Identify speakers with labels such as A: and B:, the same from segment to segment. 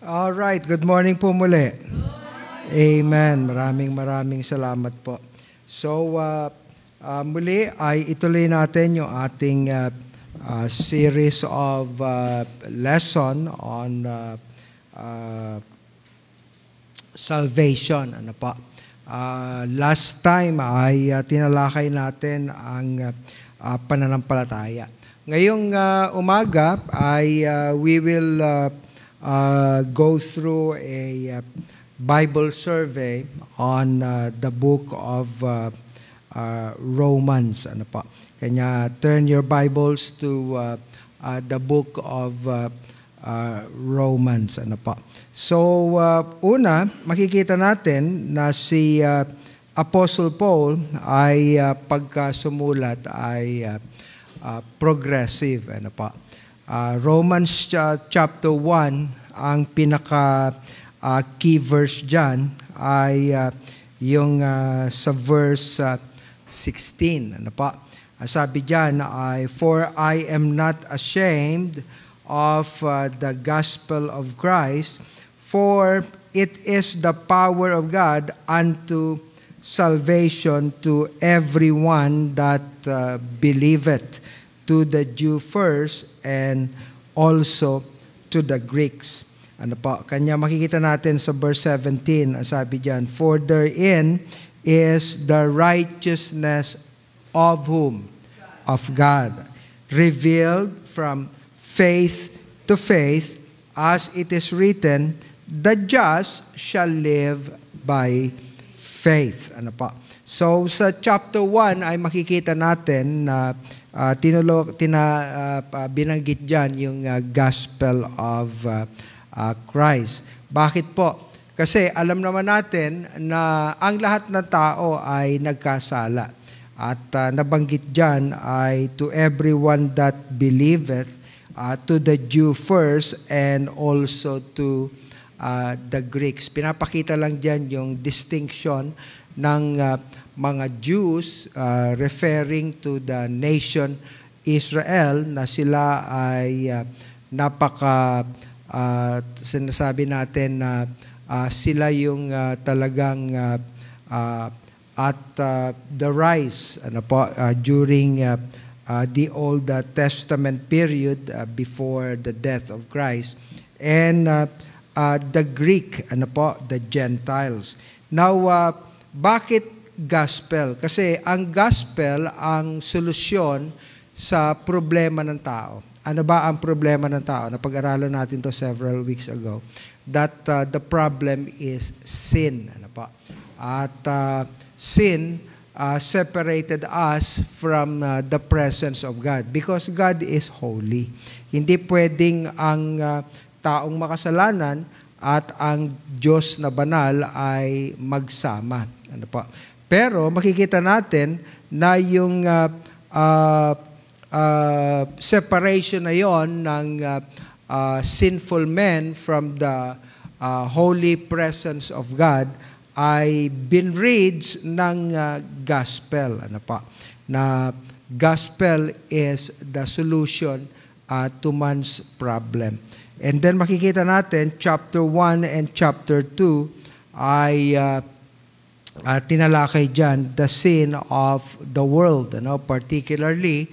A: All right, good morning po muli. Amen. Maraming maraming salamat po. So, uh, uh, muli ay ituloy natin yung ating uh, uh, series of uh, lesson on uh, uh, salvation. Ano pa? Uh, last time ay uh, tinalakay natin ang uh, uh, pananampalataya. Ngayong uh, umaga ay uh, we will uh, uh, go through a uh, Bible survey on uh, the book of uh, uh, Romans. Ano po? Kanya, turn your Bibles to uh, uh, the book of uh, uh, Romans. Ano po? So, uh, una, makikita natin na si uh, Apostle Paul ay uh, pagkasumulat ay uh, uh, progressive. Ano po? Uh, Romans uh, chapter 1, ang pinaka uh, key verse diyan ay uh, yung uh, sa verse uh, 16. Ano pa? Sabi dyan ay, For I am not ashamed of uh, the gospel of Christ, for it is the power of God unto salvation to everyone that uh, believeth to the Jew first and also to the Greeks. Ano pa? Kanya makikita natin sa verse 17, ang sabi diyan, For therein is the righteousness of whom? Of God. Revealed from faith to faith, as it is written, the just shall live by faith. Ano pa? So sa chapter 1 ay makikita natin na uh, ah, tinulo, tina, uh, binanggit diyan yung uh, gospel of uh, uh, Christ. Bakit po? Kasi alam naman natin na ang lahat ng tao ay nagkasala. At uh, nabanggit diyan ay to everyone that believeth, uh, to the Jew first and also to uh, the Greeks. Pinapakita lang diyan yung distinction ng uh, mga Jews uh, referring to the nation Israel na sila ay uh, napaka uh, sinasabi natin na uh, sila yung uh, talagang uh, uh, at uh, the rise ano po uh, during uh, uh, the Old Testament period uh, before the death of Christ and uh, uh, the Greek ano po the Gentiles now uh, bakit gospel. Kasi ang gospel ang solusyon sa problema ng tao. Ano ba ang problema ng tao? Napag-aralan natin to several weeks ago. That uh, the problem is sin. Ano pa? At uh, sin uh, separated us from uh, the presence of God because God is holy. Hindi pwedeng ang uh, taong makasalanan at ang Diyos na banal ay magsama. Ano po? Pero makikita natin na yung uh, uh, uh, separation na yon ng uh, uh, sinful men from the uh, holy presence of God ay binridge ng uh, gospel. Ano pa? Na gospel is the solution uh, to man's problem. And then makikita natin, chapter 1 and chapter 2 ay uh, uh, ah, tinalakay dyan the sin of the world, no? particularly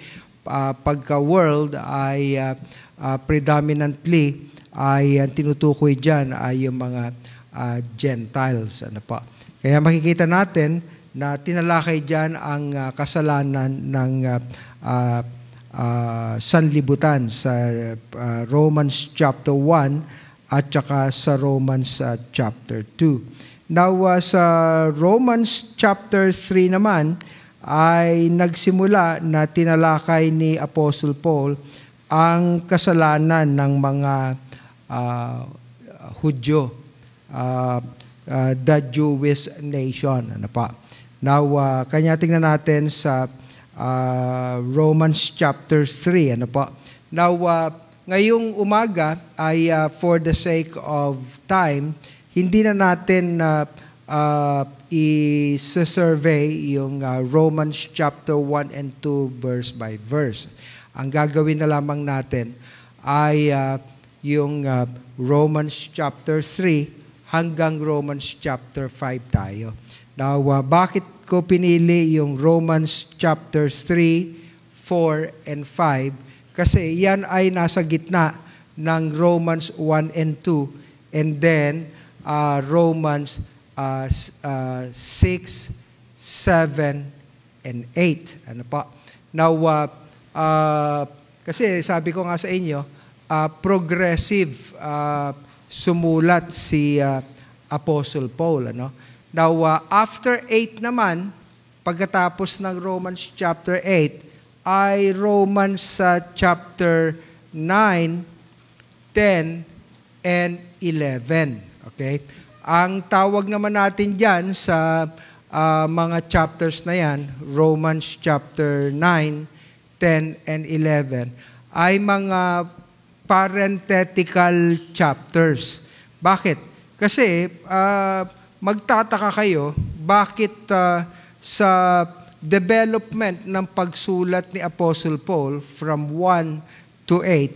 A: uh, ah, pagka-world ay uh, uh, predominantly ay ang tinutukoy dyan ay yung mga uh, Gentiles. Ano pa? Kaya makikita natin na tinalakay dyan ang uh, kasalanan ng uh, uh, sanlibutan sa uh, Romans chapter 1 at saka sa Romans uh, chapter 2. Now, uh, sa Romans chapter 3 naman, ay nagsimula na tinalakay ni Apostle Paul ang kasalanan ng mga uh, Hudyo, uh, uh, the Jewish nation. Ano pa? Now, uh, kanya tingnan natin sa uh, Romans chapter 3. Ano pa? Now, uh, ngayong umaga ay uh, for the sake of time, hindi na natin uh, uh, i-survey yung uh, Romans chapter 1 and 2 verse by verse. Ang gagawin na lamang natin ay uh, yung uh, Romans chapter 3 hanggang Romans chapter 5 tayo. Now, uh, bakit ko pinili yung Romans chapter 3, 4, and 5? Kasi yan ay nasa gitna ng Romans 1 and 2. And then, uh, Romans uh, uh, 6, 7, and 8. Ano pa? Now, uh, uh, kasi sabi ko nga sa inyo, uh, progressive uh, sumulat si uh, Apostle Paul. Ano? Now, uh, after 8 naman, pagkatapos ng Romans chapter 8, ay Romans uh, chapter 9, 10, and 11. Okay? Ang tawag naman natin dyan sa uh, mga chapters na yan, Romans chapter 9, 10, and 11, ay mga parenthetical chapters. Bakit? Kasi uh, magtataka kayo bakit uh, sa development ng pagsulat ni Apostle Paul from 1 to 8, e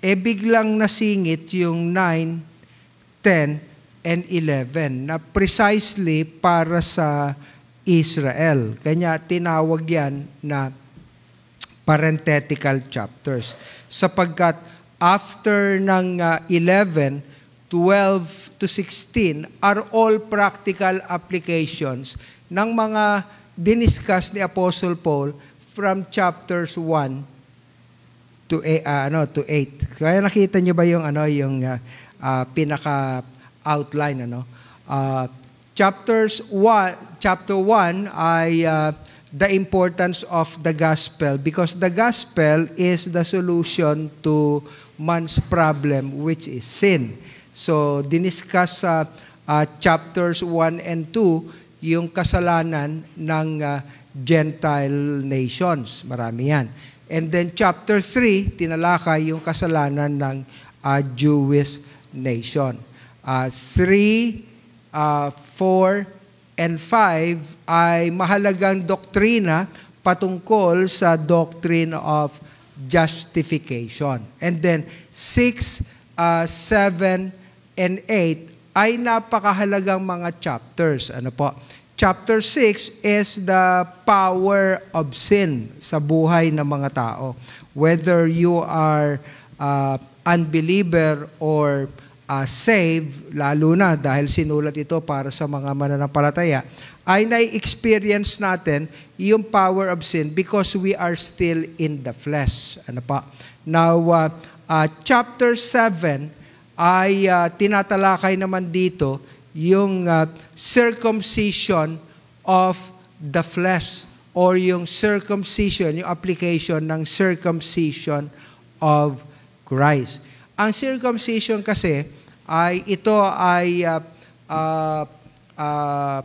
A: eh biglang nasingit yung 9, 10, and 11 na precisely para sa Israel. Kanya tinawag yan na parenthetical chapters. Sapagkat after ng uh, 11, 12 to 16 are all practical applications ng mga diniscuss ni Apostle Paul from chapters 1 to eh, uh, ano to 8. Kaya nakita niyo ba yung ano yung uh, uh, pinaka outline. Ano? Uh, chapters one, chapter 1 ay uh, the importance of the gospel because the gospel is the solution to man's problem which is sin. So diniscuss sa uh, uh, chapters 1 and 2 yung kasalanan ng uh, Gentile nations. Marami yan. And then chapter 3, tinalakay yung kasalanan ng uh, Jewish nation uh, 3, uh, 4, and 5 ay mahalagang doktrina patungkol sa doctrine of justification. And then 6, uh, 7, and 8 ay napakahalagang mga chapters. Ano po? Chapter 6 is the power of sin sa buhay ng mga tao. Whether you are uh, unbeliever or uh, save, lalo na dahil sinulat ito para sa mga mananampalataya, ay nai-experience natin yung power of sin because we are still in the flesh. Ano pa? Now, uh, uh, chapter 7 ay uh, tinatalakay naman dito yung uh, circumcision of the flesh or yung circumcision, yung application ng circumcision of Christ. Ang circumcision kasi ay ito ay uh, uh, uh,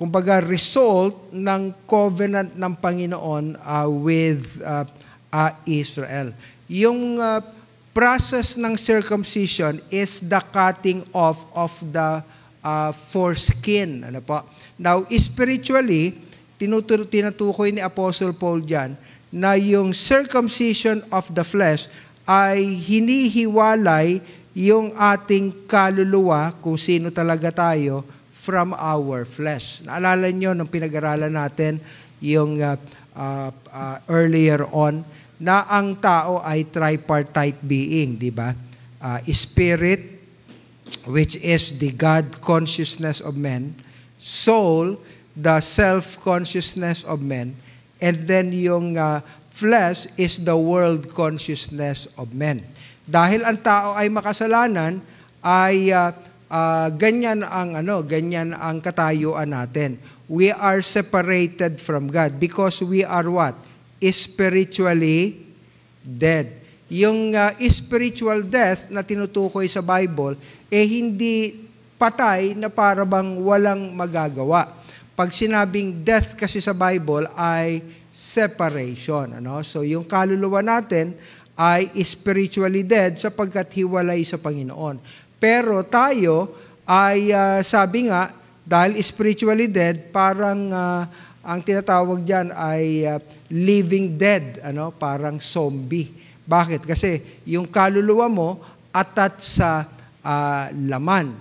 A: kumbaga result ng covenant ng Panginoon uh, with uh, uh, Israel. Yung uh, process ng circumcision is the cutting off of the uh, foreskin. Ano po? Now, spiritually, tinutukoy ni Apostle Paul dyan na yung circumcision of the flesh ay hinihiwalay yung ating kaluluwa, kung sino talaga tayo, from our flesh. Naalala nyo nung pinag-aralan natin yung uh, uh, uh, earlier on na ang tao ay tripartite being, di ba? Uh, spirit, which is the God consciousness of men, soul, the self-consciousness of men, and then yung uh, flesh is the world consciousness of men. Dahil ang tao ay makasalanan, ay uh, uh, ganyan ang ano, ganyan ang katayuan natin. We are separated from God because we are what? Spiritually dead. Yung uh, spiritual death na tinutukoy sa Bible, eh hindi patay na para bang walang magagawa. Pag sinabing death kasi sa Bible ay separation. Ano? So yung kaluluwa natin ay spiritually dead sapagkat hiwalay sa Panginoon. Pero tayo ay uh, sabi nga, dahil spiritually dead, parang uh, ang tinatawag diyan ay uh, living dead, ano? parang zombie. Bakit? Kasi yung kaluluwa mo atat sa uh, laman.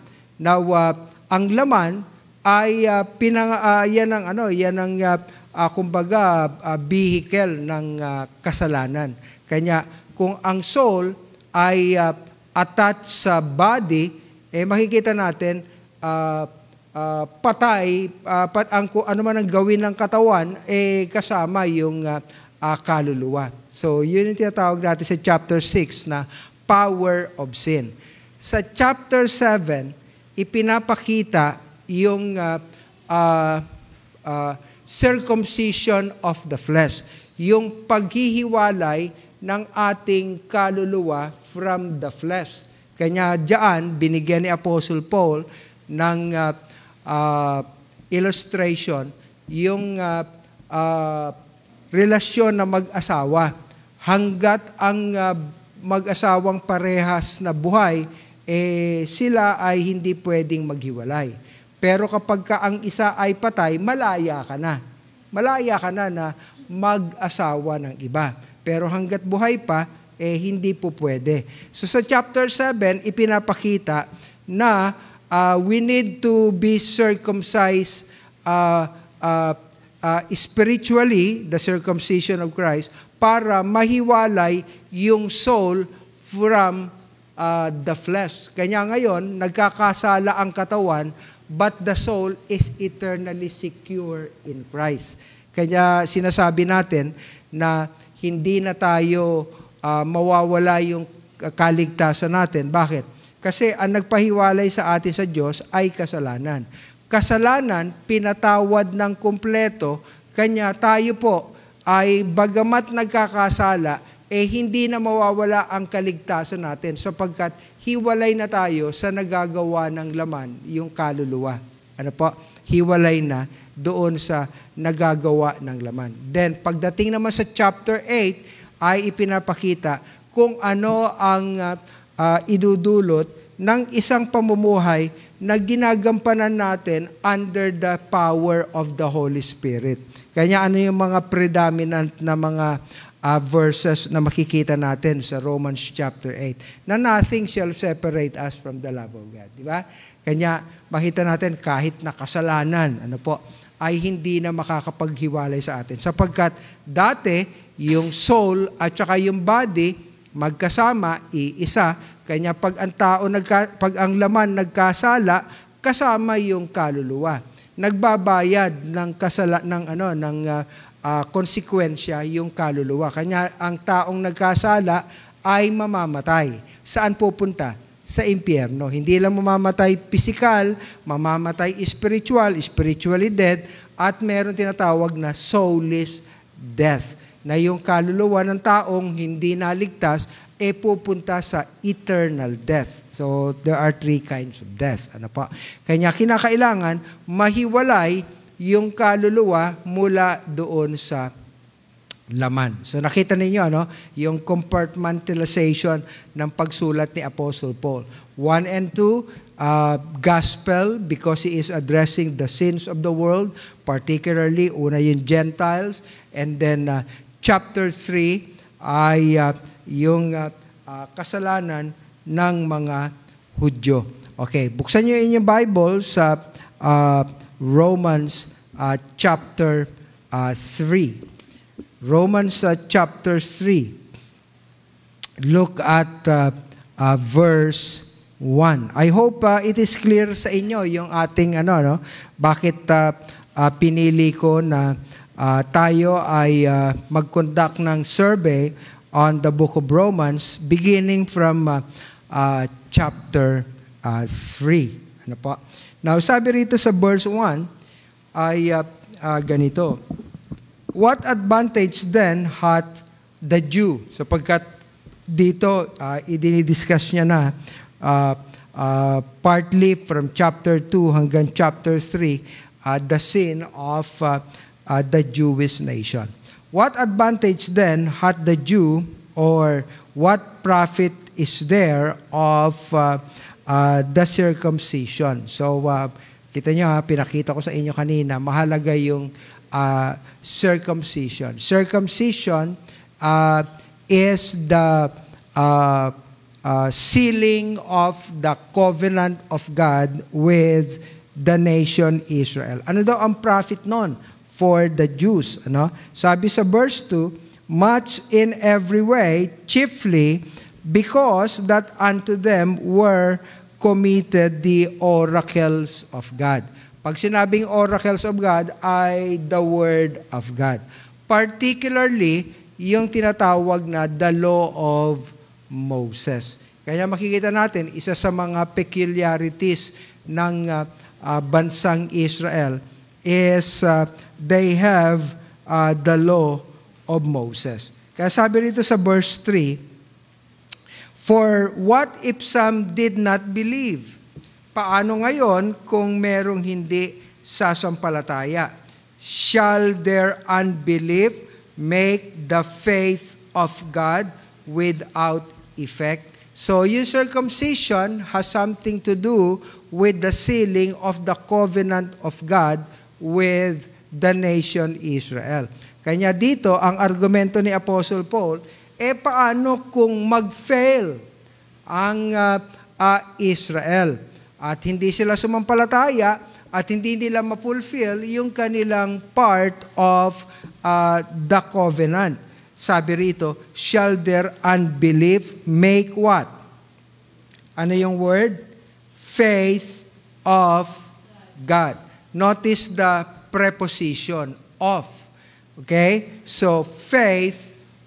A: Now, uh, ang laman ay uh, pinang uh, yan ang ano, yan ang uh, uh, kumbaga, uh, vehicle ng uh, kasalanan. Kanya, kung ang soul ay uh, attached sa body, eh makikita natin, uh, uh, patay, uh, pat, ang, ano man ang gawin ng katawan, eh kasama yung uh, uh, kaluluwa. So, yun yung tinatawag natin sa chapter 6 na power of sin. Sa chapter 7, ipinapakita yung uh, uh, uh, circumcision of the flesh, yung paghihiwalay ng ating kaluluwa from the flesh. Kanya diyan, binigyan ni Apostle Paul ng uh, uh, illustration yung uh, uh, relasyon na mag-asawa. Hanggat ang uh, mag-asawang parehas na buhay, eh, sila ay hindi pwedeng maghiwalay. Pero kapag ka ang isa ay patay, malaya ka na. Malaya ka na na mag-asawa ng iba. Pero hanggat buhay pa, eh hindi po pwede. So sa chapter 7, ipinapakita na uh, we need to be circumcised uh, uh, uh, spiritually, the circumcision of Christ, para mahiwalay yung soul from uh, the flesh. Kanya ngayon, nagkakasala ang katawan but the soul is eternally secure in Christ. Kaya sinasabi natin na hindi na tayo uh, mawawala yung kaligtasan natin. Bakit? Kasi ang nagpahiwalay sa atin sa Diyos ay kasalanan. Kasalanan, pinatawad ng kumpleto, kanya tayo po ay bagamat nagkakasala, eh hindi na mawawala ang kaligtasan natin sapagkat hiwalay na tayo sa nagagawa ng laman, yung kaluluwa. Ano po? Hiwalay na doon sa nagagawa ng laman. Then, pagdating naman sa chapter 8, ay ipinapakita kung ano ang uh, uh, idudulot ng isang pamumuhay na ginagampanan natin under the power of the Holy Spirit. Kanya ano yung mga predominant na mga uh, verses na makikita natin sa Romans chapter 8 na nothing shall separate us from the love of God. Di ba? Kanya, makita natin kahit na kasalanan, ano po, ay hindi na makakapaghiwalay sa atin. Sapagkat dati, yung soul at saka yung body, magkasama, iisa. Kanya pag ang tao, nagka, pag ang laman nagkasala, kasama yung kaluluwa nagbabayad ng kasala ng ano ng uh, uh, konsekwensya yung kaluluwa. Kanya ang taong nagkasala ay mamamatay. Saan pupunta? Sa impyerno. Hindi lang mamamatay physical, mamamatay spiritual, spiritually dead, at meron tinatawag na soulless death na yung kaluluwa ng taong hindi naligtas e pupunta sa eternal death. So, there are three kinds of death. Ano pa? Kanya kinakailangan mahiwalay yung kaluluwa mula doon sa laman. So nakita ninyo ano, yung compartmentalization ng pagsulat ni Apostle Paul. 1 and 2, uh, gospel because he is addressing the sins of the world, particularly una yung Gentiles and then uh, chapter 3 ay uh, yung uh, uh, kasalanan ng mga Hudyo. Okay, buksan niyo inyong Bible sa uh, Romans uh, chapter uh, 3. Romans uh, chapter 3. Look at uh, uh, verse 1. I hope uh, it is clear sa inyo yung ating ano no bakit uh, uh, pinili ko na uh, tayo ay uh, mag-conduct ng survey on the book of Romans beginning from uh, uh, chapter uh, 3. Ano po? Now, sabi rito sa verse 1 ay uh, uh, ganito. What advantage then hath the Jew? Sapagkat dito, uh, idinidiscuss niya na uh, uh, partly from chapter 2 hanggang chapter 3, uh, the sin of uh, uh, the Jewish nation. What advantage then hath the Jew or what profit is there of uh, uh, the circumcision. So, uh, kita nyo ha, ah, pinakita ko sa inyo kanina, mahalaga yung uh, circumcision. Circumcision uh, is the uh, uh, sealing of the covenant of God with the nation Israel. Ano daw ang profit nun for the Jews? Ano? Sabi sa verse 2, Much in every way, chiefly because that unto them were committed the oracles of God. Pag sinabing oracles of God, ay the Word of God. Particularly, yung tinatawag na the law of Moses. Kaya makikita natin, isa sa mga peculiarities ng uh, uh, bansang Israel is uh, they have uh, the law of Moses. Kaya sabi rito sa verse 3, For what if some did not believe? Paano ngayon kung merong hindi sasampalataya? Shall their unbelief make the faith of God without effect? So yung circumcision has something to do with the sealing of the covenant of God with the nation Israel. Kanya dito, ang argumento ni Apostle Paul eh paano kung mag-fail ang uh, uh, Israel? At hindi sila sumampalataya at hindi nila mapulfill yung kanilang part of uh, the covenant. Sabi rito, shall their unbelief make what? Ano yung word? Faith of God. Notice the preposition, of. Okay? So, faith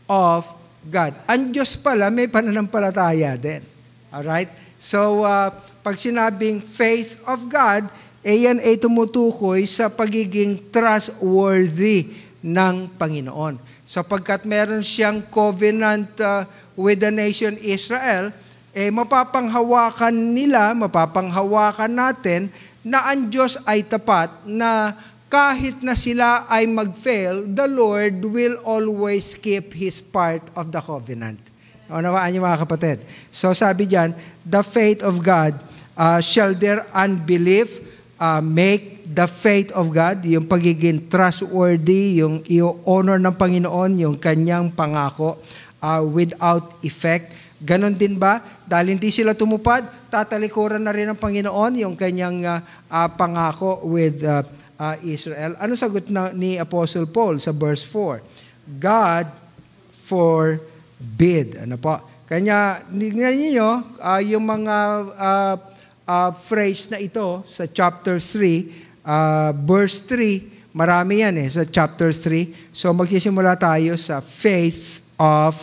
A: of God. Ang Diyos pala may pananampalataya din. Alright? So, uh, pag sinabing faith of God, eh yan ay tumutukoy sa pagiging trustworthy ng Panginoon. Sapagkat meron siyang covenant uh, with the nation Israel, eh mapapanghawakan nila, mapapanghawakan natin na ang Diyos ay tapat na kahit na sila ay mag-fail, the Lord will always keep His part of the covenant. Unawaan niyo mga kapatid. So sabi diyan, the faith of God, uh, shall their unbelief uh, make the faith of God, yung pagiging trustworthy, yung i-honor ng Panginoon, yung kanyang pangako, uh, without effect. Ganon din ba? Dahil hindi sila tumupad, tatalikuran na rin ng Panginoon yung kanyang uh, uh, pangako with uh, uh, Israel. Ano sagot na, ni Apostle Paul sa verse 4? God forbid. Ano po? Kanya, tingnan niyo uh, yung mga uh, uh, phrase na ito sa chapter 3, uh, verse 3, marami yan eh sa chapter 3. So magsisimula tayo sa faith of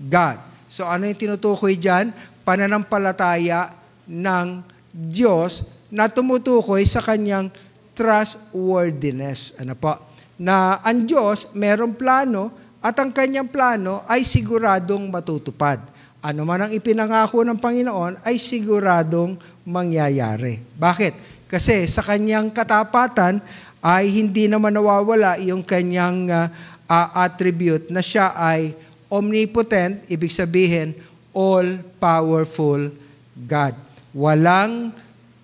A: God. So ano yung tinutukoy dyan? Pananampalataya ng Diyos na tumutukoy sa kanyang trustworthiness. Ano po? Na ang Diyos merong plano at ang kanyang plano ay siguradong matutupad. Ano man ang ipinangako ng Panginoon ay siguradong mangyayari. Bakit? Kasi sa kanyang katapatan ay hindi naman nawawala yung kanyang uh, uh, attribute na siya ay omnipotent, ibig sabihin all-powerful God. Walang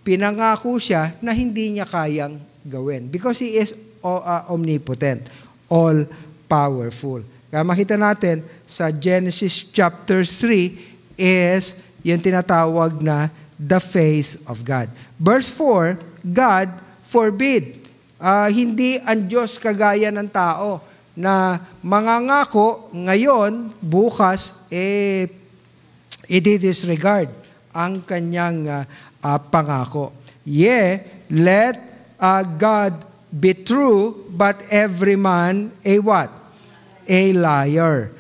A: pinangako siya na hindi niya kayang gawin because he is uh, omnipotent, all-powerful. Kaya makita natin sa Genesis chapter 3 is yung tinatawag na the face of God. Verse 4, God forbid. Uh, hindi ang Diyos kagaya ng tao na mangangako ngayon, bukas, eh, i-disregard ang kanyang uh, uh, pangako. Yea, let uh, God be true, but every man a what? A liar.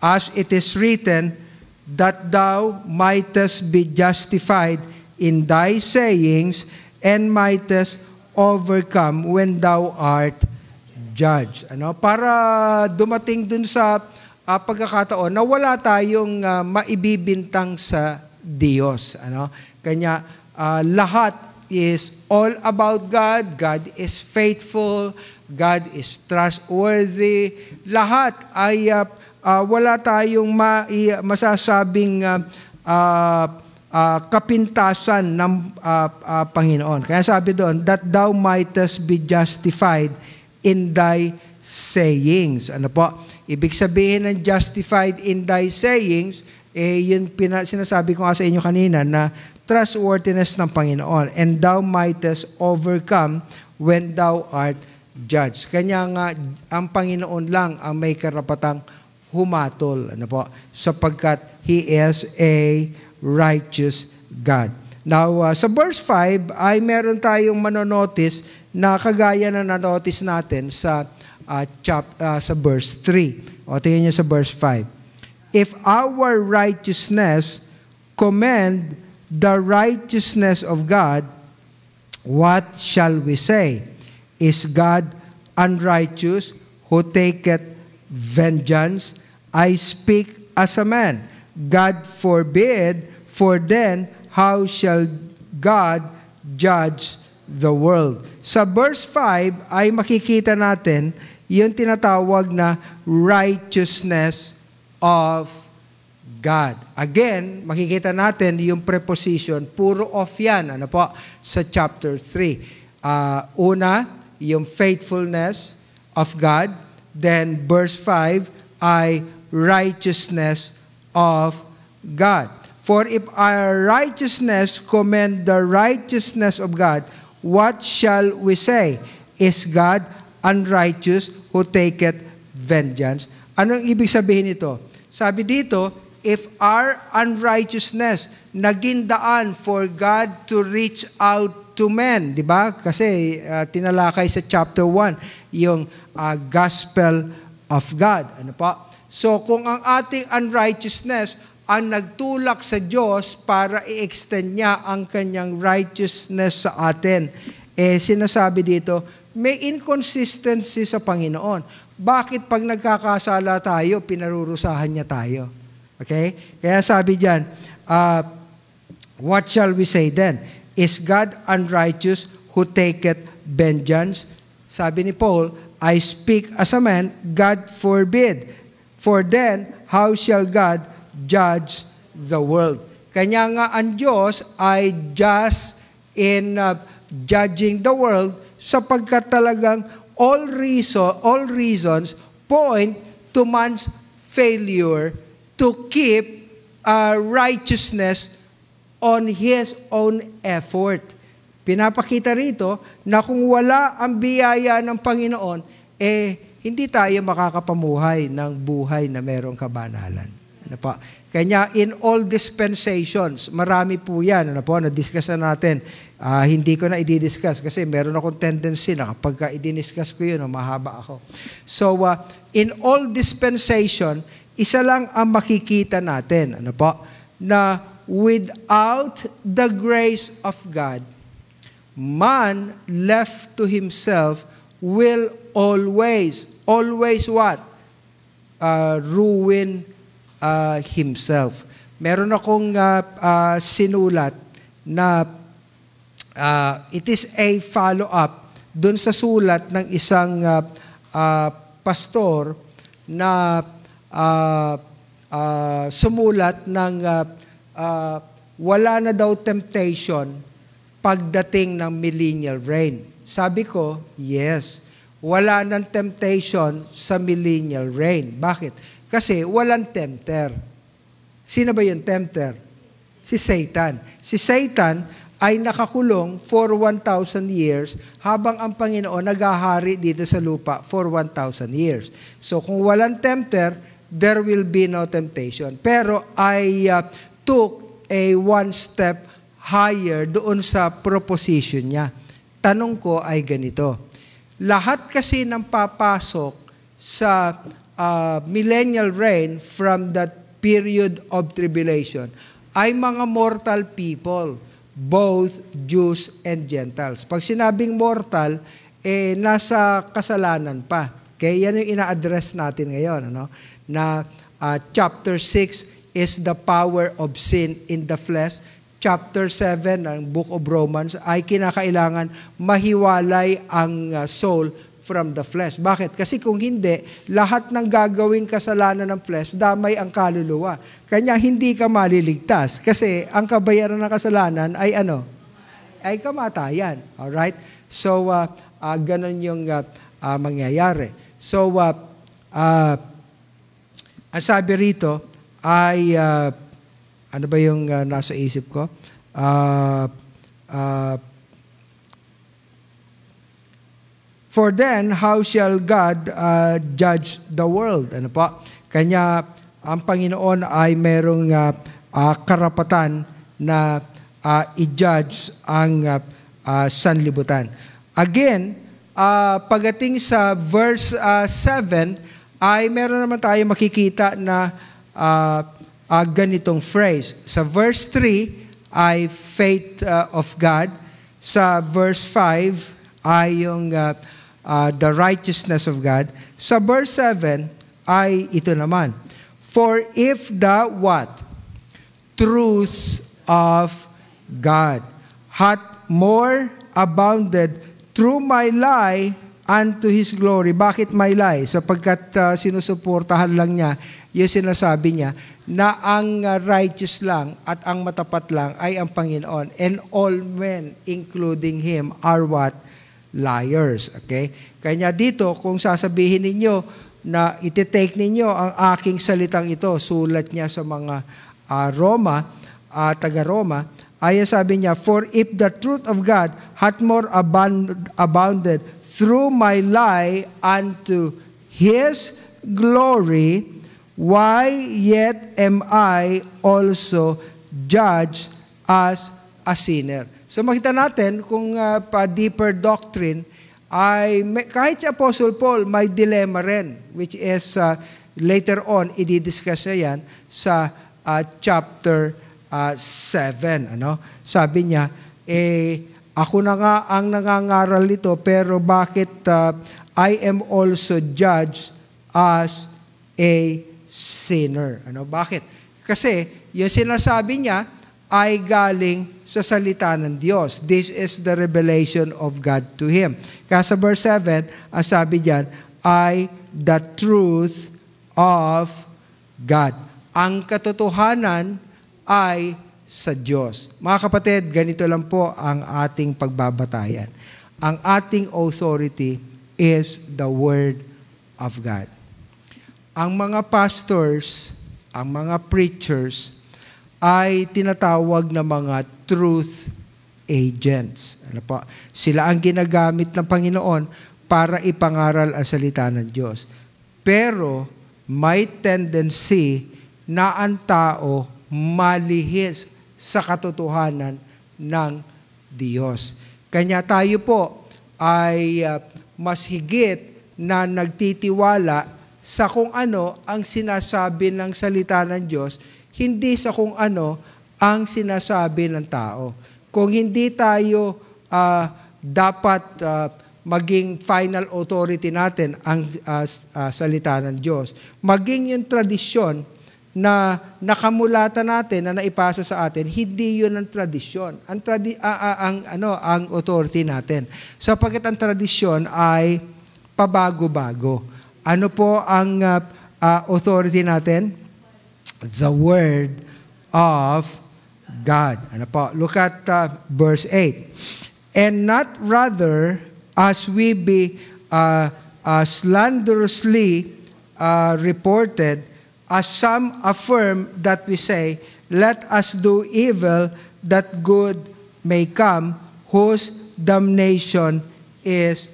A: As it is written, that thou mightest be justified in thy sayings, and mightest overcome when thou art judged. Ano? Para dumating dun sa uh, pagkakataon na wala tayong uh, maibibintang sa Diyos. Ano? Kanya, uh, lahat is all about God. God is faithful. God is trustworthy. Lahat ay uh, uh, wala tayong ma- masasabing uh, uh, uh, kapintasan ng uh, uh, Panginoon. Kaya sabi doon, that thou mightest be justified in thy sayings. Ano po? Ibig sabihin ng justified in thy sayings, eh, yun pina- sinasabi ko nga sa inyo kanina na trustworthiness ng Panginoon and thou mightest overcome when thou art judged. Kanya nga, ang Panginoon lang ang may karapatang humatol. Ano po? Sapagkat He is a righteous God. Now, uh, sa verse 5, ay meron tayong manonotice na kagaya na nanotice natin sa, uh, chap, uh, sa verse 3. O, tingnan nyo sa verse 5. If our righteousness commend the righteousness of God, what shall we say? Is God unrighteous who taketh vengeance? I speak as a man. God forbid, for then how shall God judge the world? Sa verse 5 ay makikita natin yung tinatawag na righteousness of God. Again, makikita natin yung preposition, puro of yan, ano po, sa chapter 3. Uh, ah, una, yung faithfulness of God. Then, verse 5, ay righteousness of God. For if our righteousness commend the righteousness of God, what shall we say? Is God unrighteous who taketh vengeance? Anong ibig sabihin ito? Sabi dito, if our unrighteousness naging daan for God to reach out to men, di ba? Kasi uh, tinalakay sa chapter 1 yung uh, gospel of God. Ano pa? So kung ang ating unrighteousness ang nagtulak sa Diyos para i-extend niya ang kanyang righteousness sa atin. Eh, sinasabi dito, may inconsistency sa Panginoon. Bakit pag nagkakasala tayo, pinarurusahan niya tayo? Okay? Kaya sabi diyan, uh, what shall we say then? Is God unrighteous who taketh vengeance? Sabi ni Paul, I speak as a man, God forbid. For then, how shall God judge the world? Kanya nga ang Diyos ay just in uh, judging the world sapagkat talagang all, reason, all reasons point to man's failure to keep uh, righteousness on his own effort. Pinapakita rito na kung wala ang biyaya ng Panginoon, eh hindi tayo makakapamuhay ng buhay na merong kabanalan. Ano pa? Kanya, in all dispensations, marami po yan. Ano po, na-discuss na natin. Uh, hindi ko na i-discuss kasi meron akong tendency na kapag ka i-discuss ko yun, oh, mahaba ako. So, uh, in all dispensation, isa lang ang makikita natin, ano po, na without the grace of God, man left to himself will always, always what? Uh, ruin uh, himself. Meron akong uh, uh, sinulat na uh, it is a follow-up doon sa sulat ng isang uh, uh, pastor na uh, uh, sumulat ng uh, uh, wala na daw temptation pagdating ng millennial reign. Sabi ko, yes. Wala ng temptation sa millennial reign. Bakit? Kasi walang tempter. Sino ba yung tempter? Si Satan. Si Satan ay nakakulong for 1,000 years habang ang Panginoon naghahari dito sa lupa for 1,000 years. So kung walang tempter, there will be no temptation. Pero I uh, took a one step higher doon sa proposition niya. Tanong ko ay ganito. Lahat kasi ng papasok sa uh, millennial reign from that period of tribulation ay mga mortal people, both Jews and Gentiles. Pag sinabing mortal, eh, nasa kasalanan pa. Okay, yan yung ina-address natin ngayon, ano? Na uh, chapter 6 is the power of sin in the flesh. Chapter 7 ng Book of Romans ay kinakailangan mahiwalay ang uh, soul from the flesh. Bakit? Kasi kung hindi, lahat ng gagawin kasalanan ng flesh, damay ang kaluluwa. Kanya hindi ka maliligtas kasi ang kabayaran ng kasalanan ay ano? Ay kamatayan. All right? So uh, uh, ganun yung uh, uh, mangyayari. So, uh, uh, ang sabi rito ay, uh, ano ba yung uh, nasa isip ko? Uh, uh, For then, how shall God uh, judge the world? Ano pa? Kanya, ang Panginoon ay merong uh, uh, karapatan na uh, i-judge ang uh, uh, sanlibutan. Again, uh, pagdating sa verse uh, ah, 7, ay meron naman tayo makikita na uh, uh, ganitong phrase. Sa verse 3 ay faith uh, of God. Sa verse 5 ay yung uh, uh, the righteousness of God. Sa verse 7 ay ito naman. For if the what? Truth of God hath more abounded through my lie unto His glory. Bakit my lie? Sapagkat uh, sinusuportahan lang niya, yung sinasabi niya, na ang ah, righteous lang at ang matapat lang ay ang Panginoon. And all men, including Him, are what? Liars. Okay? Kaya dito, kung sasabihin ninyo na iti-take ninyo ang aking salitang ito, sulat niya sa mga uh, Roma, uh, taga-Roma, Ayan sabi niya, For if the truth of God hath more abound, abounded through my lie unto His glory, why yet am I also judged as a sinner? So makita natin kung uh, pa deeper doctrine, ay may, kahit si Apostle Paul may dilemma rin, which is uh, later on, i-discuss niya yan sa uh, chapter 1 uh, ah, 7. Ano? Sabi niya, eh, ako na nga ang nangangaral nito, pero bakit uh, I am also judged as a sinner? Ano? Bakit? Kasi yung sinasabi niya ay galing sa salita ng Diyos. This is the revelation of God to him. Kaya sa verse 7, ang sabi diyan I, the truth of God. Ang katotohanan ay sa Diyos. Mga kapatid, ganito lang po ang ating pagbabatayan. Ang ating authority is the Word of God. Ang mga pastors, ang mga preachers, ay tinatawag na mga truth agents. Ano po? Sila ang ginagamit ng Panginoon para ipangaral ang salita ng Diyos. Pero may tendency na ang tao malihis sa katotohanan ng Diyos. Kanya tayo po ay uh, mas higit na nagtitiwala sa kung ano ang sinasabi ng salita ng Diyos, hindi sa kung ano ang sinasabi ng tao. Kung hindi tayo uh, dapat uh, maging final authority natin ang uh, uh, salita ng Diyos, maging yung tradisyon na nakamulatan natin na naipasa sa atin, hindi 'yun ang tradisyon. Ang tradi uh, uh, ang ano, ang authority natin. so Sapagkat ang tradisyon ay pabago-bago. Ano po ang uh, uh, authority natin? The word of God. Ano po? Look at uh, verse 8. And not rather as we be uh, uh, slanderously uh, reported as some affirm that we say, Let us do evil that good may come, whose damnation is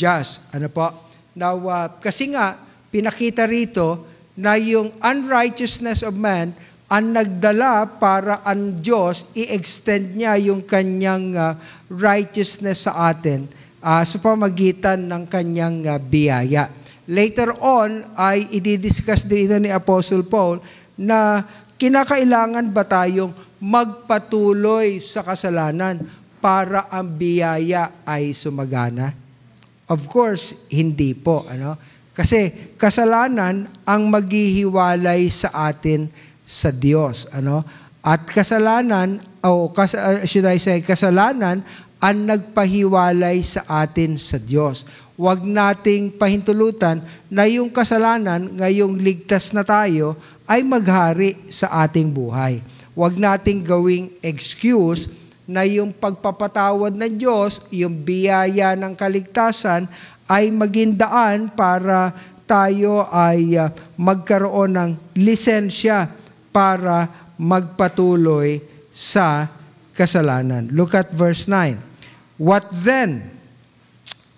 A: just. Ano po? Now, uh, kasi nga, pinakita rito na yung unrighteousness of man ang nagdala para ang Diyos i-extend niya yung kanyang uh, righteousness sa atin uh, sa pamagitan ng kanyang uh, biyaya. Later on ay i-discuss din ni Apostle Paul na kinakailangan ba tayong magpatuloy sa kasalanan para ang biyaya ay sumagana? Of course, hindi po. Ano? Kasi kasalanan ang maghihiwalay sa atin sa Diyos. Ano? At kasalanan, o oh, kas, uh, should I say, kasalanan ang nagpahiwalay sa atin sa Diyos Huwag nating pahintulutan na yung kasalanan ngayong ligtas na tayo ay maghari sa ating buhay. Huwag nating gawing excuse na yung pagpapatawad ng Diyos, yung biyaya ng kaligtasan ay maging daan para tayo ay uh, magkaroon ng lisensya para magpatuloy sa kasalanan. Look at verse 9. What then?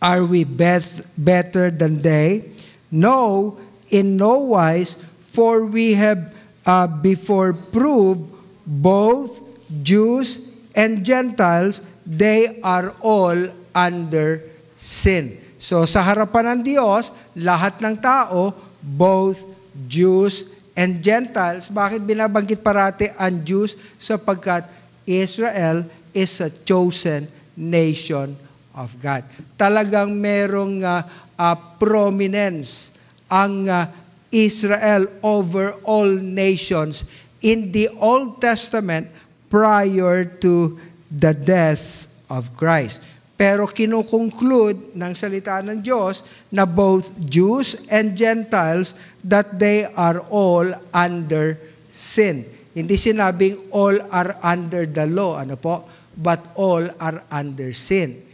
A: Are we best, better than they? No, in no wise, for we have uh, before proved both Jews and Gentiles, they are all under sin. So sa harapan ng Diyos, lahat ng tao, both Jews and Gentiles, bakit binabanggit parati ang Jews? Sapagkat Israel is a chosen nation of God. Talagang merong uh, uh, prominence ang uh, Israel over all nations in the Old Testament prior to the death of Christ. Pero kinukonclude ng salita ng Diyos na both Jews and Gentiles that they are all under sin. Hindi sinabing all are under the law, ano po? But all are under sin.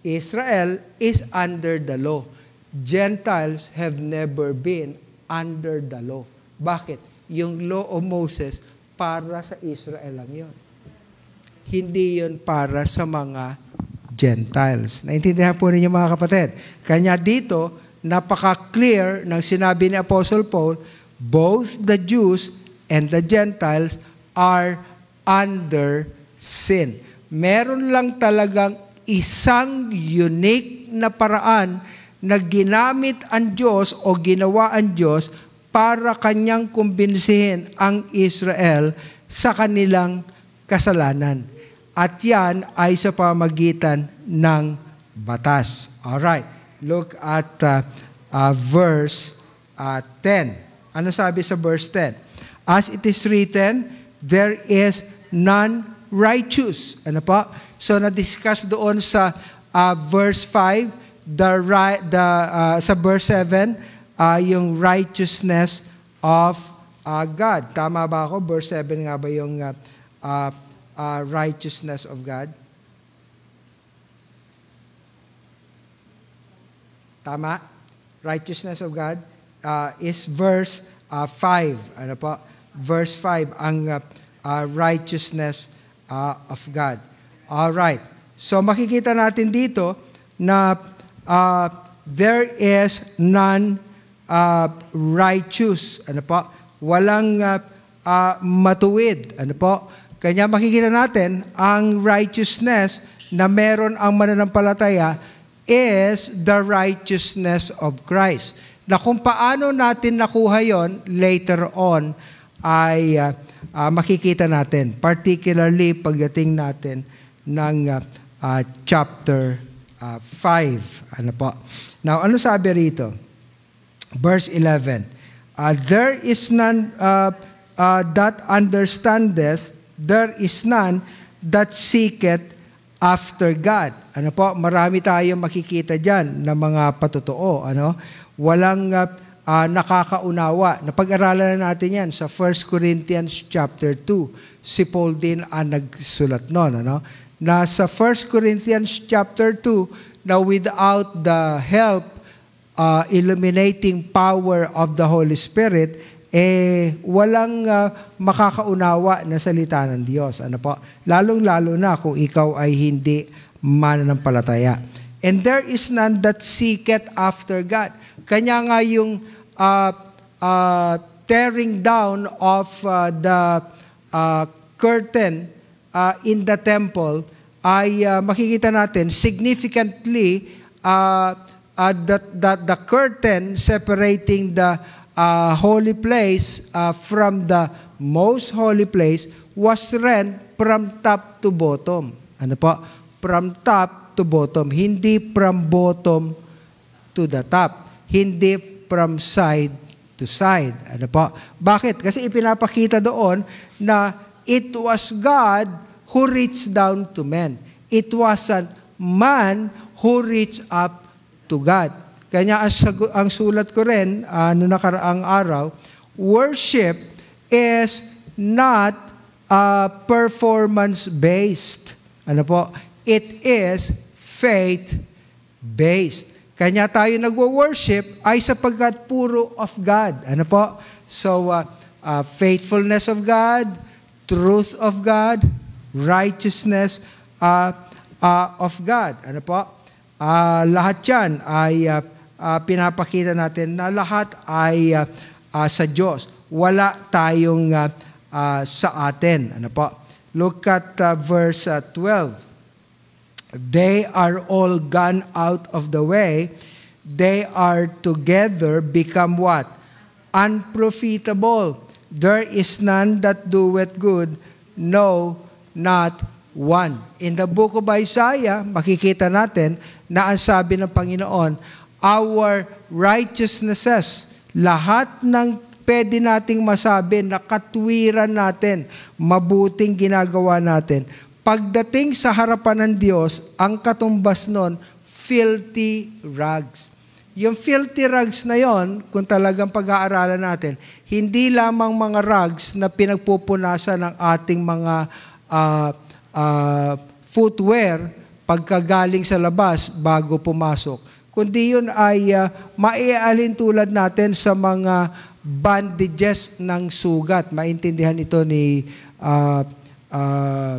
A: Israel is under the law. Gentiles have never been under the law. Bakit? Yung law of Moses, para sa Israel lang yon. Hindi yon para sa mga Gentiles. Naintindihan po ninyo mga kapatid. Kanya dito, napaka-clear ng sinabi ni Apostle Paul, both the Jews and the Gentiles are under sin. Meron lang talagang isang unique na paraan na ginamit ang Diyos o ginawa ang Diyos para kanyang kumbinsihin ang Israel sa kanilang kasalanan. At yan ay sa pamagitan ng batas. Alright, look at uh, uh, verse uh, 10. Ano sabi sa verse 10? As it is written, there is none righteous. Ano pa? So na-discuss doon sa uh, verse 5, the right the uh, sa verse 7, uh, yung righteousness of uh, God. Tama ba ako? Verse 7 nga ba yung uh, uh, uh, righteousness of God? Tama? Righteousness of God uh, is verse uh, 5. Ano po? Verse 5, ang uh, uh, righteousness uh, of God. All right. So makikita natin dito na uh, there is none uh, righteous. Ano po? Walang uh, uh, matuwid. Ano po? Kanya makikita natin ang righteousness na meron ang mananampalataya is the righteousness of Christ. Na kung paano natin nakuha yon later on ay uh, uh, makikita natin, particularly pagdating natin ng uh, uh, chapter uh, ah, 5. Ano po? Now, ano sabi rito? Verse 11. Uh, there is none uh, uh, that understandeth, there is none that seeketh after God. Ano po? Marami tayong makikita dyan na mga patotoo. Ano? Walang uh, uh, nakakaunawa. Napag-aralan na natin yan sa 1 Corinthians chapter 2. Si Paul din ang nagsulat noon. Ano? nasa 1 Corinthians chapter 2 na without the help uh, illuminating power of the Holy Spirit eh walang uh, makakaunawa na salita ng Diyos ano po lalong-lalo na kung ikaw ay hindi mananampalataya and there is none that seeketh after God kanya nga yung uh, uh, tearing down of uh, the uh, curtain uh, in the temple ay uh, makikita natin significantly uh, uh, that, that the curtain separating the uh, holy place uh, from the most holy place was rent from top to bottom. Ano po? From top to bottom. Hindi from bottom to the top. Hindi from side to side. Ano po? Bakit? Kasi ipinapakita doon na It was God who reached down to men. It wasn't man who reached up to God. Kanya ang sulat ko rin uh, noong nakaraang araw, worship is not uh, performance-based. Ano po? It is faith-based. Kanya tayo nagwo-worship ay sapagkat puro of God. Ano po? So, uh, uh, faithfulness of God, truth of God, righteousness uh, uh, of God. Ano po? Uh, lahat yan ay uh, uh, pinapakita natin na lahat ay uh, uh, sa Diyos. Wala tayong uh, uh, sa atin. Ano po? Look at uh, verse uh, 12. They are all gone out of the way. They are together become what? Unprofitable There is none that doeth good, no, not one. In the book of Isaiah, makikita natin na ang sabi ng Panginoon, our righteousnesses, lahat ng pwede nating masabi, nakatwiran natin, mabuting ginagawa natin. Pagdating sa harapan ng Diyos, ang katumbas nun, filthy rags. Yung filthy rags na yon, kung talagang pag-aaralan natin, hindi lamang mga rags na pinagpupunasan ng ating mga uh, uh, footwear pagkagaling sa labas bago pumasok. Kundi yun ay uh, ah, maialintulad natin sa mga bandages ng sugat. Maintindihan ito ni uh, uh,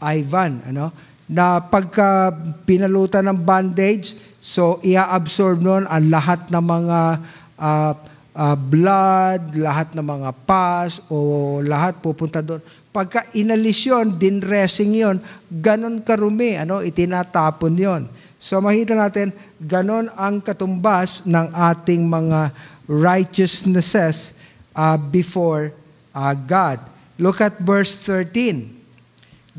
A: Ivan. Ano? na pagka pinalutan ng bandage, so ia-absorb noon ang lahat ng mga uh, uh, blood, lahat ng mga pus o lahat pupunta doon. Pagka inalis yun, dinressing yun, ganon karumi, ano, itinatapon yon. So makita natin, ganon ang katumbas ng ating mga righteousnesses uh, before uh, God. Look at verse 13.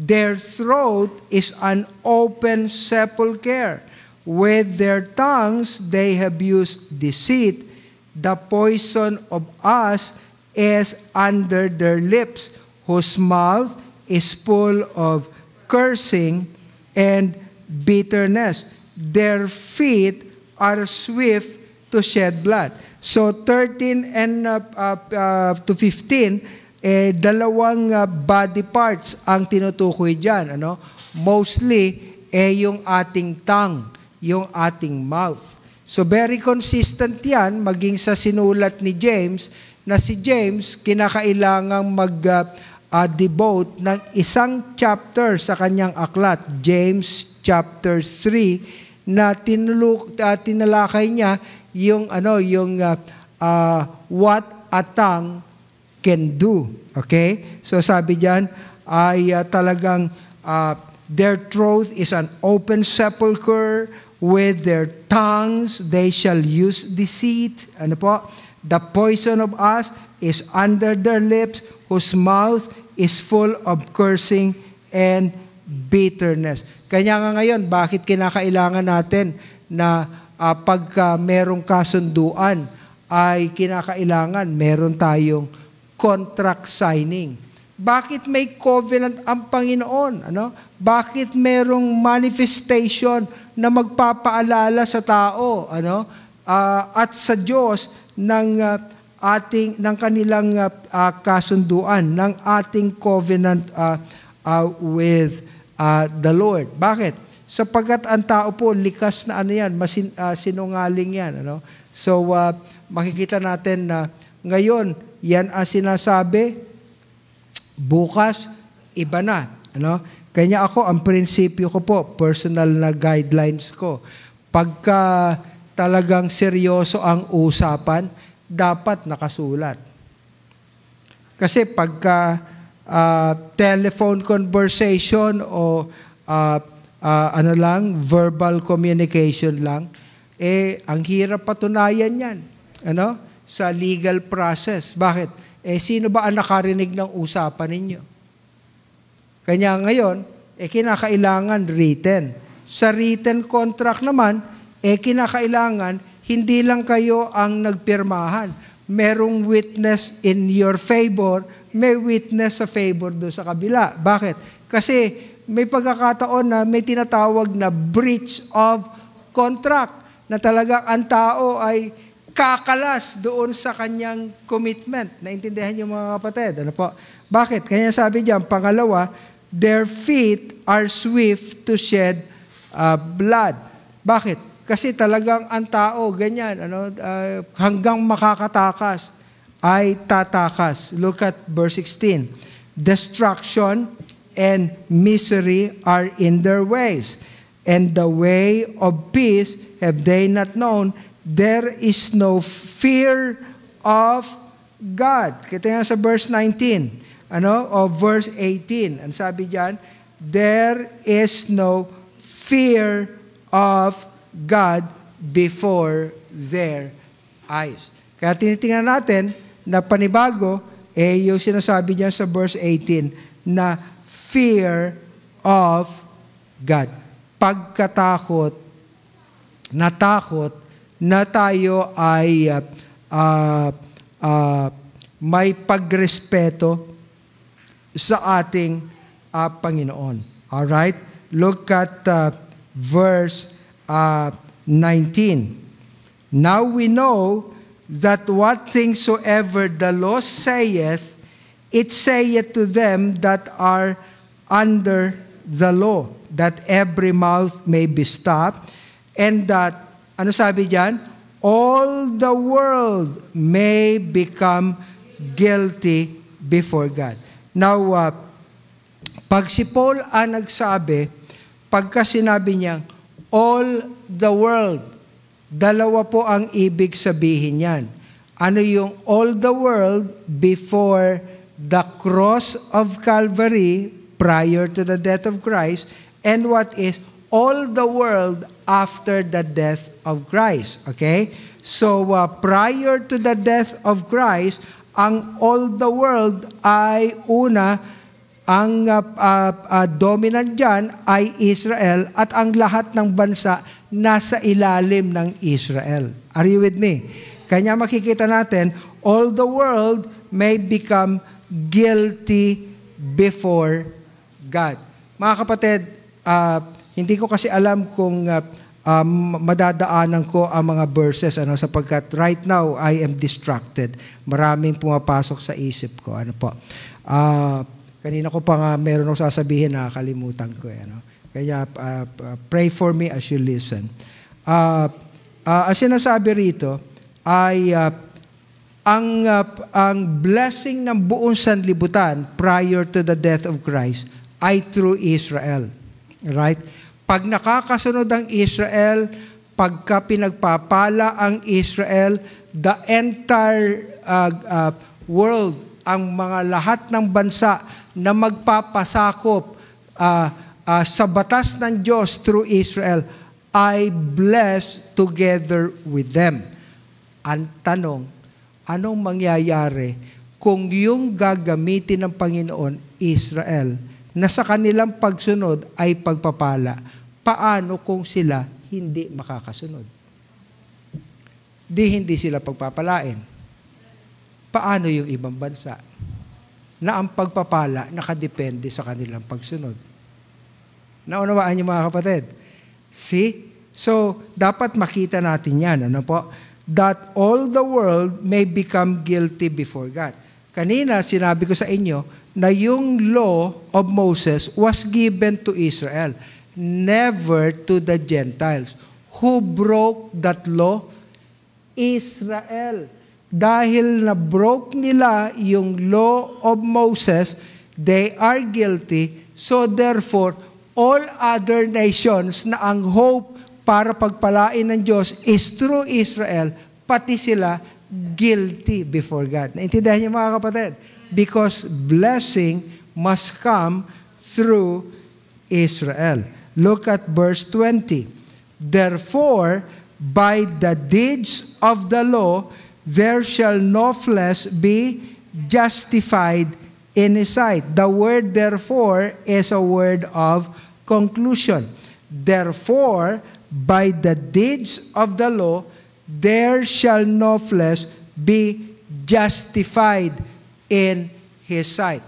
A: Their throat is an open sepulchre. With their tongues they have used deceit. The poison of us is under their lips, whose mouth is full of cursing and bitterness. Their feet are swift to shed blood. So 13 and uh, uh, uh, to 15 eh, dalawang uh, body parts ang tinutukoy dyan. Ano? Mostly, eh, yung ating tongue, yung ating mouth. So very consistent yan, maging sa sinulat ni James, na si James kinakailangang mag-devote ah, ah, uh, uh, ng isang chapter sa kanyang aklat, James chapter 3, na tinuluk, uh, tinalakay niya yung, ano, yung uh, uh, what a tongue can do. Okay? So sabi diyan ay uh, talagang uh, their throat is an open sepulcher with their tongues they shall use deceit. Ano po? The poison of us is under their lips whose mouth is full of cursing and bitterness. Kanya nga ngayon, bakit kinakailangan natin na uh, pagka merong kasunduan ay kinakailangan meron tayong contract signing. Bakit may covenant ang Panginoon? Ano? Bakit merong manifestation na magpapaalala sa tao ano? Uh, at sa Diyos ng uh, ating ng kanilang uh, uh, kasunduan ng ating covenant uh, uh, with uh, the Lord. Bakit? Sapagkat ang tao po likas na ano yan, masin, uh, sinungaling yan, ano? So uh, makikita natin na uh, ngayon, yan ang sinasabi. Bukas, iba na. Ano? Kanya ako, ang prinsipyo ko po, personal na guidelines ko. Pagka talagang seryoso ang usapan, dapat nakasulat. Kasi pagka uh, telephone conversation o uh, uh, ano lang, verbal communication lang, eh, ang hirap patunayan yan. Ano? sa legal process. Bakit? Eh, sino ba ang nakarinig ng usapan ninyo? Kanya ngayon, eh, kinakailangan written. Sa written contract naman, eh, kinakailangan hindi lang kayo ang nagpirmahan. Merong witness in your favor, may witness sa favor do sa kabila. Bakit? Kasi may pagkakataon na may tinatawag na breach of contract na talaga ang tao ay kakalas doon sa kanyang commitment. Naintindihan niyo mga kapatid? Ano po? Bakit? Kaya sabi diyan, pangalawa, their feet are swift to shed uh, blood. Bakit? Kasi talagang ang tao, ganyan, ano, uh, hanggang makakatakas ay tatakas. Look at verse 16. Destruction and misery are in their ways, and the way of peace have they not known, there is no fear of God. Kita nga sa verse 19, ano? O verse 18. Ang sabi diyan, there is no fear of God before their eyes. Kaya tinitingnan natin na panibago, eh yung sinasabi diyan sa verse 18 na fear of God. Pagkatakot, natakot na tayo ay uh, uh, uh, may pagrespeto sa ating uh, Panginoon. All right? Look at uh, verse uh, 19. Now we know that what things soever the law saith, it saith to them that are under the law, that every mouth may be stopped, and that ano sabi diyan? All the world may become guilty before God. Now, uh, pag si Paul ang nagsabi, pagka sinabi niya, all the world, dalawa po ang ibig sabihin niyan. Ano yung all the world before the cross of Calvary prior to the death of Christ and what is all the world after the death of Christ. Okay? So, uh, prior to the death of Christ, ang all the world ay una, ang uh, uh, uh, dominant dyan ay Israel at ang lahat ng bansa nasa ilalim ng Israel. Are you with me? Kanya makikita natin, all the world may become guilty before God. Mga kapatid, uh, hindi ko kasi alam kung uh, um, madadaanan ko ang mga verses ano sapagkat right now I am distracted. Maraming pumapasok sa isip ko ano po. Uh, kanina ko pa nga meron akong sasabihin na kalimutan ko eh, ano. Kaya uh, pray for me as you listen. Uh, uh, ang sinasabi rito ay uh, ang uh, ang blessing ng buong sanlibutan prior to the death of Christ ay through Israel. Right? Pag nakakasunod ang Israel, pagka pinagpapala ang Israel, the entire uh, uh, world, ang mga lahat ng bansa na magpapasakop uh, uh, sa batas ng Diyos through Israel, I bless together with them. Ang tanong, anong mangyayari kung yung gagamitin ng Panginoon, Israel, na sa kanilang pagsunod ay pagpapala? paano kung sila hindi makakasunod? Di hindi sila pagpapalain. Paano yung ibang bansa na ang pagpapala nakadepende sa kanilang pagsunod? Naunawaan niyo mga kapatid? See? So, dapat makita natin yan. Ano po? That all the world may become guilty before God. Kanina, sinabi ko sa inyo na yung law of Moses was given to Israel never to the Gentiles. Who broke that law? Israel. Dahil na-broke nila yung law of Moses, they are guilty. So therefore, all other nations na ang hope para pagpalain ng Diyos is through Israel, pati sila guilty before God. Naintindihan niyo mga kapatid? Because blessing must come through Israel. Look at verse 20. Therefore, by the deeds of the law, there shall no flesh be justified in his sight. The word therefore is a word of conclusion. Therefore, by the deeds of the law, there shall no flesh be justified in his sight.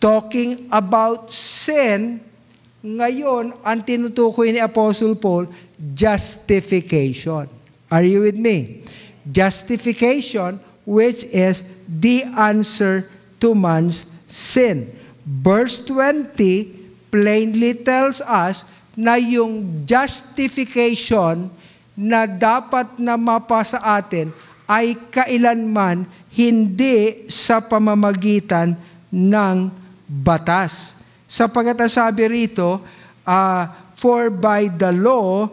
A: Talking about sin, ngayon, ang tinutukoy ni Apostle Paul, justification. Are you with me? Justification, which is the answer to man's sin. Verse 20 plainly tells us na yung justification na dapat na mapasa sa atin ay kailanman hindi sa pamamagitan ng batas. Sapagat sabi rito, uh, for by the law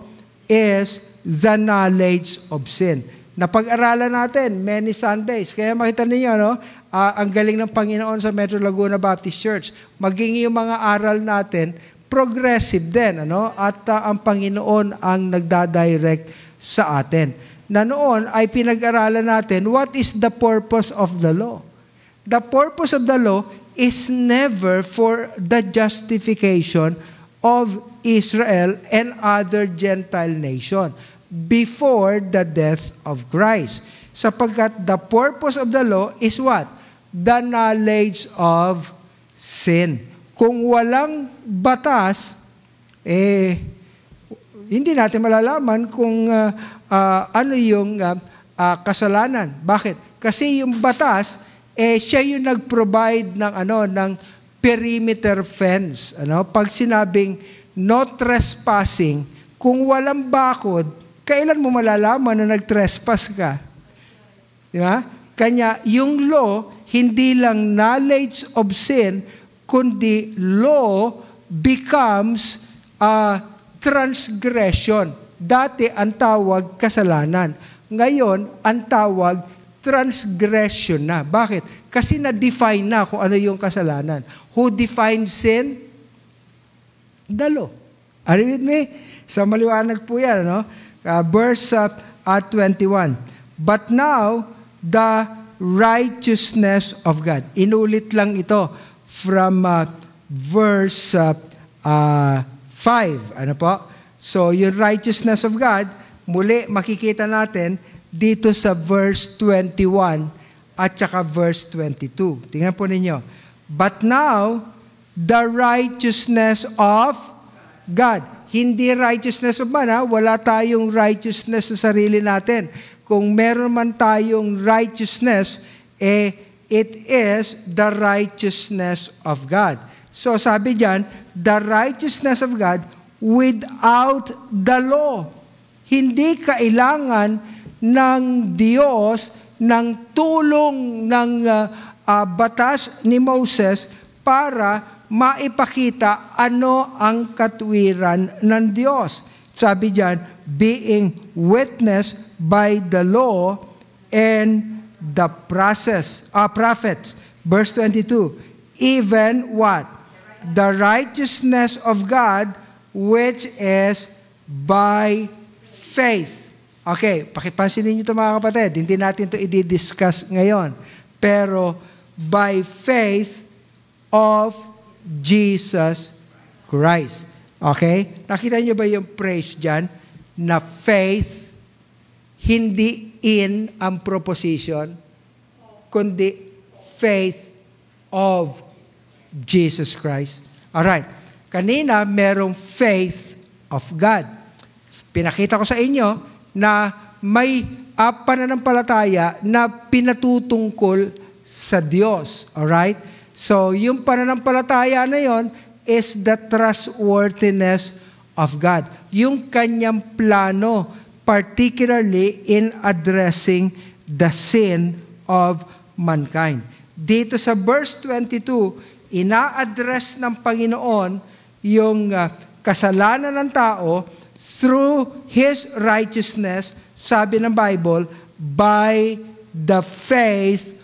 A: is the knowledge of sin. Napag-aralan natin many Sundays. Kaya makita ninyo, no? Uh, ang galing ng Panginoon sa Metro Laguna Baptist Church. Maging yung mga aral natin, progressive din. Ano? At uh, ang Panginoon ang nagdadirect sa atin. Na noon ay pinag-aralan natin, what is the purpose of the law? The purpose of the law is never for the justification of Israel and other Gentile nation before the death of Christ. Sapagkat the purpose of the law is what? The knowledge of sin. Kung walang batas, eh, hindi natin malalaman kung uh, uh, ano yung uh, uh, kasalanan. Bakit? Kasi yung batas, eh siya yung nag-provide ng ano ng perimeter fence, ano? Pag sinabing no trespassing, kung walang bakod, kailan mo malalaman na nag-trespass ka? Di ba? Kanya, yung law, hindi lang knowledge of sin, kundi law becomes uh, transgression. Dati ang tawag kasalanan. Ngayon, ang tawag transgression na. Bakit? Kasi na-define na kung ano yung kasalanan. Who defined sin? Dalo. Are you with me? Sa so, maliwanag po yan, no? Uh, verse uh, at uh, 21. But now, the righteousness of God. Inulit lang ito from uh, verse uh, uh, 5. Ano po? So, yung righteousness of God, muli makikita natin dito sa verse 21 at saka verse 22. Tingnan po ninyo. But now, the righteousness of God. Hindi righteousness of man, ha? wala tayong righteousness sa sarili natin. Kung meron man tayong righteousness, eh, it is the righteousness of God. So sabi diyan, the righteousness of God without the law. Hindi kailangan ng Diyos ng tulong ng uh, uh, batas ni Moses para maipakita ano ang katwiran ng Diyos. Sabi diyan, being witness by the law and the process, uh, prophets. Verse 22, even what? The righteousness of God which is by faith. Okay, pakipansinin niyo ito mga kapatid. Hindi natin ito i-discuss ngayon. Pero, by faith of Jesus Christ. Okay? Nakita niyo ba yung praise dyan? Na faith, hindi in ang proposition, kundi faith of Jesus Christ. Alright. Kanina, merong faith of God. Pinakita ko sa inyo, na may uh, pananampalataya na pinatutungkol sa Diyos. Alright? So, yung pananampalataya na yon is the trustworthiness of God. Yung kanyang plano, particularly in addressing the sin of mankind. Dito sa verse 22, ina-address ng Panginoon yung uh, kasalanan ng tao through His righteousness, sabi ng Bible, by the faith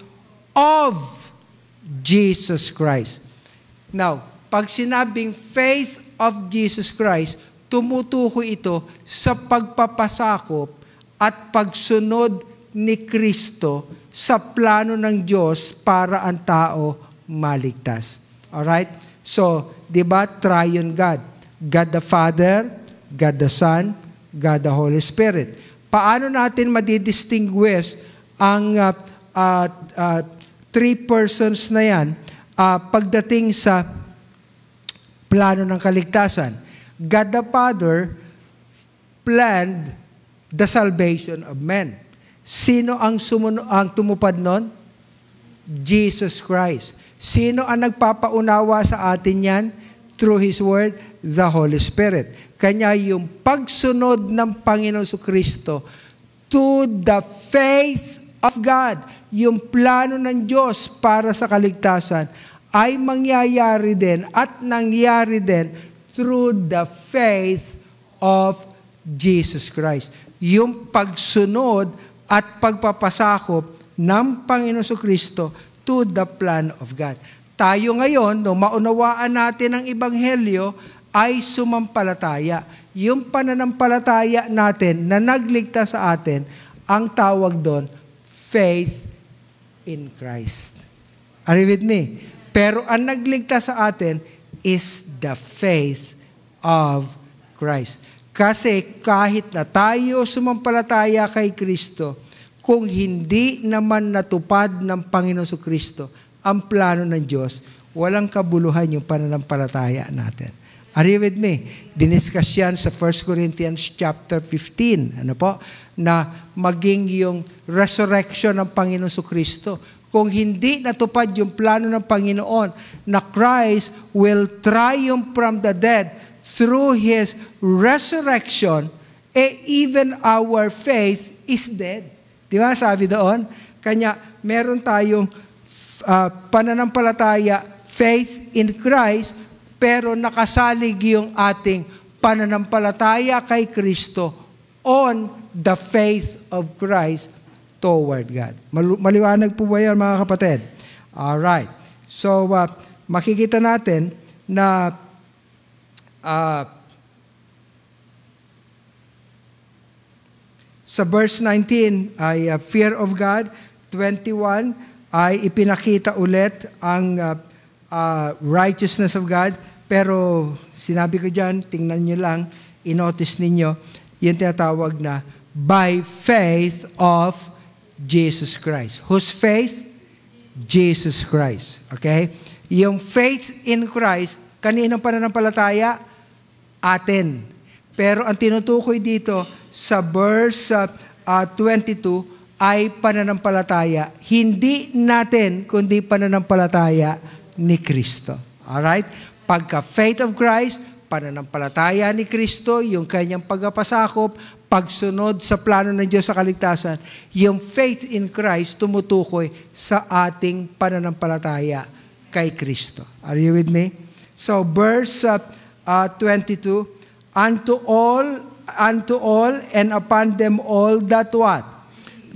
A: of Jesus Christ. Now, pag sinabing faith of Jesus Christ, tumutukoy ito sa pagpapasakop at pagsunod ni Kristo sa plano ng Diyos para ang tao maligtas. All right? So, 'di ba? Triune God. God the Father, God the Son, God the Holy Spirit. Paano natin madidistinguish ang uh, uh, uh, three persons na yan uh, pagdating sa plano ng kaligtasan? God the Father planned the salvation of men. Sino ang, sumuno, ang tumupad nun? Jesus Christ. Sino ang nagpapaunawa sa atin yan? through His Word, the Holy Spirit. Kanya yung pagsunod ng Panginoon sa Kristo to the face of God, yung plano ng Diyos para sa kaligtasan, ay mangyayari din at nangyari din through the faith of Jesus Christ. Yung pagsunod at pagpapasakop ng Panginoon Kristo to the plan of God tayo ngayon, no, maunawaan natin ang Ibanghelyo, ay sumampalataya. Yung pananampalataya natin na nagligtas sa atin, ang tawag doon, faith in Christ. Are you with me? Pero ang nagligtas sa atin is the faith of Christ. Kasi kahit na tayo sumampalataya kay Kristo, kung hindi naman natupad ng Panginoon sa Kristo, ang plano ng Diyos, walang kabuluhan yung pananampalataya natin. Are you with me? Diniscuss yan sa 1 Corinthians chapter 15. Ano po? Na maging yung resurrection ng Panginoon so Kristo. Kung hindi natupad yung plano ng Panginoon na Christ will triumph from the dead through His resurrection, eh even our faith is dead. Di ba sabi doon? Kanya meron tayong uh, pananampalataya, faith in Christ, pero nakasalig yung ating pananampalataya kay Kristo on the faith of Christ toward God. maliwanag po ba yan mga kapatid? All right. So, uh, makikita natin na uh, sa verse 19 ay uh, fear of God, 21 ay ipinakita ulit ang uh, uh, righteousness of God. Pero sinabi ko dyan, tingnan nyo lang, inotice ninyo, yung tinatawag na by faith of Jesus Christ. Whose faith? Jesus Christ. Okay? Yung faith in Christ, kaninong pananampalataya? Atin. Pero ang tinutukoy dito sa verse uh, uh, 22, ay pananampalataya. Hindi natin, kundi pananampalataya ni Kristo. Alright? Pagka faith of Christ, pananampalataya ni Kristo, yung kanyang pagpapasakop, pagsunod sa plano ng Diyos sa kaligtasan, yung faith in Christ tumutukoy sa ating pananampalataya kay Kristo. Are you with me? So, verse uh, uh, 22, Unto all, unto all, and upon them all that what?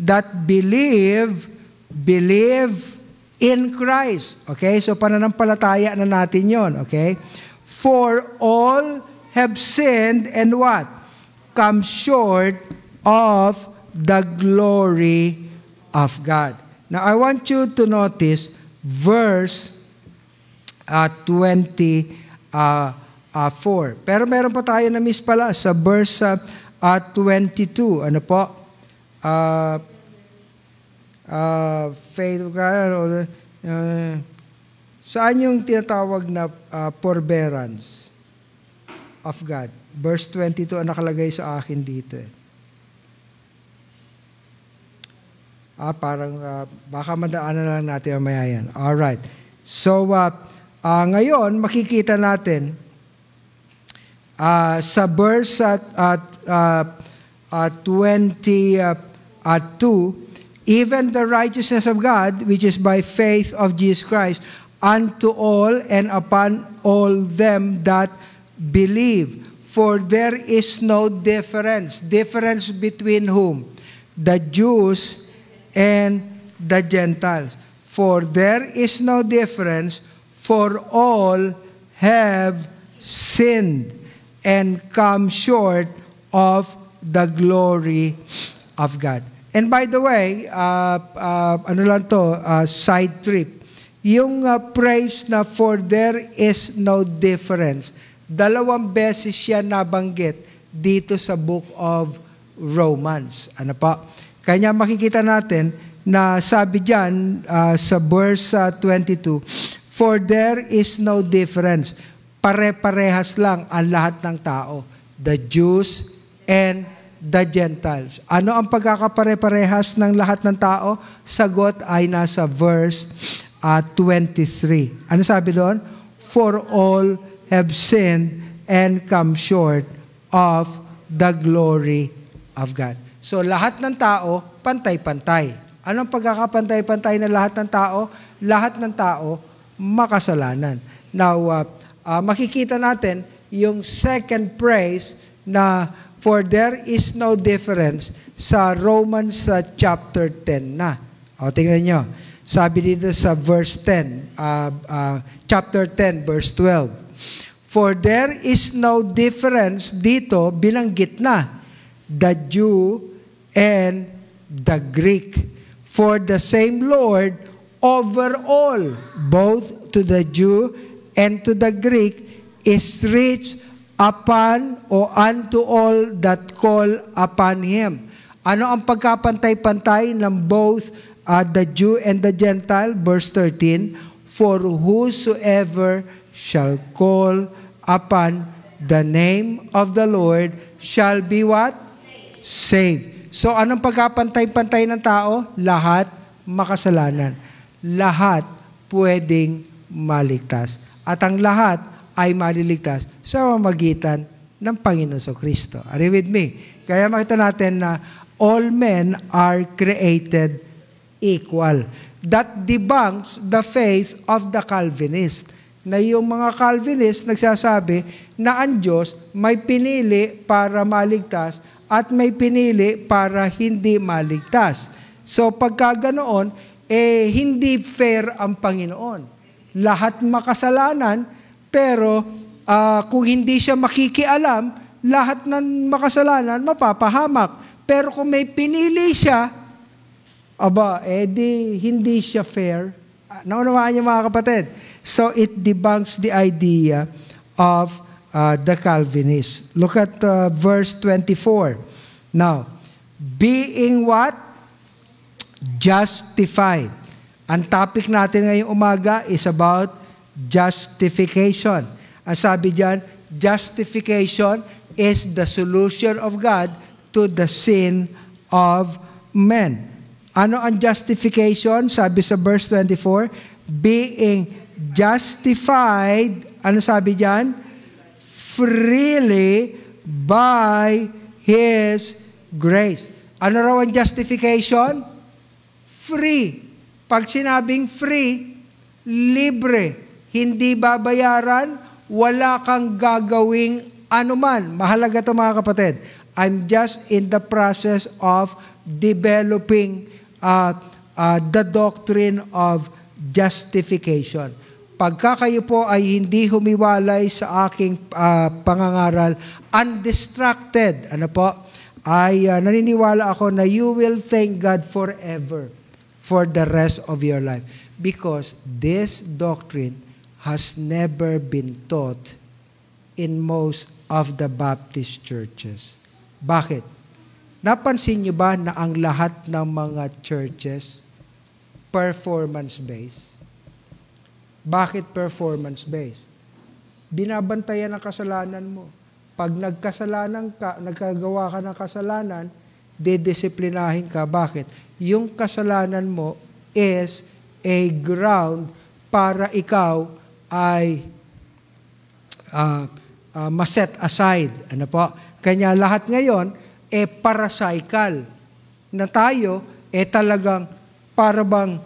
A: that believe, believe in Christ. Okay? So pananampalataya na natin yon. Okay? For all have sinned and what? Come short of the glory of God. Now, I want you to notice verse uh, 24. Uh, 4. Uh, Pero meron pa tayo na miss pala sa verse uh, uh, 22. Ano po? uh, uh, faith of God, or, uh, saan yung tinatawag na uh, forbearance of God? Verse 22 ang nakalagay sa akin dito. Eh. Ah, parang uh, baka madaanan na lang natin mamaya yan. Alright. So, uh, uh, ngayon, makikita natin uh, sa verse at, at uh, uh, 22, uh, uh even the righteousness of God, which is by faith of Jesus Christ, unto all and upon all them that believe. For there is no difference. Difference between whom? The Jews and the Gentiles. For there is no difference, for all have sinned and come short of the glory of God. And by the way, uh, uh, ano lang to, uh, side trip. Yung uh, praise na for there is no difference. Dalawang beses siya nabanggit dito sa book of Romans. Ano pa? Kanya makikita natin na sabi diyan uh, sa verse uh, 22, For there is no difference. Pare-parehas lang ang lahat ng tao. The Jews and the Gentiles. Ano ang pagkakapare-parehas ng lahat ng tao? Sagot ay nasa verse uh, ah, 23. Ano sabi doon? For all have sinned and come short of the glory of God. So lahat ng tao, pantay-pantay. Anong pagkakapantay-pantay na lahat ng tao? Lahat ng tao, makasalanan. Now, uh, uh, makikita natin yung second praise na For there is no difference sa Romans uh, chapter 10 na. O, tingnan nyo. Sabi dito sa verse 10, uh, uh, chapter 10, verse 12. For there is no difference dito, binanggit na, the Jew and the Greek. For the same Lord over all, both to the Jew and to the Greek, is rich upon or unto all that call upon Him. Ano ang pagkapantay-pantay ng both uh, the Jew and the Gentile? Verse 13, For whosoever shall call upon the name of the Lord shall be what? Saved. Saved. So anong pagkapantay-pantay ng tao? Lahat makasalanan. Lahat pwedeng maligtas. At ang lahat ay maliligtas sa pamagitan ng Panginoon so Kristo. Are you with me? Kaya makita natin na all men are created equal. That debunks the faith of the Calvinist. Na yung mga Calvinist nagsasabi na ang Diyos may pinili para maligtas at may pinili para hindi maligtas. So pagka ganoon, eh hindi fair ang Panginoon. Lahat makasalanan, pero uh, kung hindi siya makikialam, lahat ng makasalanan mapapahamak. Pero kung may pinili siya, aba, edi eh hindi siya fair. Ah, Naunawaan niyo mga kapatid. So it debunks the idea of uh, the Calvinist. Look at uh, verse 24. Now, being what? Justified. Ang topic natin ngayong umaga is about Justification. Ang sabi diyan, justification is the solution of God to the sin of men. Ano ang justification? Sabi sa verse 24, being justified, ano sabi diyan? Freely by His grace. Ano raw ang justification? Free. Pag sinabing free, libre hindi babayaran, wala kang gagawing anuman. Mahalaga to mga kapatid. I'm just in the process of developing uh, uh, the doctrine of justification. Pagka kayo po ay hindi humiwalay sa aking uh, pangangaral, undistracted, ano po, ay uh, naniniwala ako na you will thank God forever for the rest of your life. Because this doctrine has never been taught in most of the Baptist churches. Bakit? Napansin niyo ba na ang lahat ng mga churches performance-based? Bakit performance-based? Binabantayan ang kasalanan mo. Pag nagkasalanan ka, nagkagawa ka ng kasalanan, didisiplinahin ka. Bakit? Yung kasalanan mo is a ground para ikaw ay uh, uh, maset aside. Ano po? Kanya lahat ngayon e eh, paracycle na tayo e eh, talagang para bang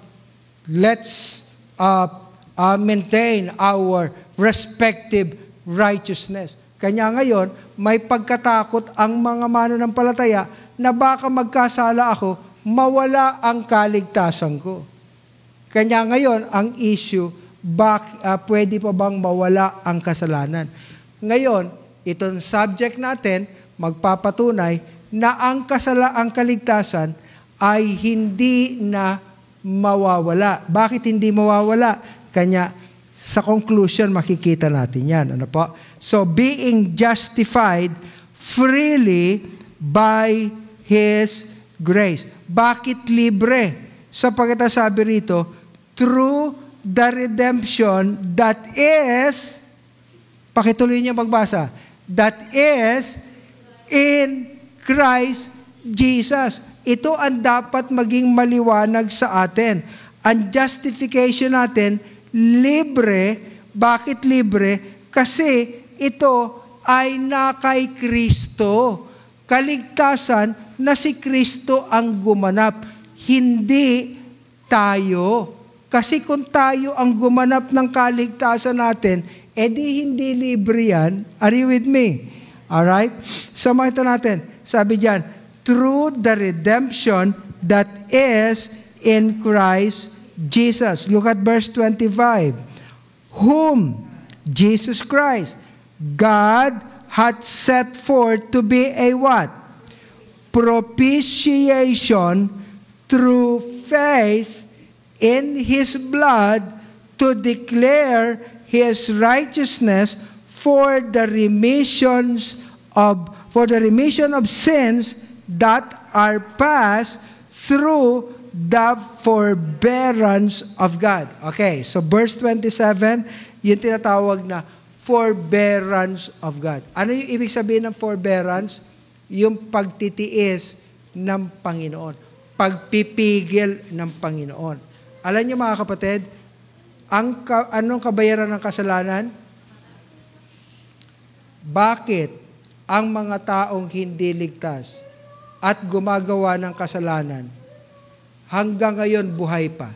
A: let's uh, uh, maintain our respective righteousness. Kanya ngayon, may pagkatakot ang mga mano ng palataya na baka magkasala ako, mawala ang kaligtasan ko. Kanya ngayon, ang issue bak, uh, pwede pa bang mawala ang kasalanan? Ngayon, itong subject natin magpapatunay na ang kasala ang kaligtasan ay hindi na mawawala. Bakit hindi mawawala? Kanya sa conclusion makikita natin 'yan. Ano po? So being justified freely by his grace. Bakit libre? Sa Sapagkat sabi rito, through the redemption that is, pakituloy niya pagbasa, that is in Christ Jesus. Ito ang dapat maging maliwanag sa atin. Ang justification natin, libre. Bakit libre? Kasi ito ay na kay Kristo. Kaligtasan na si Kristo ang gumanap, hindi tayo. Kasi kung tayo ang gumanap ng kaligtasan natin, edi eh hindi libre yan. Are you with me? Alright? So makita natin, sabi diyan, through the redemption that is in Christ Jesus. Look at verse 25. Whom? Jesus Christ. God had set forth to be a what? Propitiation through faith in his blood to declare his righteousness for the remissions of for the remission of sins that are passed through the forbearance of God. Okay, so verse 27, yung tinatawag na forbearance of God. Ano yung ibig sabihin ng forbearance? Yung pagtitiis ng Panginoon. Pagpipigil ng Panginoon. Alam niyo mga kapatid, ang ka, anong kabayaran ng kasalanan? Bakit ang mga taong hindi ligtas at gumagawa ng kasalanan hanggang ngayon buhay pa?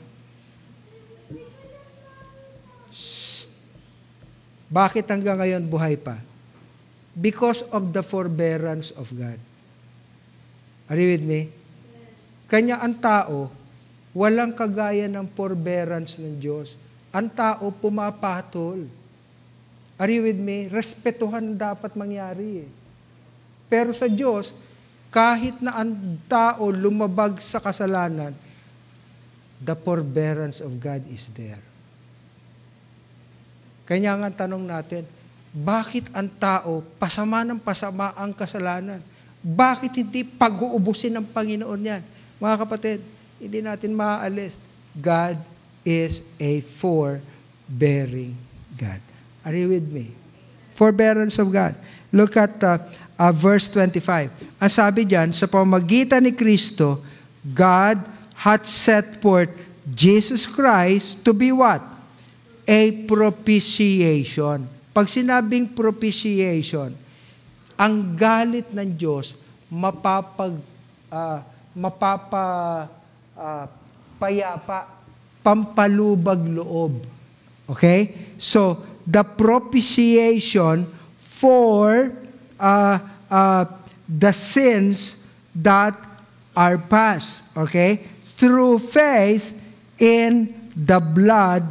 A: Bakit hanggang ngayon buhay pa? Because of the forbearance of God. Are you with me? Kanya ang tao, Walang kagaya ng forbearance ng Diyos. Ang tao pumapatol. Are you with me? Respetuhan dapat mangyari. Eh. Pero sa Diyos, kahit na ang tao lumabag sa kasalanan, the forbearance of God is there. Kanya nga tanong natin, bakit ang tao pasama ng pasama ang kasalanan? Bakit hindi pag-uubusin ng Panginoon yan? Mga kapatid, hindi natin maaalis. God is a forbearing God. Are you with me? Forbearance of God. Look at uh, uh, verse 25. Ang sabi diyan, sa pamagitan ni Kristo, God hath set forth Jesus Christ to be what? A propitiation. Pag sinabing propitiation, ang galit ng Diyos mapapag uh, mapapa uh, payapa, pampalubag loob. Okay? So, the propitiation for uh, uh, the sins that are past. Okay? Through faith in the blood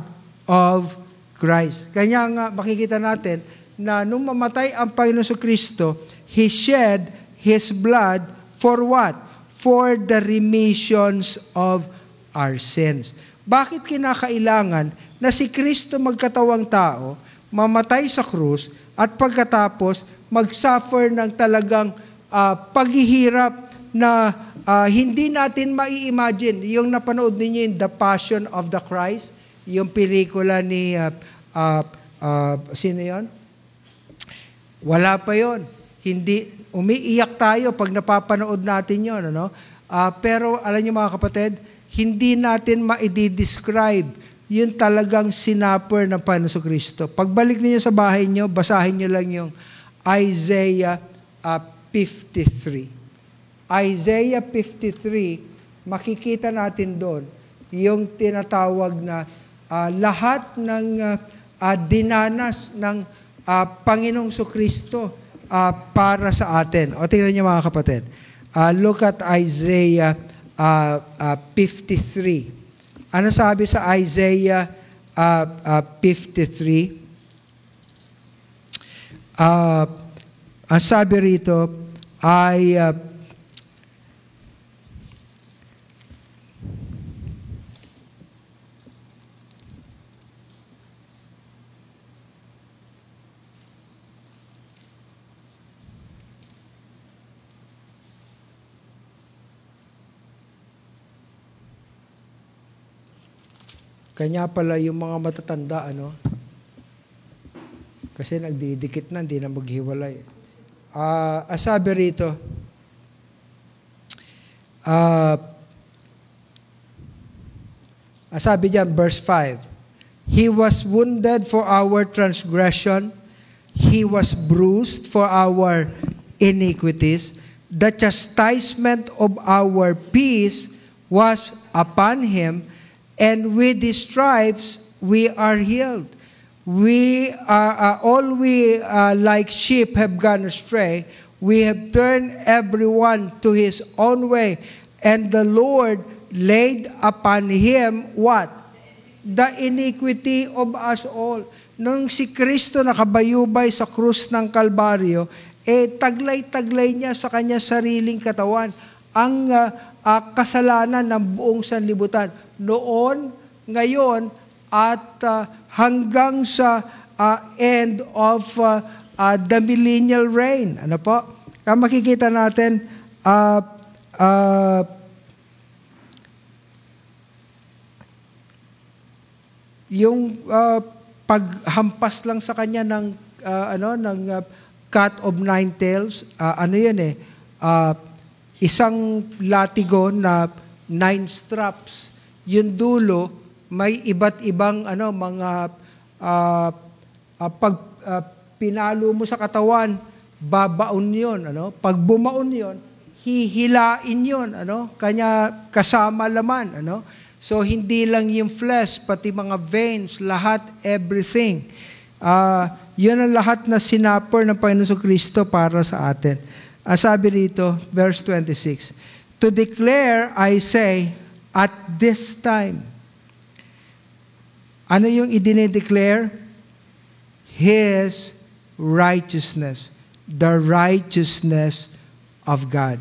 A: of Christ. Kanya nga makikita natin na nung mamatay ang Panginoon Kristo, He shed His blood for what? for the remissions of our sins. Bakit kinakailangan na si Kristo magkatawang tao, mamatay sa krus, at pagkatapos mag-suffer ng talagang uh, paghihirap na uh, hindi natin mai-imagine. Yung napanood ninyo yung The Passion of the Christ, yung pelikula ni, uh, uh, uh, sino yun? Wala pa yon Hindi, Umiiyak tayo pag napapanood natin yon. Ano? Uh, pero alam niyo mga kapatid, hindi natin maidi-describe yung talagang sinapor ng Panginoon Kristo. Pagbalik niyo sa bahay niyo, basahin niyo lang yung Isaiah uh, ah, 53. Isaiah 53, makikita natin doon yung tinatawag na uh, lahat ng uh, uh, dinanas ng uh, Panginoong Kristo uh, para sa atin. O tingnan niyo mga kapatid. Uh, look at Isaiah uh, uh, 53. Ano sabi sa Isaiah uh, uh, 53? Uh, ang sabi rito ay uh, Kanya pala yung mga matatanda, ano? Kasi nagdidikit na, hindi na maghiwalay. Uh, ah, asabi rito, uh, ah, asabi diyan, verse 5, He was wounded for our transgression, He was bruised for our iniquities, the chastisement of our peace was upon Him, And with the stripes, we are healed. We are, uh, all we uh, like sheep have gone astray. We have turned everyone to his own way. And the Lord laid upon him what? The iniquity of us all. Nung si Kristo nakabayubay sa krus ng Kalbaryo, eh taglay-taglay niya sa kanyang sariling katawan ang uh, uh, kasalanan ng buong sanlibutan noon, ngayon, at uh, hanggang sa uh, end of uh, uh, the millennial reign. Ano po? Kaya makikita natin, uh, uh, yung uh, paghampas lang sa kanya ng uh, ano ng uh, cut of nine tails uh, ano yun eh uh, isang latigo na nine straps yung dulo may iba't ibang ano mga uh, uh, pag uh, pinalo mo sa katawan, babaon 'yon, ano? Pag bumaon 'yon, hihilain 'yon, ano? Kanya kasama laman, ano? So hindi lang yung flesh, pati mga veins, lahat everything. Uh, yun ang lahat na sinapor ng Panginoon Kristo para sa atin. Asabi sabi rito, verse 26, To declare, I say, at this time. Ano yung idinideclare? His righteousness. The righteousness of God.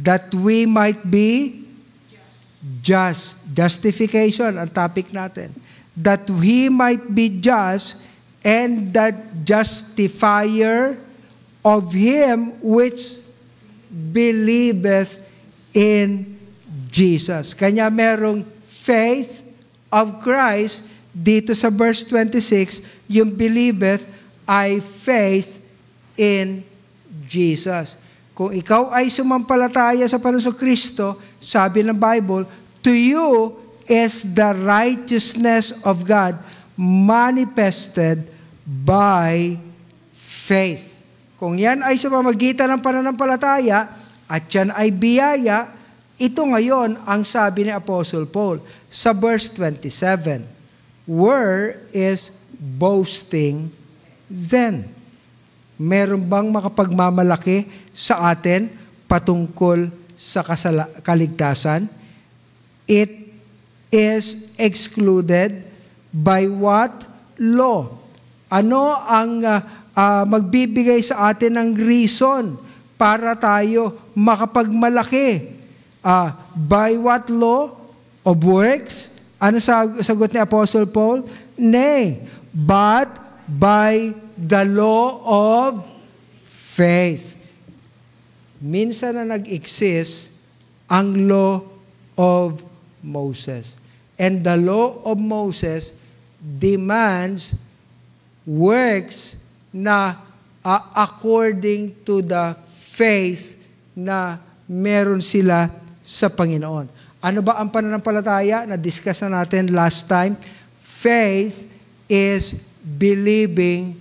A: That we might be just. Justification ang topic natin. That we might be just and that justifier of him which believeth in Jesus. Kanya merong faith of Christ dito sa verse 26, yung believeth ay faith in Jesus. Kung ikaw ay sumampalataya sa Panginoon Kristo, sabi ng Bible, to you is the righteousness of God manifested by faith. Kung yan ay sa pamagitan ng pananampalataya at yan ay biyaya, ito ngayon ang sabi ni Apostle Paul sa verse 27. Where is boasting then? Meron bang makapagmamalaki sa atin patungkol sa kasala- kaligtasan? It is excluded by what law? Ano ang uh, uh, magbibigay sa atin ng reason para tayo makapagmalaki Uh, by what law? Of works? Ano sagot ni Apostle Paul? Nay, but by the law of faith. Minsan na nag-exist ang law of Moses. And the law of Moses demands works na uh, according to the faith na meron sila sa Panginoon. Ano ba ang pananampalataya? Na-discuss na natin last time. Faith is believing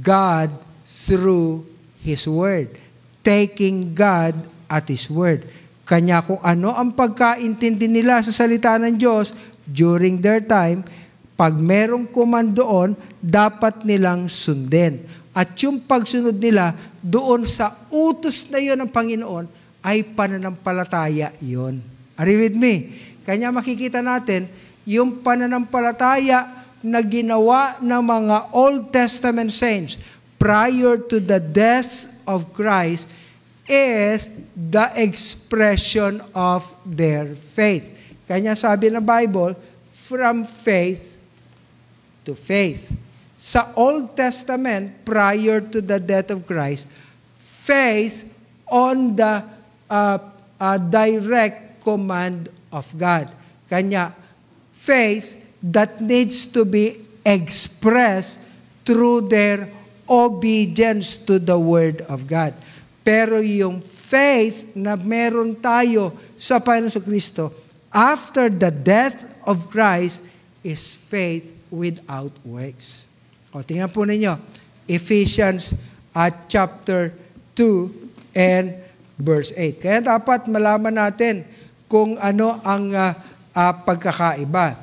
A: God through His Word. Taking God at His Word. Kanya kung ano ang pagkaintindi nila sa salita ng Diyos during their time, pag merong command dapat nilang sundin. At yung pagsunod nila doon sa utos na yon ng Panginoon, ay pananampalataya yon. Are you with me? Kanya makikita natin, yung pananampalataya na ginawa ng mga Old Testament saints prior to the death of Christ is the expression of their faith. Kanya sabi ng Bible, from faith to faith. Sa Old Testament, prior to the death of Christ, faith on the uh, a direct command of God. Kanya, faith that needs to be expressed through their obedience to the Word of God. Pero yung faith na meron tayo sa Panginoon Kristo after the death of Christ is faith without works. O, tingnan po ninyo. Ephesians uh, chapter 2 and verse 8. Kaya dapat malaman natin kung ano ang uh, uh, pagkakaiba.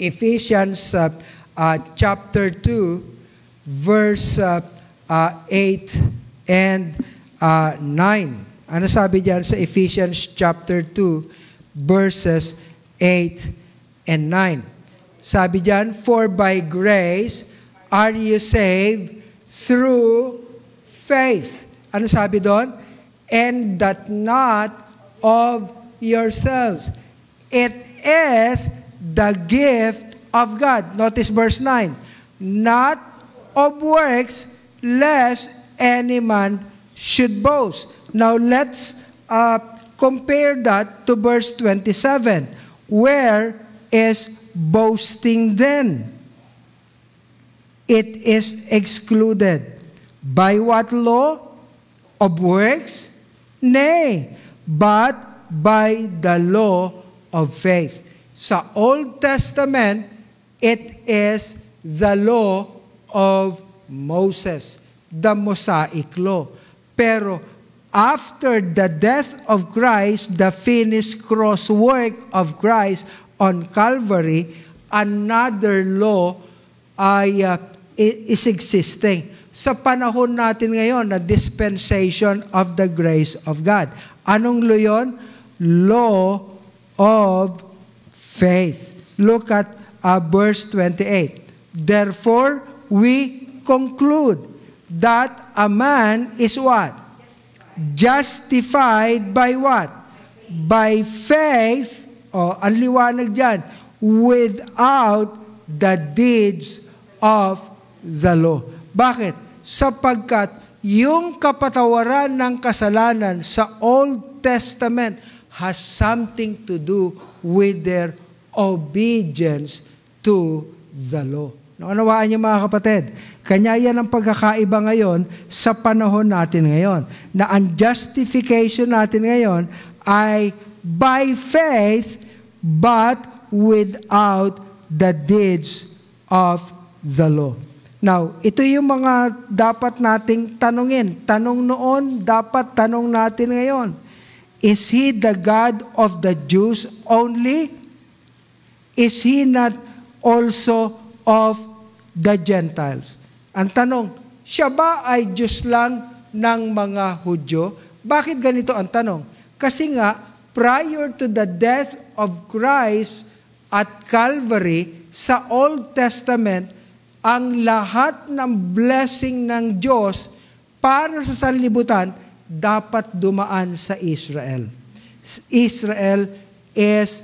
A: Ephesians uh, uh, chapter 2 verse uh, uh, 8 and uh, 9. Ano sabi diyan sa Ephesians chapter 2 verses 8 and 9? Sabi diyan, For by grace are you saved through faith. Ano sabi doon? and that not of yourselves. It is the gift of God. Notice verse 9. Not of works, lest any man should boast. Now let's uh, compare that to verse 27. Where is boasting then? It is excluded. By what law? Of works? Nay, but by the law of faith. Sa Old Testament, it is the law of Moses, the Mosaic law. Pero after the death of Christ, the finished cross work of Christ on Calvary, another law ay uh, is existing sa panahon natin ngayon na dispensation of the grace of God. Anong law yun? Law of faith. Look at uh, verse 28. Therefore, we conclude that a man is what? Justified by what? By faith. O, oh, ang liwanag dyan. Without the deeds of the law. Bakit? Sapagkat yung kapatawaran ng kasalanan sa Old Testament has something to do with their obedience to the law. Naunawaan niyo mga kapatid, kanya yan ang pagkakaiba ngayon sa panahon natin ngayon. Na ang justification natin ngayon ay by faith but without the deeds of the law. Now, ito yung mga dapat nating tanungin. Tanong noon, dapat tanong natin ngayon. Is He the God of the Jews only? Is He not also of the Gentiles? Ang tanong, siya ba ay Diyos lang ng mga Hudyo? Bakit ganito ang tanong? Kasi nga, prior to the death of Christ at Calvary, sa Old Testament, ang lahat ng blessing ng Diyos para sa sanlibutan dapat dumaan sa Israel. Israel is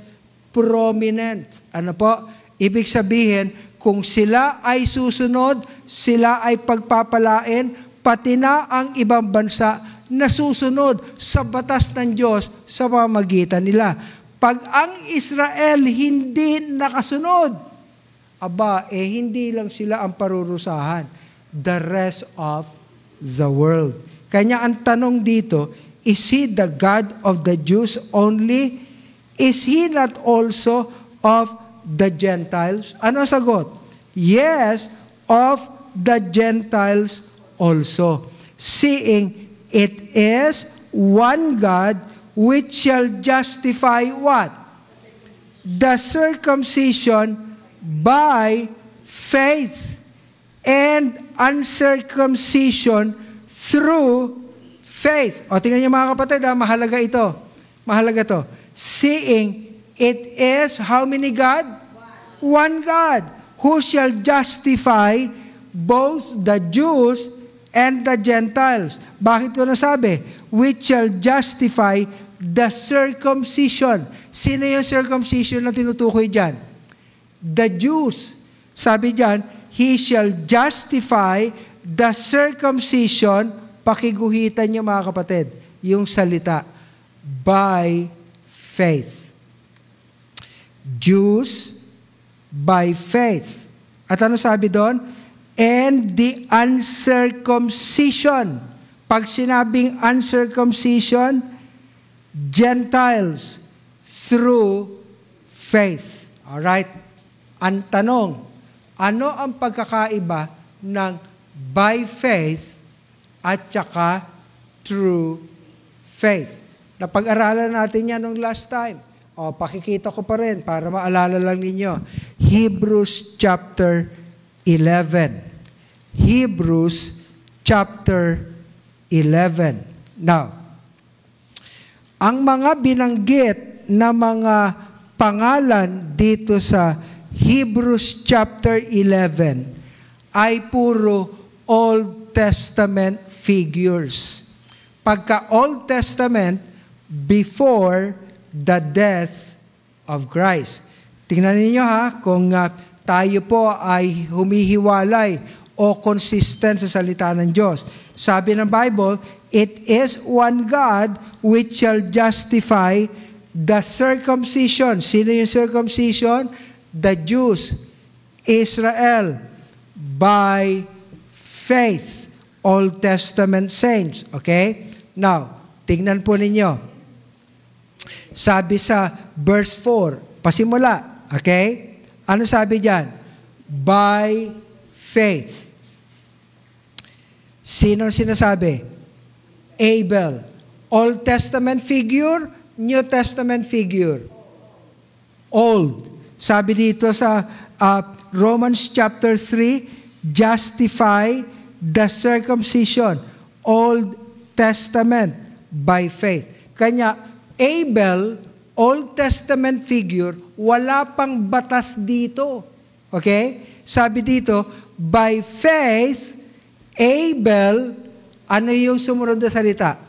A: prominent. Ano po? Ibig sabihin, kung sila ay susunod, sila ay pagpapalain, pati na ang ibang bansa na susunod sa batas ng Diyos sa pamagitan nila. Pag ang Israel hindi nakasunod, aba, eh hindi lang sila ang parurusahan. The rest of the world. Kanya ang tanong dito, is he the God of the Jews only? Is he not also of the Gentiles? Ano sagot? Yes, of the Gentiles also. Seeing it is one God which shall justify what? The circumcision by faith and uncircumcision through faith. O tingnan niyo mga kapatid, ha? Ah, mahalaga ito. Mahalaga to. Seeing it is how many God? One God who shall justify both the Jews and the Gentiles. Bakit ko nasabi? Which shall justify the circumcision. Sino yung circumcision na tinutukoy dyan? the Jews. Sabi diyan, He shall justify the circumcision, pakiguhitan niyo mga kapatid, yung salita, by faith. Jews by faith. At ano sabi doon? And the uncircumcision. Pag sinabing uncircumcision, Gentiles through faith. All right? Ang tanong, ano ang pagkakaiba ng by faith at saka true faith? Napag-aralan natin yan nung last time. O, pakikita ko pa rin para maalala lang ninyo. Hebrews chapter 11. Hebrews chapter 11. Now, ang mga binanggit na mga pangalan dito sa Hebrews chapter 11 ay puro Old Testament figures. Pagka Old Testament, before the death of Christ. Tingnan ninyo ha, kung uh, tayo po ay humihiwalay o consistent sa salita ng Diyos. Sabi ng Bible, It is one God which shall justify the circumcision. Sino yung circumcision? Circumcision the Jews, Israel, by faith. Old Testament saints. Okay? Now, tingnan po ninyo. Sabi sa verse 4, pasimula. Okay? Ano sabi diyan? By faith. Sino sinasabi? Abel. Old Testament figure, New Testament figure. Old. Sabi dito sa uh, Romans chapter 3, justify the circumcision, Old Testament, by faith. Kanya, Abel, Old Testament figure, wala pang batas dito. Okay? Sabi dito, by faith, Abel, ano yung sumunod na salita?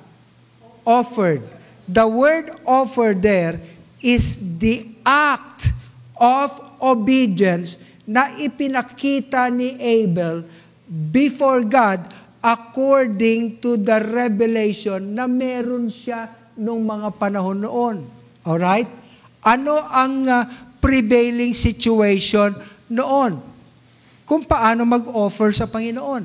A: Offered. The word offered there is the act of obedience na ipinakita ni Abel before God according to the revelation na meron siya nung mga panahon noon. Alright? Ano ang uh, prevailing situation noon? Kung paano mag-offer sa Panginoon.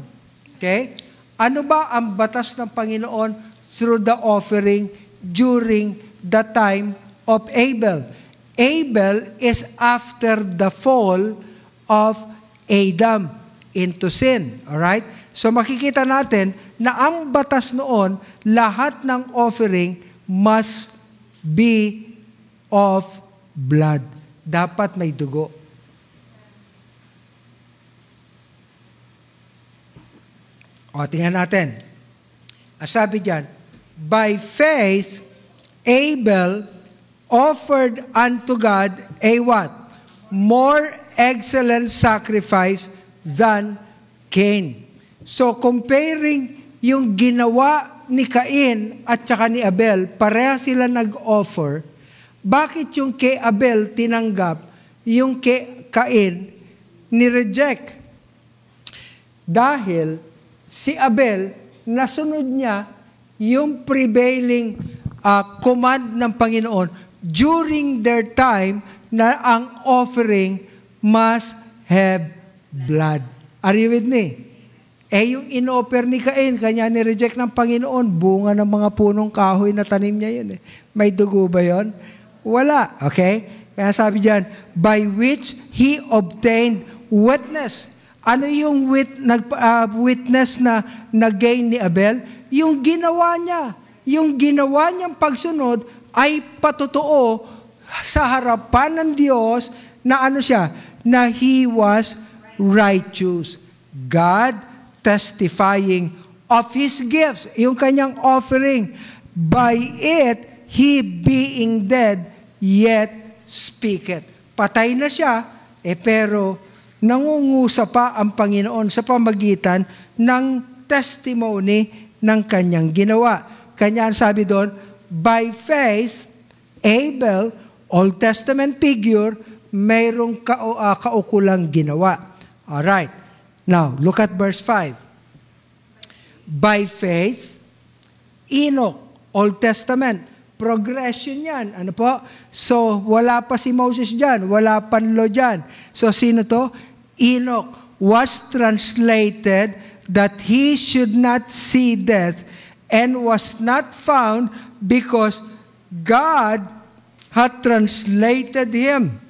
A: Okay? Ano ba ang batas ng Panginoon through the offering during the time of Abel? Abel is after the fall of Adam into sin. Alright? So makikita natin na ang batas noon, lahat ng offering must be of blood. Dapat may dugo. O, tingnan natin. Ang sabi dyan, by faith, Abel offered unto God a what? More excellent sacrifice than Cain. So comparing yung ginawa ni Cain at saka ni Abel, pareha sila nag-offer. Bakit yung kay Abel tinanggap, yung kay Cain ni-reject? Dahil si Abel, nasunod niya yung prevailing uh, command ng Panginoon during their time na ang offering must have blood. Are you with me? Eh, yung inoffer ni Cain, kanya ni-reject ng Panginoon, bunga ng mga punong kahoy na tanim niya yun. Eh. May dugo ba yun? Wala. Okay? Kaya sabi diyan, by which he obtained witness. Ano yung wit, nag, uh, witness na nag-gain ni Abel? Yung ginawa niya. Yung ginawa niyang pagsunod ay patotoo sa harapan ng Diyos na ano siya, na he was righteous. God testifying of his gifts, yung kanyang offering. By it, he being dead, yet speaketh. Patay na siya, eh pero nangungusa pa ang Panginoon sa pamagitan ng testimony ng kanyang ginawa. Kanya sabi doon, by faith, Abel, Old Testament figure, mayroong ka, uh, ah, kaukulang ginawa. All right. Now, look at verse 5. By faith, Enoch, Old Testament, progression yan. Ano po? So, wala pa si Moses dyan, wala pa Lo dyan. So, sino to? Enoch was translated that he should not see death and was not found because God had translated him.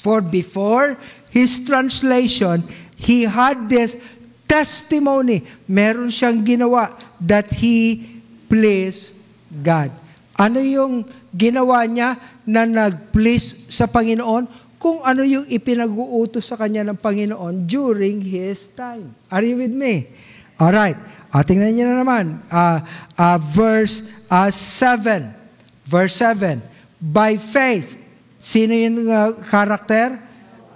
A: For before his translation, he had this testimony. Meron siyang ginawa that he pleased God. Ano yung ginawa niya na nag-please sa Panginoon? Kung ano yung ipinag-uutos sa kanya ng Panginoon during his time. Are you with me? Alright. Ah, tingnan niyo na naman. Uh, uh, verse uh, ah, 7. Verse 7. By faith. Sino yung uh, karakter?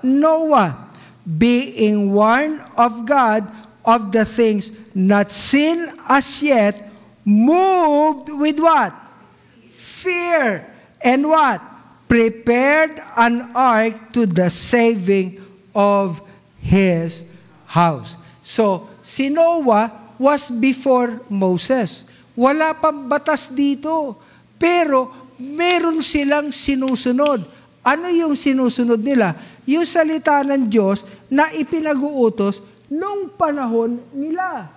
A: Noah. Being warned of God of the things not seen as yet, moved with what? Fear. And what? Prepared an ark to the saving of his house. So, si Noah was before Moses. Wala pang batas dito. Pero meron silang sinusunod. Ano yung sinusunod nila? Yung salita ng Diyos na ipinag-uutos nung panahon nila.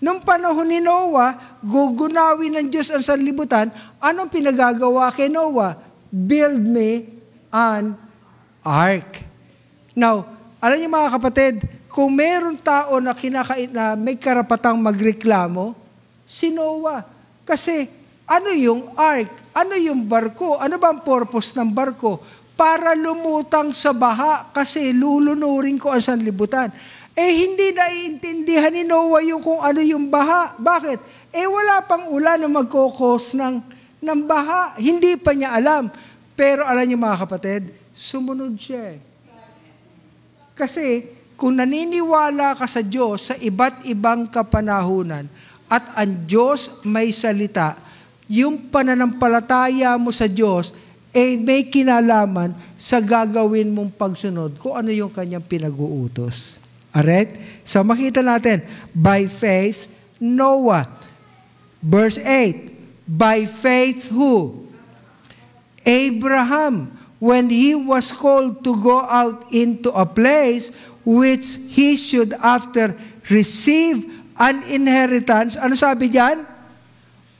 A: Nung panahon ni Noah, gugunawin ng Diyos ang sanlibutan, anong pinagagawa kay Noah? Build me an ark. Now, alam niyo mga kapatid, kung meron tao na, kinaka, na may karapatang magreklamo, si Noah. Kasi ano yung ark? Ano yung barko? Ano ba ang purpose ng barko? Para lumutang sa baha kasi lulunurin ko ang sanlibutan. Eh hindi naiintindihan ni Noah yung kung ano yung baha. Bakit? Eh wala pang ulan na magkokos ng ng baha. Hindi pa niya alam. Pero alam niyo mga kapatid, sumunod siya eh. Kasi kung naniniwala ka sa Diyos sa iba't ibang kapanahunan at ang Diyos may salita, yung pananampalataya mo sa Diyos eh may kinalaman sa gagawin mong pagsunod kung ano yung kanyang pinag-uutos. Alright? So makita natin, by faith, Noah. Verse 8, by faith who? Abraham, when he was called to go out into a place which he should after receive an inheritance. Ano sabi diyan?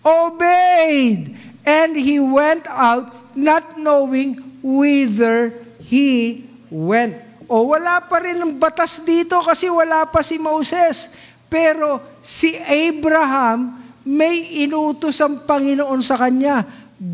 A: Obeyed. And he went out not knowing whither he went. O wala pa rin ng batas dito kasi wala pa si Moses. Pero si Abraham may inutos ang Panginoon sa kanya.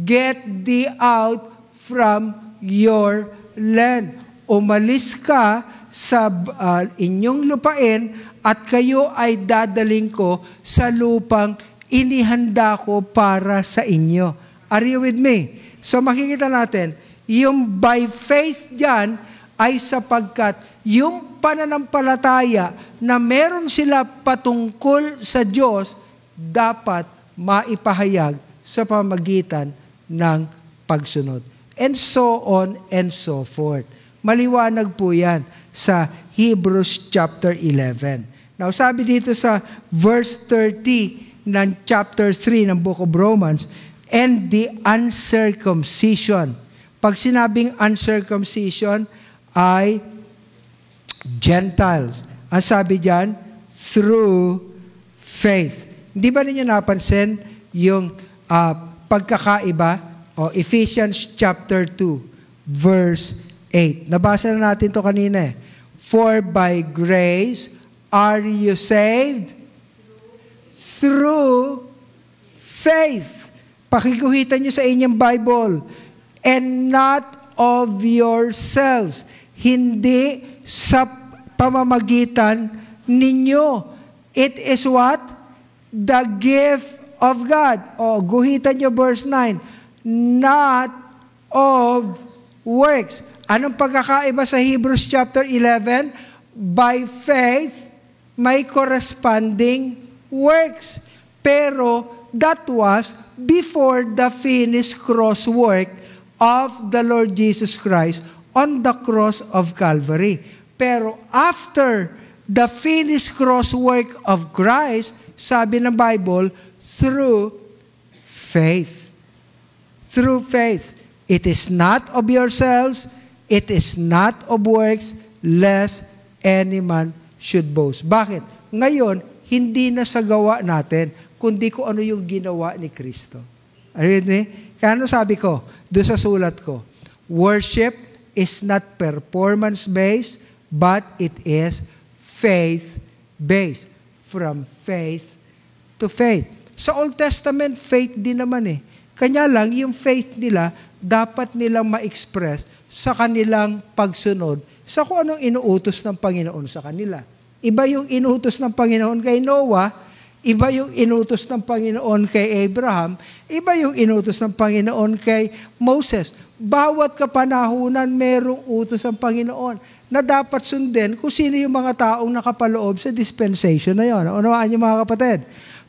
A: Get thee out from your land. Umalis ka sa uh, inyong lupain at kayo ay dadaling ko sa lupang inihanda ko para sa inyo. Are you with me? So makikita natin, yung by faith dyan ay sapagkat yung pananampalataya na meron sila patungkol sa Diyos dapat maipahayag sa pamagitan ng pagsunod. And so on and so forth. Maliwanag po yan sa Hebrews chapter 11. Now sabi dito sa verse 30 ng chapter 3 ng Book of Romans, and the uncircumcision. Pag sinabing uncircumcision ay Gentiles. Ang sabi diyan, through faith. Hindi ba ninyo napansin yung uh, pagkakaiba? O Ephesians chapter 2, verse 8. Nabasa na natin to kanina eh. For by grace are you saved through faith. Pakikuhitan nyo sa inyong Bible. And not of yourselves. Hindi sa pamamagitan ninyo. It is what? The gift of God. O, guhitan nyo verse 9. Not of works Anong pagkakaiba sa Hebrews chapter 11? By faith, may corresponding works. Pero that was before the finished cross work of the Lord Jesus Christ on the cross of Calvary. Pero after the finished cross work of Christ, sabi ng Bible, through faith. Through faith. It is not of yourselves, It is not of works, lest any man should boast. Bakit? Ngayon, hindi na sa gawa natin, kundi kung ano yung ginawa ni Kristo. Alam niyo? Kaya ano sabi ko, doon sa sulat ko, worship is not performance-based, but it is faith-based. From faith to faith. Sa Old Testament, faith din naman eh. Kanya lang, yung faith nila, dapat nilang ma-express sa kanilang pagsunod sa kung anong inuutos ng Panginoon sa kanila. Iba yung inutos ng Panginoon kay Noah, iba yung inutos ng Panginoon kay Abraham, iba yung inutos ng Panginoon kay Moses. Bawat kapanahunan merong utos ang Panginoon na dapat sundin kung sino yung mga taong nakapaloob sa dispensation na yon. Unawaan niyo mga kapatid.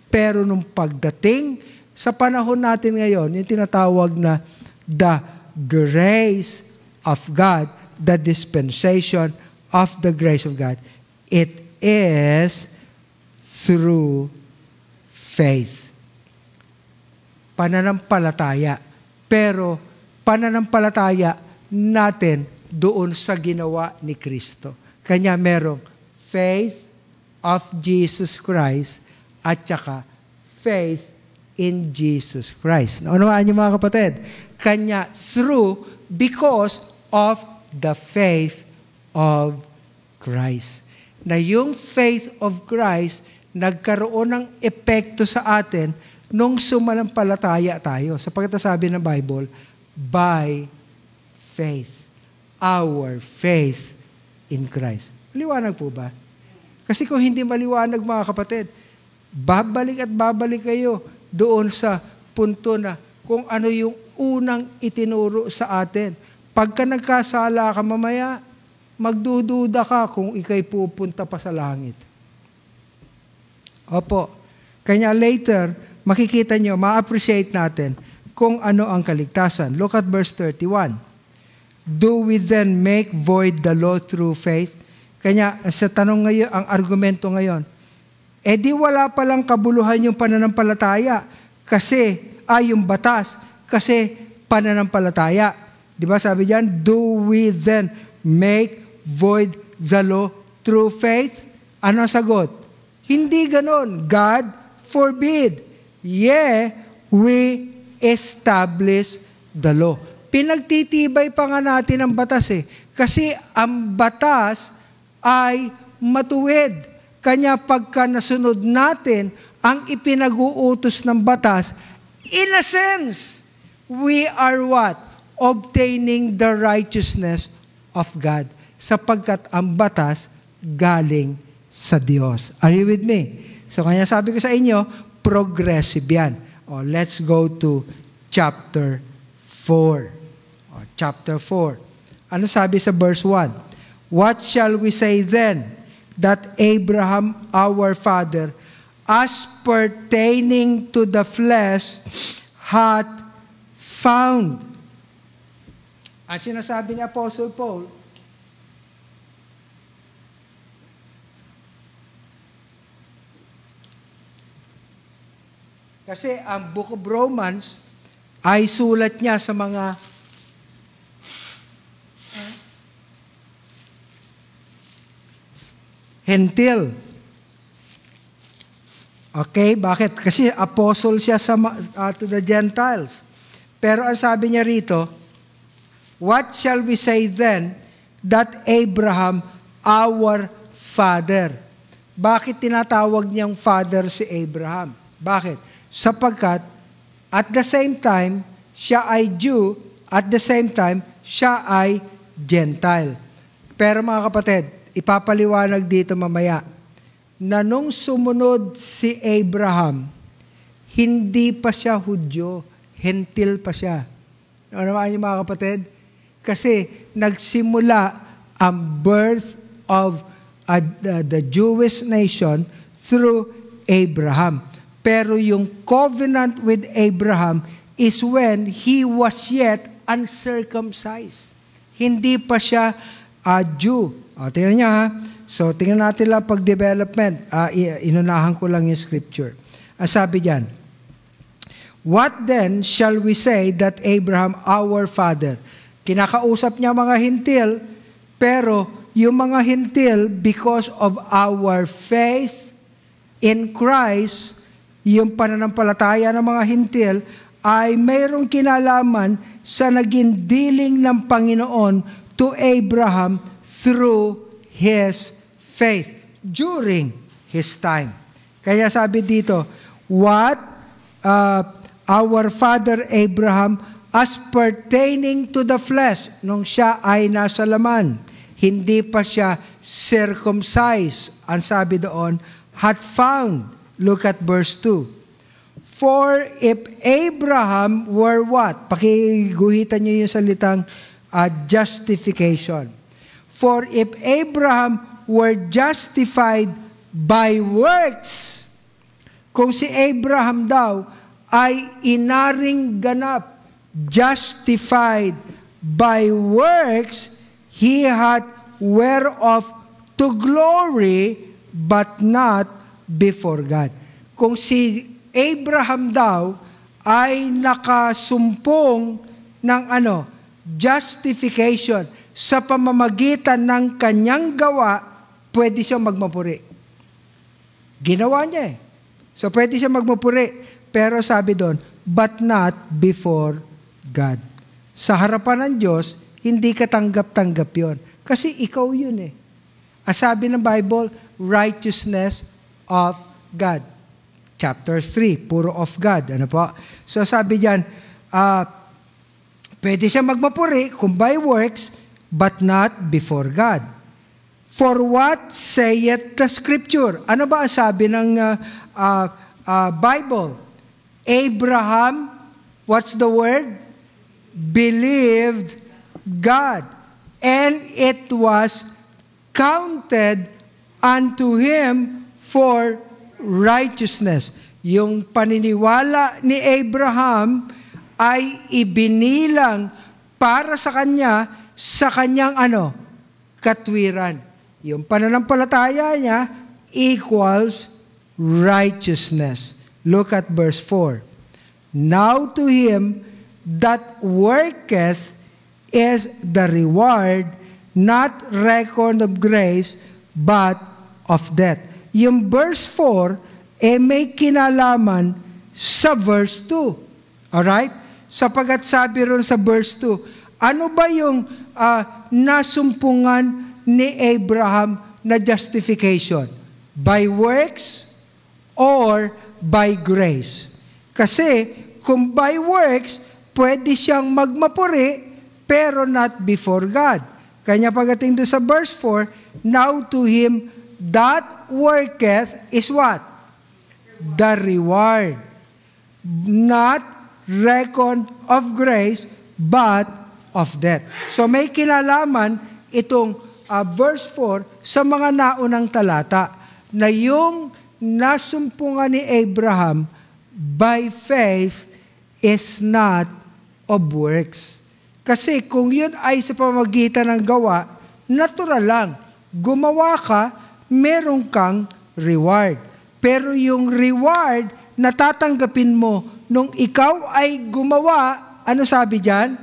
A: Pero nung pagdating sa panahon natin ngayon, yung tinatawag na the grace of God, the dispensation of the grace of God. It is through faith. Pananampalataya. Pero pananampalataya natin doon sa ginawa ni Kristo. Kanya merong faith of Jesus Christ at saka faith in Jesus Christ. Naunawaan niyo mga kapatid? Kanya through because of the faith of Christ. Na yung faith of Christ nagkaroon ng epekto sa atin nung sumalampalataya tayo. Sapagkat sabi ng Bible, by faith. Our faith in Christ. Maliwanag po ba? Kasi kung hindi maliwanag mga kapatid, babalik at babalik kayo doon sa punto na kung ano yung unang itinuro sa atin Pagka nagkasala ka mamaya, magdududa ka kung ikay pupunta pa sa langit. Opo. Kanya later, makikita nyo, ma-appreciate natin kung ano ang kaligtasan. Look at verse 31. Do we then make void the law through faith? Kanya, sa tanong ngayon, ang argumento ngayon, eh di wala palang kabuluhan yung pananampalataya kasi, ay ah, yung batas, kasi pananampalataya. Di ba sabi diyan, do we then make void the law through faith? Ano ang sagot? Hindi ganon. God forbid. Yeah, we establish the law. Pinagtitibay pa nga natin ang batas eh. Kasi ang batas ay matuwid. Kanya pagka nasunod natin ang ipinag-uutos ng batas, in a sense, we are what? obtaining the righteousness of God sapagkat ang batas galing sa Diyos. Are you with me? So kaya sabi ko sa inyo, progressive yan. Oh, let's go to chapter 4. Oh, chapter 4. Ano sabi sa verse 1? What shall we say then that Abraham our father as pertaining to the flesh hath found ang sinasabi ni Apostle Paul, Kasi ang Book of Romans ay sulat niya sa mga hentil. Okay, bakit? Kasi apostle siya sa, uh, to the Gentiles. Pero ang sabi niya rito, What shall we say then that Abraham, our father? Bakit tinatawag niyang father si Abraham? Bakit? Sapagkat at the same time, siya ay Jew, at the same time, siya ay Gentile. Pero mga kapatid, ipapaliwanag dito mamaya na nung sumunod si Abraham, hindi pa siya Hudyo, hentil pa siya. Ano naman niyo mga kapatid? Kasi nagsimula ang birth of uh, the, Jewish nation through Abraham. Pero yung covenant with Abraham is when he was yet uncircumcised. Hindi pa siya uh, Jew. O, tingnan niya ha. So, tingnan natin lang pag-development. Uh, inunahan ko lang yung scripture. Ang sabi diyan, What then shall we say that Abraham, our father, Kinakausap niya mga hintil, pero yung mga hintil, because of our faith in Christ, yung pananampalataya ng mga hintil, ay mayroong kinalaman sa naging dealing ng Panginoon to Abraham through his faith during his time. Kaya sabi dito, what uh, our father Abraham as pertaining to the flesh nung siya ay nasa laman. Hindi pa siya circumcised. Ang sabi doon, had found. Look at verse 2. For if Abraham were what? Pakiguhitan niyo yung salitang uh, justification. For if Abraham were justified by works, kung si Abraham daw ay inaring ganap justified by works, he had whereof to glory, but not before God. Kung si Abraham daw ay nakasumpong ng ano, justification sa pamamagitan ng kanyang gawa, pwede siya magmapuri. Ginawa niya eh. So pwede siya magmapuri. Pero sabi doon, but not before God. Sa harapan ng Diyos, hindi ka tanggap-tanggap yon. Kasi ikaw yun eh. As sabi ng Bible, righteousness of God. Chapter 3, puro of God. Ano po? So sabi diyan, uh, ah, pwede siya magmapuri kung by works, but not before God. For what sayeth the Scripture? Ano ba ang sabi ng uh, uh, uh, Bible? Abraham, what's the word? believed God, and it was counted unto him for righteousness. Yung paniniwala ni Abraham ay ibinilang para sa kanya sa kanyang ano? Katwiran. Yung pananampalataya niya equals righteousness. Look at verse 4. Now to him that worketh is the reward, not record of grace, but of death. Yung verse 4, eh may kinalaman sa verse 2. Alright? Sapagat sabi ron sa verse 2, ano ba yung uh, nasumpungan ni Abraham na justification? By works or by grace? Kasi kung by works, pwede siyang magmapuri, pero not before God. Kanya pagating doon sa verse 4, Now to him that worketh is what? The reward. Not reckoned of grace, but of death. So may kinalaman itong uh, verse 4 sa mga naunang talata na yung nasumpungan ni Abraham by faith is not of works. Kasi kung yun ay sa pamagitan ng gawa, natural lang. Gumawa ka, meron kang reward. Pero yung reward na tatanggapin mo nung ikaw ay gumawa, ano sabi diyan?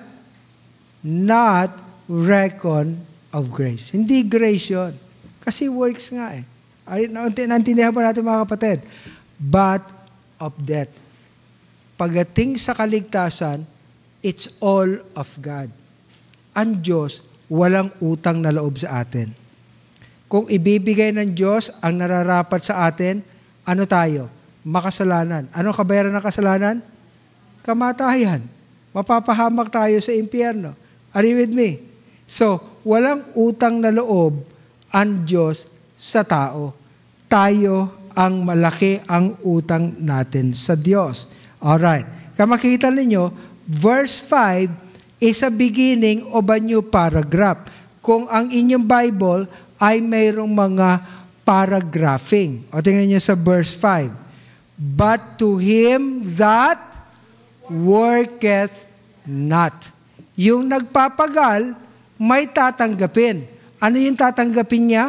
A: Not reckon of grace. Hindi grace yun. Kasi works nga eh. Ay, naintindihan pa natin mga kapatid. But of death. Pagating sa kaligtasan, It's all of God. Ang Diyos, walang utang na loob sa atin. Kung ibibigay ng Diyos ang nararapat sa atin, ano tayo? Makasalanan. Ano kabayaran ng kasalanan? Kamatayan. Mapapahamak tayo sa impyerno. Are you with me? So, walang utang na loob ang Diyos sa tao. Tayo ang malaki ang utang natin sa Diyos. All right. makikita ninyo, verse 5 is a beginning of a new paragraph. Kung ang inyong Bible ay mayroong mga paragraphing. O tingnan niyo sa verse 5. But to him that worketh not. Yung nagpapagal, may tatanggapin. Ano yung tatanggapin niya?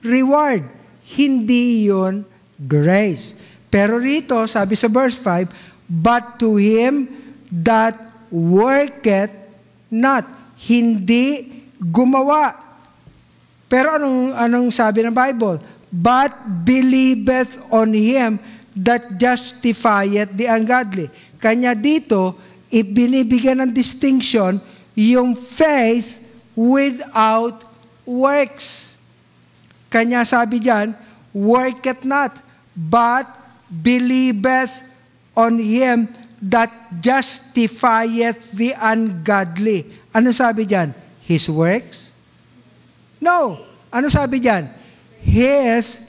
A: Reward. Hindi yon grace. Pero rito, sabi sa verse 5, But to him that worketh not. Hindi gumawa. Pero anong, anong sabi ng Bible? But believeth on Him that justifieth the ungodly. Kanya dito, ibinibigyan ng distinction yung faith without works. Kanya sabi diyan, worketh not, but believeth on Him that justifieth the ungodly. Ano sabi diyan? His works? No. Ano sabi diyan? His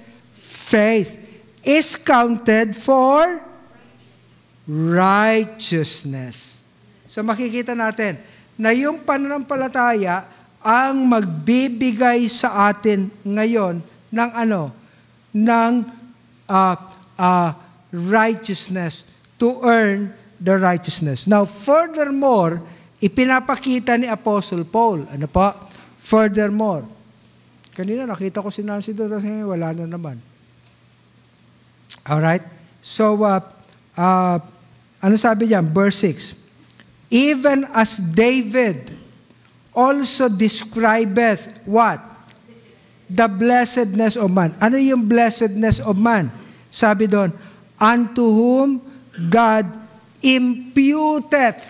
A: faith is counted for righteousness. So makikita natin na yung pananampalataya ang magbibigay sa atin ngayon ng ano? Ng uh, uh, righteousness to earn the righteousness. Now, furthermore, ipinapakita ni Apostle Paul. Ano po? Furthermore. Kanina nakita ko si Nancy doon, tapos wala na naman. Alright? So, uh, uh, ano sabi diyan? Verse 6. Even as David also describeth what? The blessedness of man. Ano yung blessedness of man? Sabi doon, unto whom God imputeth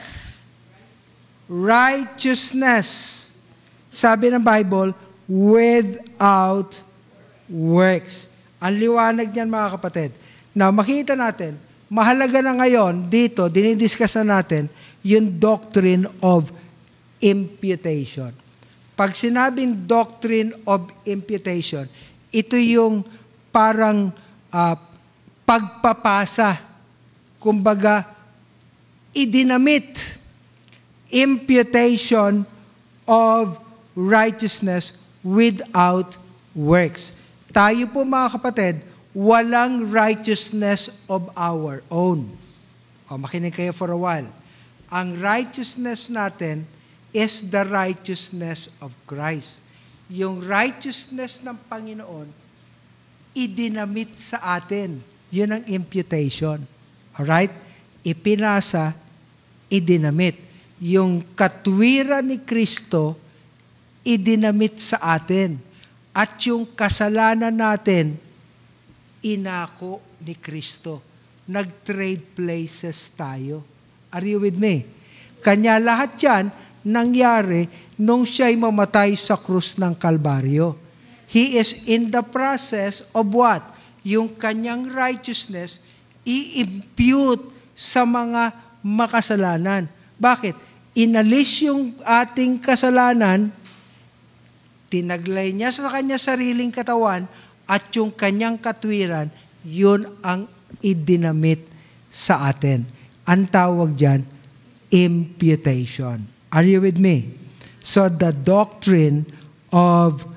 A: righteousness. Sabi ng Bible, without works. Ang liwanag niyan mga kapatid. Now, makita natin, mahalaga na ngayon, dito, dinidiscuss na natin, yung doctrine of imputation. Pag sinabing doctrine of imputation, ito yung parang uh, pagpapasa, kumbaga, idinamit imputation of righteousness without works. Tayo po mga kapatid, walang righteousness of our own. O, makinig kayo for a while. Ang righteousness natin is the righteousness of Christ. Yung righteousness ng Panginoon, idinamit sa atin. Yun ang imputation. Alright? ipinasa, idinamit. Yung katwiran ni Kristo, idinamit sa atin. At yung kasalanan natin, inako ni Kristo. Nag-trade places tayo. Are you with me? Kanya lahat yan nangyari nung siya'y mamatay sa krus ng Kalbaryo. He is in the process of what? Yung kanyang righteousness, i-impute sa mga makasalanan. Bakit? Inalis yung ating kasalanan, tinaglay niya sa kanya sariling katawan at yung kanyang katwiran, yun ang idinamit sa atin. Ang tawag dyan, imputation. Are you with me? So the doctrine of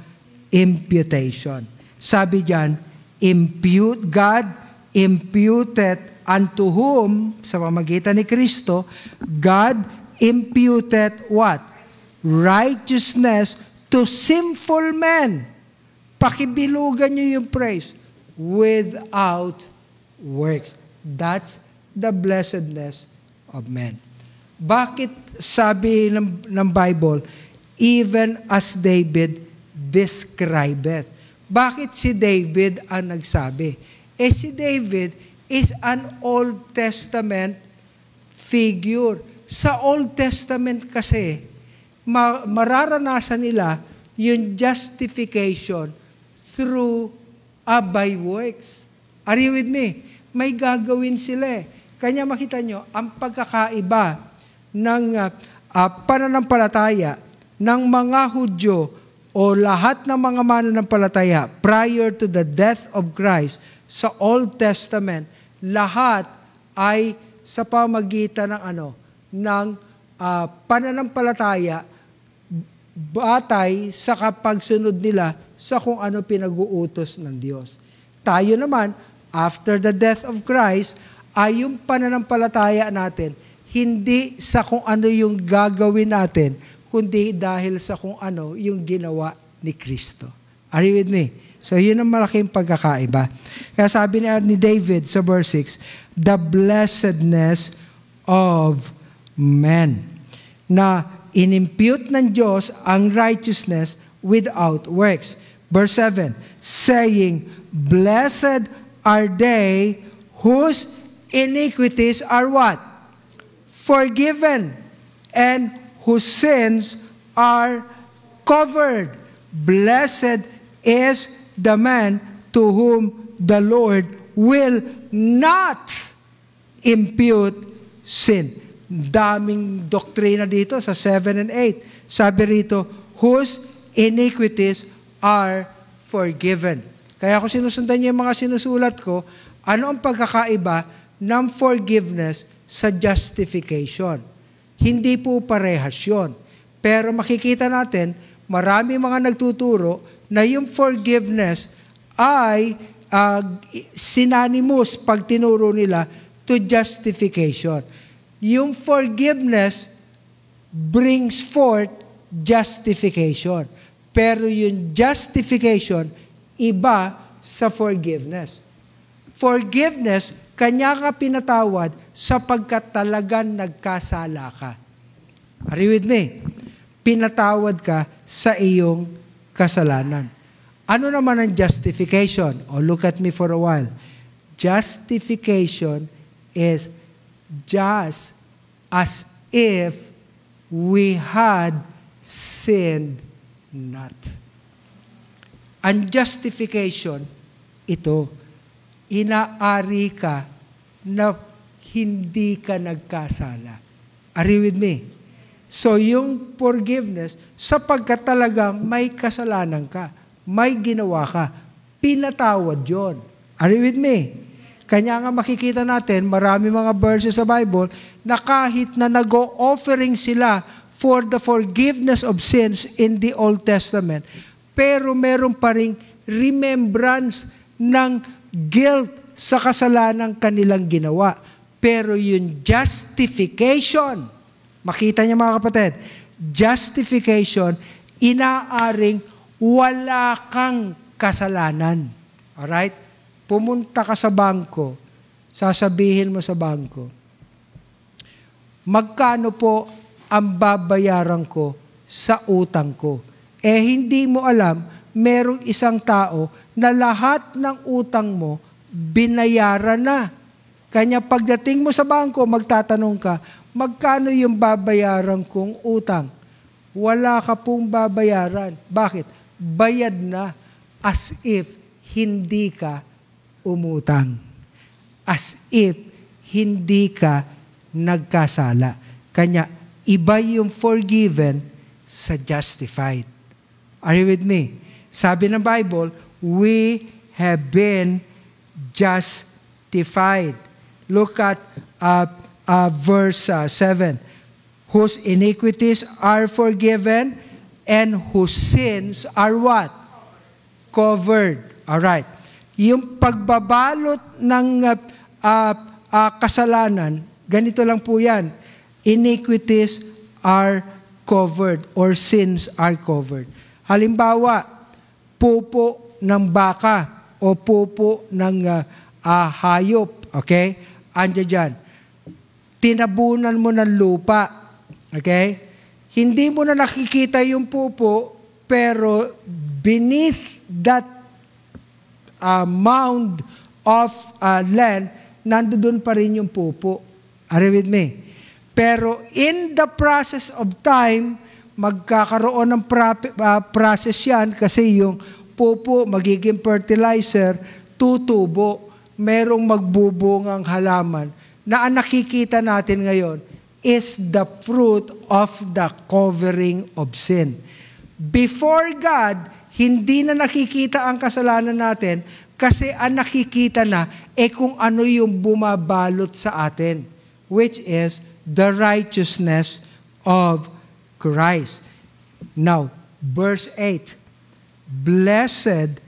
A: imputation. Sabi dyan, impute, God imputed unto whom, sa pamagitan ni Kristo, God imputed what? Righteousness to sinful men. Pakibilugan niyo yung praise. Without works. That's the blessedness of men. Bakit sabi ng, ng Bible, even as David describeth? Bakit si David ang nagsabi? Eh si David, is an Old Testament figure. Sa Old Testament kasi, mararanasan nila yung justification through uh, by works. Are you with me? May gagawin sila eh. Kanya makita nyo, ang pagkakaiba ng uh, uh, pananampalataya ng mga Hudyo o lahat ng mga mananampalataya prior to the death of Christ sa Old Testament – lahat ay sa pamagitan ng ano ng uh, pananampalataya batay sa kapagsunod nila sa kung ano pinag-uutos ng Diyos. Tayo naman, after the death of Christ, ay yung pananampalataya natin, hindi sa kung ano yung gagawin natin, kundi dahil sa kung ano yung ginawa ni Kristo. Are you with me? So, yun ang malaking pagkakaiba. Kaya sabi ni David sa verse 6, the blessedness of men. Na inimpute ng Diyos ang righteousness without works. Verse 7, saying, Blessed are they whose iniquities are what? Forgiven, and whose sins are covered. Blessed is the man to whom the Lord will not impute sin. Daming doktrina dito sa 7 and 8. Sabi rito, whose iniquities are forgiven. Kaya kung sinusundan niyo yung mga sinusulat ko, ano ang pagkakaiba ng forgiveness sa justification? Hindi po parehas yun. Pero makikita natin, marami mga nagtuturo na yung forgiveness ay uh, synonymous pag tinuro nila to justification. Yung forgiveness brings forth justification. Pero yung justification, iba sa forgiveness. Forgiveness, kanya ka pinatawad sapagkat talagang nagkasala ka. Are you with me? Pinatawad ka sa iyong kasalanan. Ano naman ang justification? oh, look at me for a while. Justification is just as if we had sinned not. Ang justification, ito, inaari ka na hindi ka nagkasala. Are you with me? So yung forgiveness, sapagkat talagang may kasalanan ka, may ginawa ka, pinatawad yon. Are you with me? Kanya nga makikita natin, marami mga verses sa Bible na kahit na nag-offering sila for the forgiveness of sins in the Old Testament, pero meron pa rin remembrance ng guilt sa kasalanan kanilang ginawa. Pero yung justification, Makita niyo mga kapatid, justification, inaaring wala kang kasalanan. Alright? Pumunta ka sa bangko, sasabihin mo sa bangko, magkano po ang babayaran ko sa utang ko? Eh hindi mo alam, merong isang tao na lahat ng utang mo binayaran na. Kanya pagdating mo sa bangko, magtatanong ka, magkano yung babayaran kong utang? Wala ka pong babayaran. Bakit? Bayad na as if hindi ka umutang. As if hindi ka nagkasala. Kanya, iba yung forgiven sa justified. Are you with me? Sabi ng Bible, we have been justified. Look at uh, uh, verse uh, 7, whose iniquities are forgiven and whose sins are what? Covered. all right Yung pagbabalot ng uh, uh, uh, kasalanan, ganito lang po yan. Iniquities are covered or sins are covered. Halimbawa, pupo ng baka o pupo ng uh, uh, hayop. Okay? Andiyan tinabunan mo ng lupa. Okay? Hindi mo na nakikita yung pupo, pero beneath that uh, mound of uh, land, nandoon pa rin yung pupo. Are you with me? Pero in the process of time, magkakaroon ng pra- uh, process yan kasi yung pupo magiging fertilizer, tutubo, merong magbubungang halaman na ang nakikita natin ngayon is the fruit of the covering of sin. Before God, hindi na nakikita ang kasalanan natin kasi ang nakikita na eh kung ano yung bumabalot sa atin, which is the righteousness of Christ. Now, verse 8, Blessed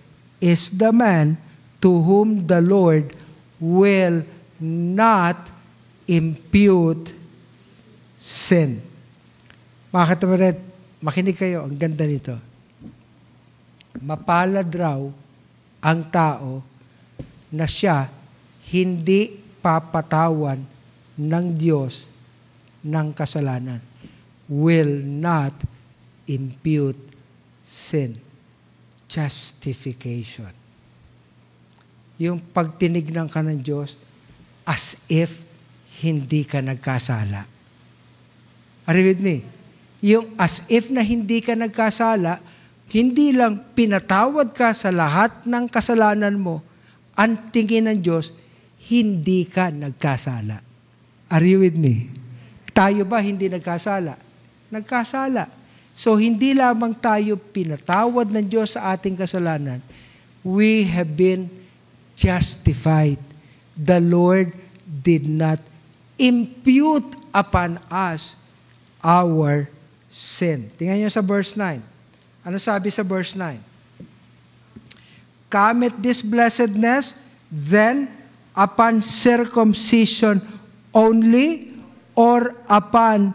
A: is the man to whom the Lord will not impute sin. Bakit Mga katamarit, makinig kayo, ang ganda nito. Mapalad raw ang tao na siya hindi papatawan ng Diyos ng kasalanan. Will not impute sin. Justification. Yung pagtinignan ka ng Diyos, as if hindi ka nagkasala. Are you with me? Yung as if na hindi ka nagkasala, hindi lang pinatawad ka sa lahat ng kasalanan mo, ang tingin ng Diyos, hindi ka nagkasala. Are you with me? Tayo ba hindi nagkasala? Nagkasala. So, hindi lamang tayo pinatawad ng Diyos sa ating kasalanan. We have been justified the Lord did not impute upon us our sin. Tingnan niyo sa verse 9. Ano sabi sa verse 9? Cometh this blessedness, then upon circumcision only, or upon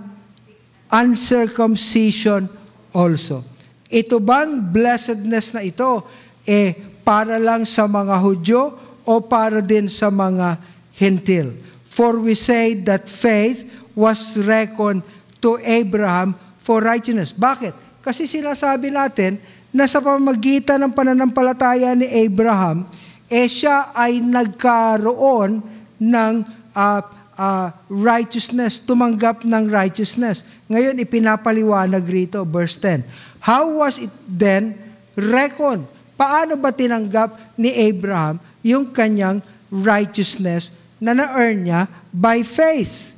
A: uncircumcision also. Ito bang blessedness na ito? Eh, para lang sa mga Hudyo o para din sa mga Hentil. For we say that faith was reckoned to Abraham for righteousness. Bakit? Kasi sinasabi natin na sa pamagitan ng pananampalataya ni Abraham, eh siya ay nagkaroon ng uh, uh, righteousness, tumanggap ng righteousness. Ngayon, ipinapaliwanag rito, verse 10. How was it then reckoned? Paano ba tinanggap ni Abraham yung kanyang righteousness na na-earn niya by faith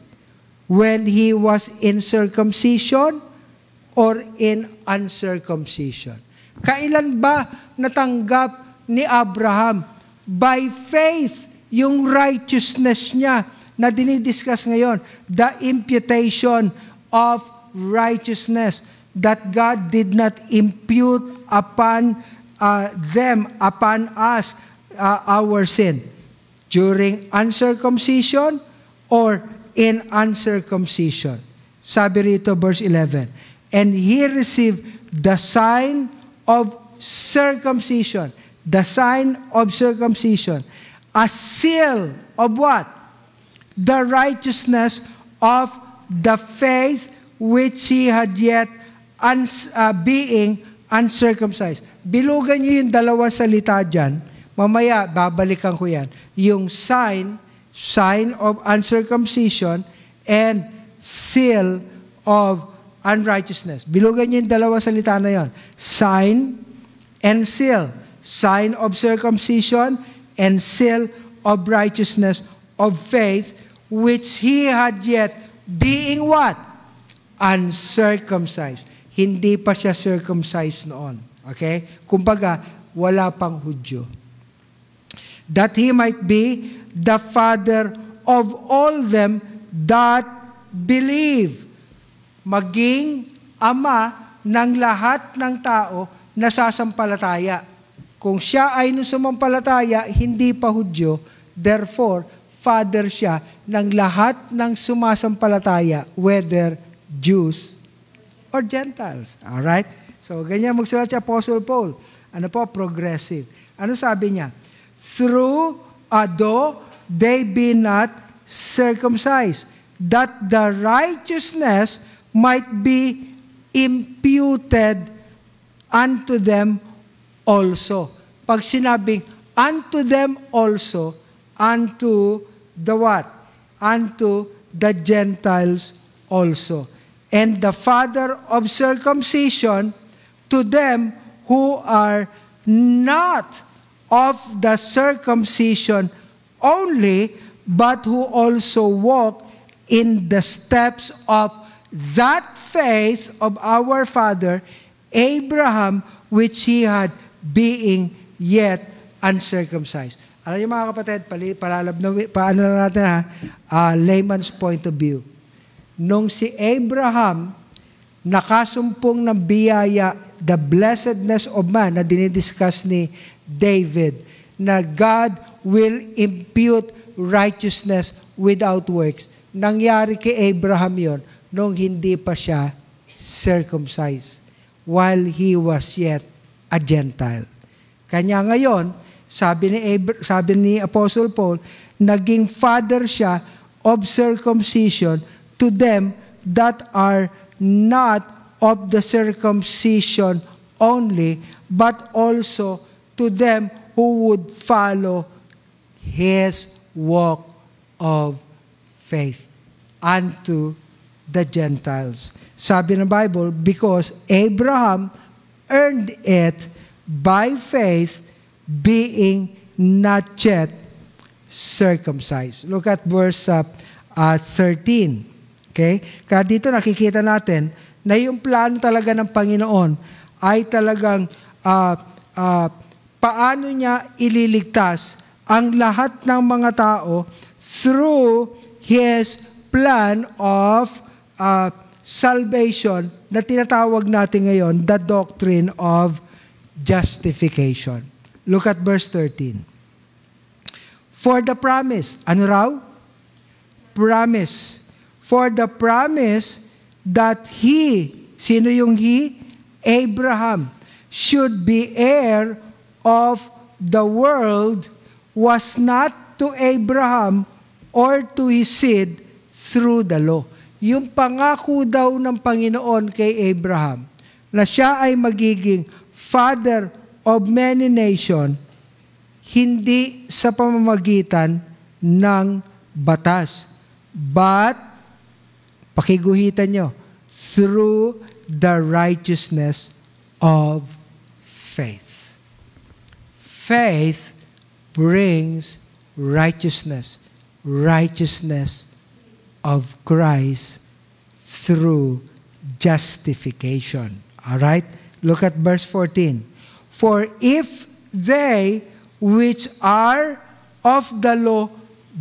A: when he was in circumcision or in uncircumcision. Kailan ba natanggap ni Abraham by faith yung righteousness niya na dinidiscuss ngayon, the imputation of righteousness that God did not impute upon uh, them, upon us, uh, our sin? During uncircumcision or in uncircumcision? Sabi rito, verse 11, And he received the sign of circumcision. The sign of circumcision. A seal of what? The righteousness of the faith which he had yet uns, uh, being uncircumcised. Bilugan niyo yung dalawang salita dyan. Mamaya, babalikan ko yan. Yung sign, sign of uncircumcision and seal of unrighteousness. Bilugan niyo yung dalawa salita na yon. Sign and seal. Sign of circumcision and seal of righteousness of faith which he had yet being what? Uncircumcised. Hindi pa siya circumcised noon. Okay? Kumbaga, wala pang Hudyo that he might be the father of all them that believe. Maging ama ng lahat ng tao na sasampalataya. Kung siya ay sumampalataya, hindi pa Hudyo, therefore, father siya ng lahat ng sumasampalataya, whether Jews or Gentiles. All right? So, ganyan magsulat si Apostle Paul. Ano po? Progressive. Ano sabi niya? through, although they be not circumcised, that the righteousness might be imputed unto them also. Pag sinabing unto them also, unto the what? Unto the Gentiles also. And the father of circumcision to them who are not of the circumcision only, but who also walk in the steps of that faith of our father Abraham, which he had being yet uncircumcised. Alam niyo mga kapatid, pali, palalab na, paano na natin ha, uh, layman's point of view. Nung si Abraham nakasumpong ng biyaya, the blessedness of man na dinidiscuss ni David, na God will impute righteousness without works. Nangyari kay Abraham yon nung hindi pa siya circumcised while he was yet a Gentile. Kanya ngayon, sabi ni, Abra- sabi ni Apostle Paul, naging father siya of circumcision to them that are not of the circumcision only, but also to them who would follow his walk of faith unto the Gentiles. Sabi ng Bible, because Abraham earned it by faith, being not yet circumcised. Look at verse uh, uh, 13. Okay? Kaya dito nakikita natin na yung plano talaga ng Panginoon ay talagang uh, uh, paano niya ililigtas ang lahat ng mga tao through His plan of uh, salvation na tinatawag natin ngayon, the doctrine of justification. Look at verse 13. For the promise, ano raw? Promise for the promise that he, sino yung he? Abraham, should be heir of the world was not to Abraham or to his seed through the law. Yung pangako daw ng Panginoon kay Abraham na siya ay magiging father of many nation hindi sa pamamagitan ng batas but Pakiguhitan nyo. Through the righteousness of faith. Faith brings righteousness. Righteousness of Christ through justification. All right? Look at verse 14. For if they which are of the law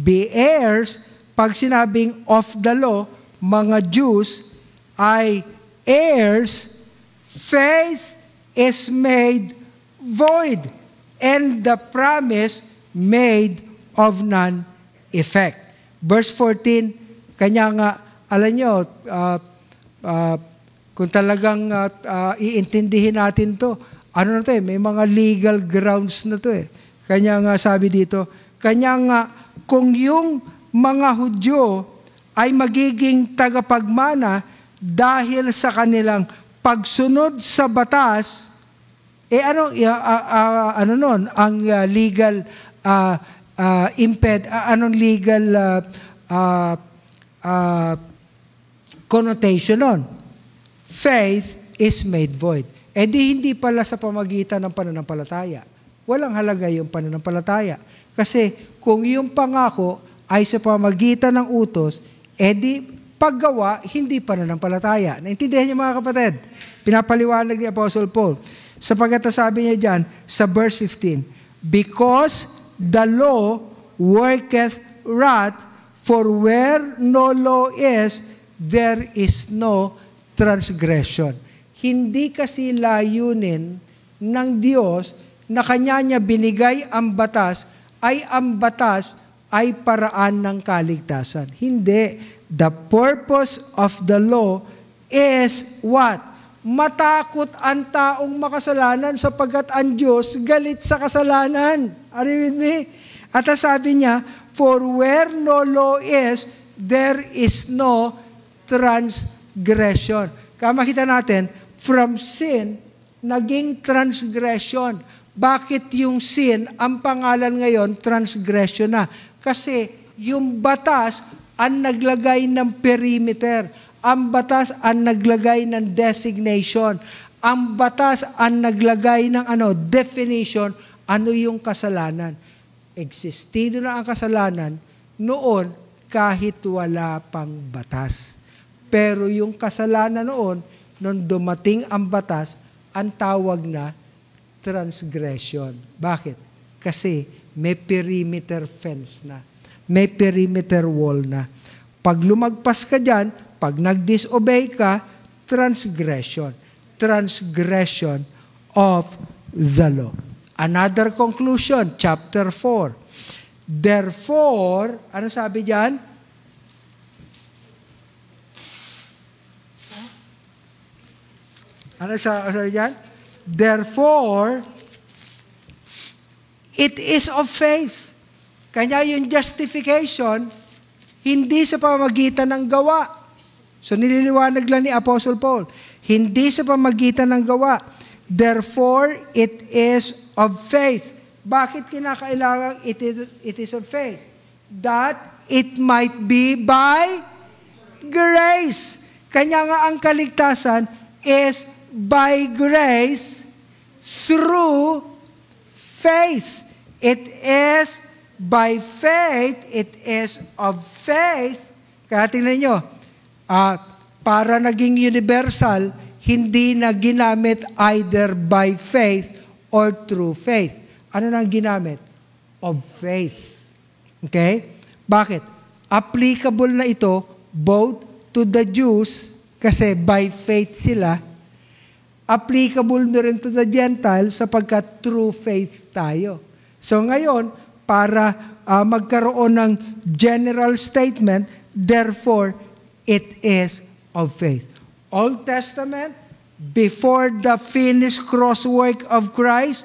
A: be heirs, pag sinabing of the law, mga Jews ay heirs, faith is made void and the promise made of none effect. Verse 14, kanya nga, alam nyo, uh, uh, kung talagang uh, uh, iintindihin natin to, ano na to eh, may mga legal grounds na to eh. Kanya nga sabi dito, kanya nga, kung yung mga Hudyo ay magiging tagapagmana dahil sa kanilang pagsunod sa batas, eh ano, uh, uh, uh, ano noon ang uh, legal uh, uh, imped, uh, anong legal uh, uh, uh, connotation noon Faith is made void. Eh di hindi pala sa pamagitan ng pananampalataya. Walang halaga yung pananampalataya. Kasi kung yung pangako ay sa pamagitan ng utos, edi eh paggawa, hindi pa pananampalataya. Naintindihan niyo mga kapatid? Pinapaliwanag ni Apostle Paul. Sapagat sabi niya dyan, sa verse 15, Because the law worketh wrath, for where no law is, there is no transgression. Hindi kasi layunin ng Diyos na kanya niya binigay ang batas ay ang batas ay paraan ng kaligtasan. Hindi. The purpose of the law is what? Matakot ang taong makasalanan sapagkat ang Diyos galit sa kasalanan. Are you with me? At sabi niya, For where no law is, there is no transgression. Kaya makita natin, from sin, naging transgression. Bakit yung sin, ang pangalan ngayon, transgression na? Kasi yung batas ang naglagay ng perimeter. Ang batas ang naglagay ng designation. Ang batas ang naglagay ng ano, definition, ano yung kasalanan. Existido na ang kasalanan noon kahit wala pang batas. Pero yung kasalanan noon, nung dumating ang batas, ang tawag na transgression. Bakit? Kasi may perimeter fence na. May perimeter wall na. Pag lumagpas ka dyan, pag nag-disobey ka, transgression. Transgression of the law. Another conclusion, chapter 4. Therefore, ano sabi diyan? Ano sa ano sabi diyan? Therefore, It is of faith. Kanya yung justification, hindi sa pamagitan ng gawa. So nililiwanag lang ni Apostle Paul, hindi sa pamagitan ng gawa. Therefore, it is of faith. Bakit kinakailangan it is, it is of faith? That it might be by grace. Kanya nga ang kaligtasan is by grace through faith. It is by faith, it is of faith. Kaya tingnan nyo, uh, para naging universal, hindi na ginamit either by faith or through faith. Ano nang ginamit? Of faith. Okay? Bakit? Applicable na ito both to the Jews, kasi by faith sila, applicable na rin to the Gentiles sapagkat true faith tayo. So ngayon, para uh, magkaroon ng general statement, therefore, it is of faith. Old Testament, before the finished cross work of Christ,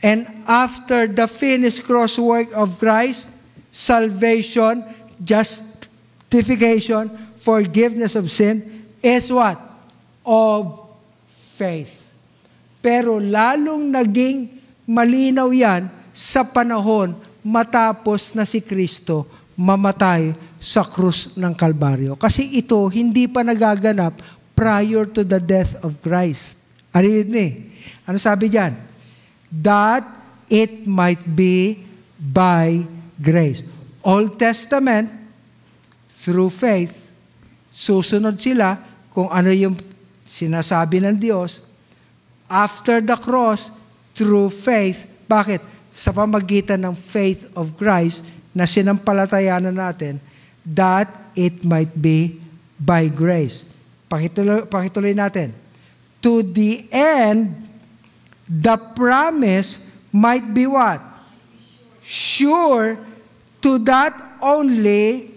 A: and after the finished cross work of Christ, salvation, justification, forgiveness of sin, is what? Of faith. Pero lalong naging malinaw yan sa panahon matapos na si Kristo mamatay sa krus ng Kalbaryo. Kasi ito hindi pa nagaganap prior to the death of Christ. Are ano you with eh? me? Ano sabi diyan? That it might be by grace. Old Testament, through faith, susunod sila kung ano yung sinasabi ng Diyos. After the cross, through faith, bakit? sa pamagitan ng faith of Christ na sinampalatayanan natin that it might be by grace. Pakituloy, pakituloy natin. To the end, the promise might be what? Sure to that only,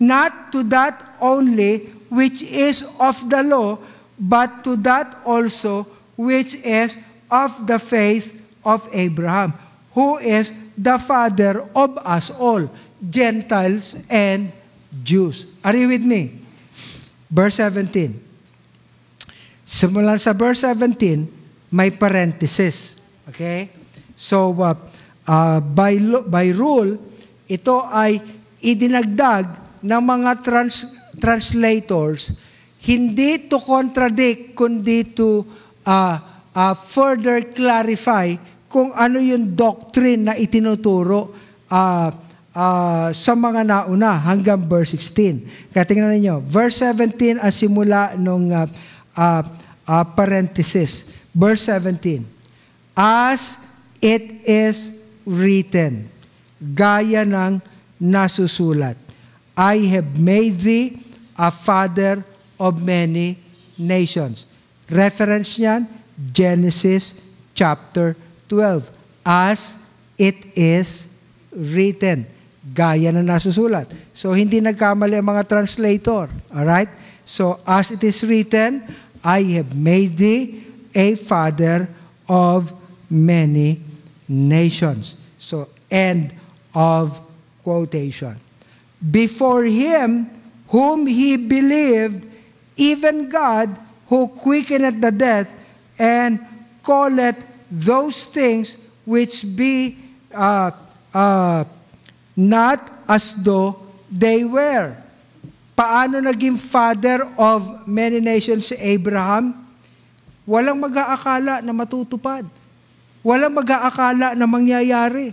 A: not to that only which is of the law, but to that also which is of the faith of Abraham who is the Father of us all, Gentiles and Jews. Are you with me? Verse 17. Simula sa verse 17, may parenthesis. Okay? So, uh, uh, by, by rule, ito ay idinagdag ng mga trans, translators hindi to contradict, kundi to uh, uh, further clarify kung ano yung doctrine na itinuturo uh, uh, sa mga nauna hanggang verse 16. Kaya tingnan ninyo, verse 17 ang simula nung uh, uh, uh, parenthesis. Verse 17, As it is written, gaya ng nasusulat, I have made thee a father of many nations. Reference niyan, Genesis chapter 2. 12, as it is written. Gaya na nasusulat. So, hindi nagkamali ang mga translator. Alright? So, as it is written, I have made thee a father of many nations. So, end of quotation. Before him, whom he believed, even God, who quickeneth the dead, and calleth those things which be uh, uh, not as though they were. Paano naging father of many nations si Abraham? Walang mag-aakala na matutupad. Walang mag-aakala na mangyayari.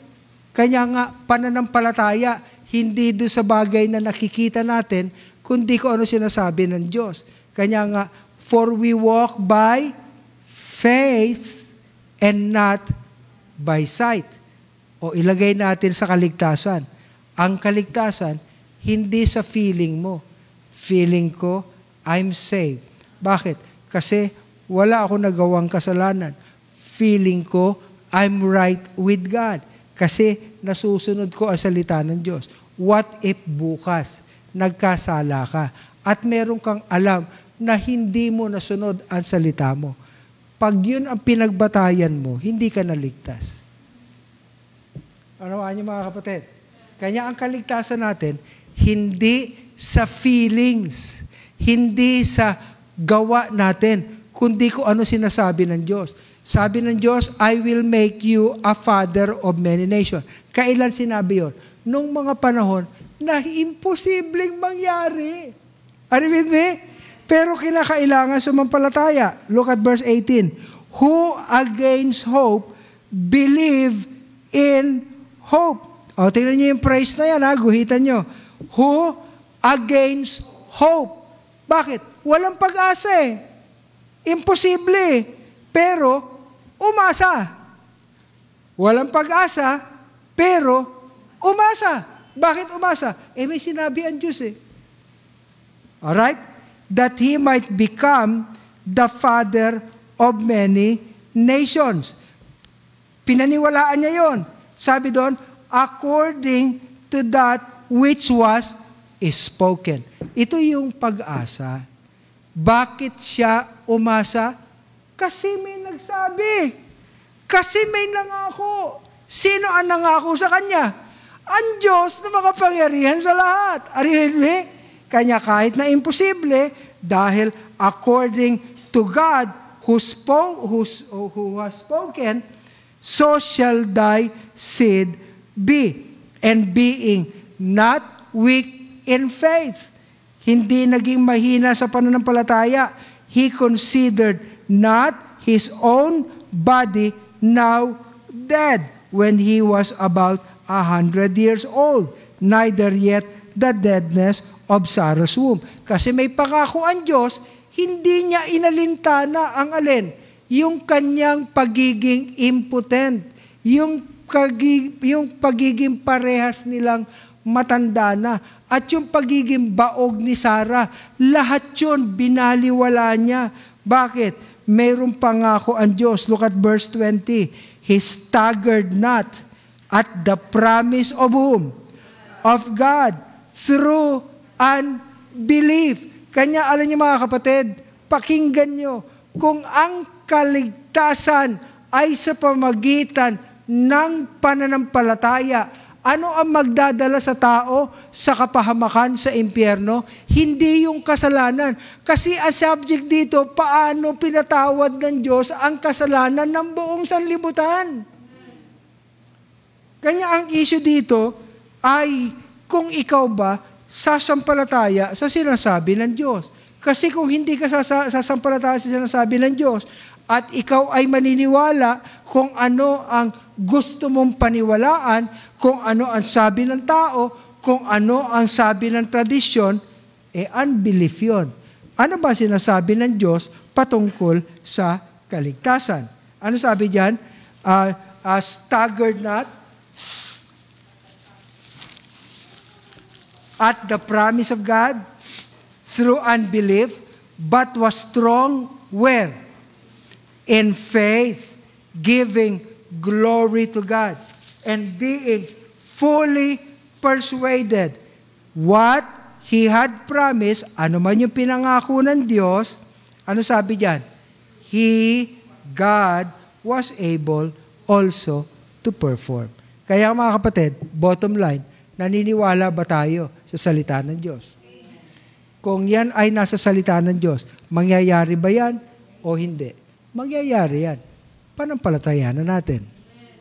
A: Kanya nga, pananampalataya, hindi do sa bagay na nakikita natin, kundi kung ano sinasabi ng Diyos. Kanya nga, for we walk by faith and not by sight. O ilagay natin sa kaligtasan. Ang kaligtasan, hindi sa feeling mo. Feeling ko, I'm saved. Bakit? Kasi wala ako nagawang kasalanan. Feeling ko, I'm right with God. Kasi nasusunod ko ang salita ng Diyos. What if bukas nagkasala ka at meron kang alam na hindi mo nasunod ang salita mo? Pag yun ang pinagbatayan mo, hindi ka naligtas. Ano niyo mga kapatid? Kanya ang kaligtasan natin, hindi sa feelings, hindi sa gawa natin, kundi ko ano sinasabi ng Diyos. Sabi ng Diyos, I will make you a father of many nations. Kailan sinabi yon? Nung mga panahon na imposibleng mangyari. Are you with me? Pero kinakailangan sumampalataya. Look at verse 18. Who against hope believe in hope. O, tingnan nyo yung praise na yan, ha? Guhitan nyo. Who against hope. Bakit? Walang pag-asa eh. Imposible eh. Pero, umasa. Walang pag-asa, pero umasa. Bakit umasa? Eh, may sinabi ang Diyos eh. Alright? that he might become the father of many nations. Pinaniwalaan niya yon. Sabi doon, according to that which was spoken. Ito yung pag-asa. Bakit siya umasa? Kasi may nagsabi. Kasi may nangako. Sino ang nangako sa kanya? Ang Diyos na makapangyarihan sa lahat. Are you with me? Kanya kahit na imposible, dahil according to God who, spoke, who, who has spoken, so shall thy seed be. And being not weak in faith. Hindi naging mahina sa pananampalataya. He considered not his own body now dead when he was about a hundred years old, neither yet the deadness of Sarah's womb. Kasi may pangako ang Diyos, hindi niya inalintana ang alin, yung kanyang pagiging impotent, yung, kagig, yung pagiging parehas nilang matanda na, at yung pagiging baog ni Sarah, lahat yun binaliwala niya. Bakit? Mayroong pangako ang Diyos. Look at verse 20. He staggered not at the promise of whom? Of God. Through and believe. Kanya, alam niyo mga kapatid, pakinggan niyo, kung ang kaligtasan ay sa pamagitan ng pananampalataya, ano ang magdadala sa tao sa kapahamakan sa impyerno? Hindi yung kasalanan. Kasi a subject dito, paano pinatawad ng Diyos ang kasalanan ng buong sanlibutan? Kanya ang issue dito ay kung ikaw ba sasampalataya sa sinasabi ng Diyos. Kasi kung hindi ka sasampalataya sa sinasabi ng Diyos, at ikaw ay maniniwala kung ano ang gusto mong paniwalaan, kung ano ang sabi ng tao, kung ano ang sabi ng tradisyon, eh unbelief yon. Ano ba sinasabi ng Diyos patungkol sa kaligtasan? Ano sabi diyan? Uh, ah, uh, ah, staggered not at the promise of God through unbelief, but was strong where? In faith, giving glory to God, and being fully persuaded what he had promised, ano man yung pinangako ng Diyos, ano sabi diyan? He, God, was able also to perform. Kaya mga kapatid, bottom line, naniniwala ba tayo sa salita ng Diyos. Kung yan ay nasa salita ng Diyos, mangyayari ba yan o hindi? Mangyayari yan. na natin.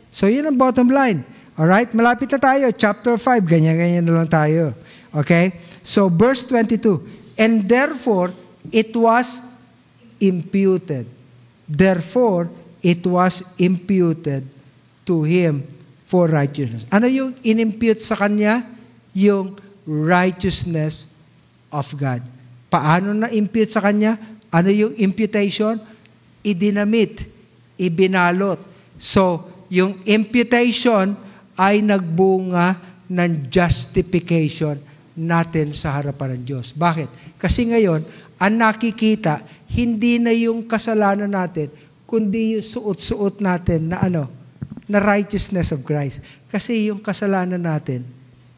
A: So yun ang bottom line. All right, malapit na tayo. Chapter 5, ganyan-ganyan na lang tayo. Okay? So verse 22, And therefore, it was imputed. Therefore, it was imputed to him for righteousness. Ano yung inimpute sa kanya? Yung righteousness of God. Paano na-impute sa kanya? Ano yung imputation? Idinamit, ibinalot. So, yung imputation ay nagbunga ng justification natin sa harapan ng Diyos. Bakit? Kasi ngayon, ang nakikita, hindi na yung kasalanan natin, kundi yung suot-suot natin na ano, na righteousness of Christ. Kasi yung kasalanan natin,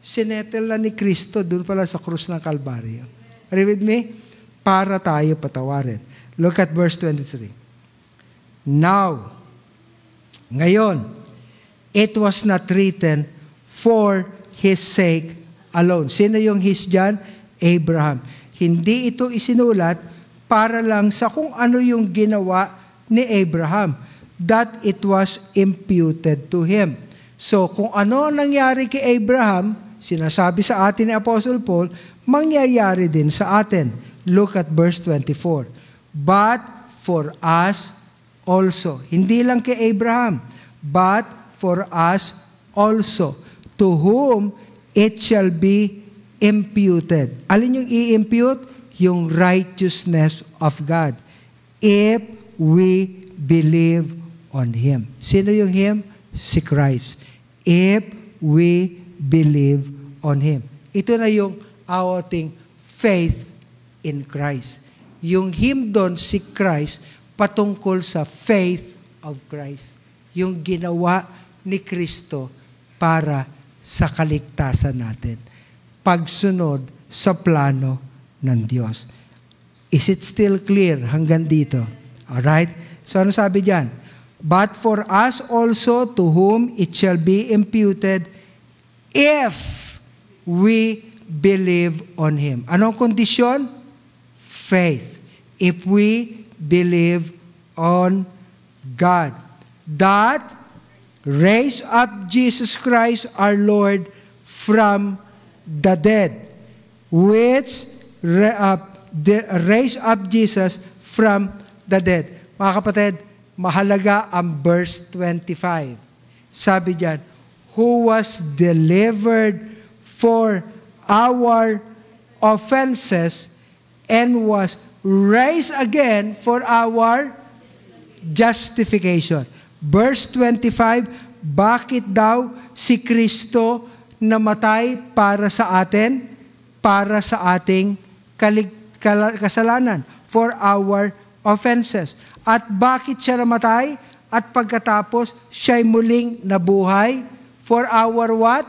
A: sinetel na ni Kristo doon pala sa krus ng Kalbaryo. Are you with me? Para tayo patawarin. Look at verse 23. Now, ngayon, it was not written for his sake alone. Sino yung his dyan? Abraham. Hindi ito isinulat para lang sa kung ano yung ginawa ni Abraham. That it was imputed to him. So, kung ano nangyari kay Abraham, sinasabi sa atin ni Apostle Paul, mangyayari din sa atin. Look at verse 24. But for us also. Hindi lang kay Abraham, but for us also, to whom it shall be imputed. Alin yung i-impute? Yung righteousness of God. If we believe on Him. Sino yung Him? Si Christ. If we believe on Him. Ito na yung our thing, faith in Christ. Yung Him doon, si Christ, patungkol sa faith of Christ. Yung ginawa ni Kristo para sa kaligtasan natin. Pagsunod sa plano ng Diyos. Is it still clear hanggang dito? Alright? So ano sabi diyan? But for us also to whom it shall be imputed, If we believe on Him. Anong kondisyon? Faith. If we believe on God. That raised up Jesus Christ our Lord from the dead. Which uh, raised up Jesus from the dead. Mga kapatid, mahalaga ang verse 25. Sabi diyan, who was delivered for our offenses and was raised again for our justification. Verse 25, bakit daw si Kristo namatay para sa atin? Para sa ating kasalanan. For our offenses. At bakit siya namatay? At pagkatapos, siya'y muling nabuhay For our what?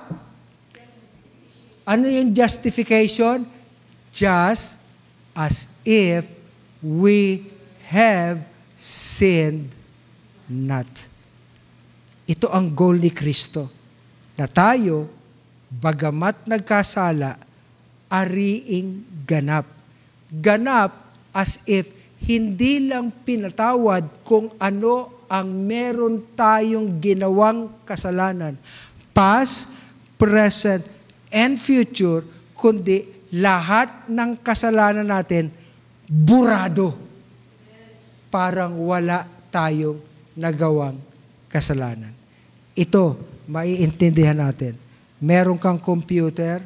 A: Ano yung justification? Just as if we have sinned not. Ito ang goal ni Kristo. Na tayo, bagamat nagkasala, ariing ganap. Ganap as if hindi lang pinatawad kung ano ang meron tayong ginawang kasalanan, past, present, and future, kundi lahat ng kasalanan natin, burado. Parang wala tayong nagawang kasalanan. Ito, maiintindihan natin. Meron kang computer,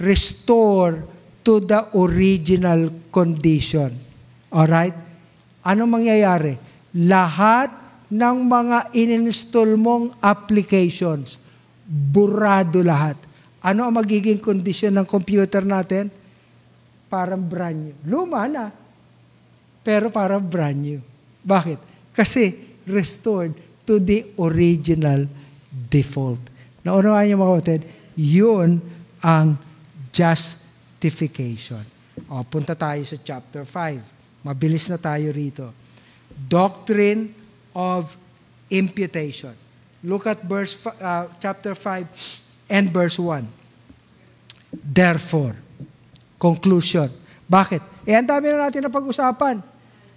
A: restore to the original condition. Alright? Anong mangyayari? Lahat ng mga ininstall mong applications, burado lahat. Ano ang magiging kondisyon ng computer natin? Parang brand new. Luma na, pero parang brand new. Bakit? Kasi restored to the original default. Naunawaan niyo mga kapatid, yun ang justification. O, punta tayo sa chapter 5. Mabilis na tayo rito. Doctrine of imputation. Look at verse uh, chapter 5 and verse 1. Therefore, conclusion. Bakit? Eh, ang dami na natin na pag-usapan.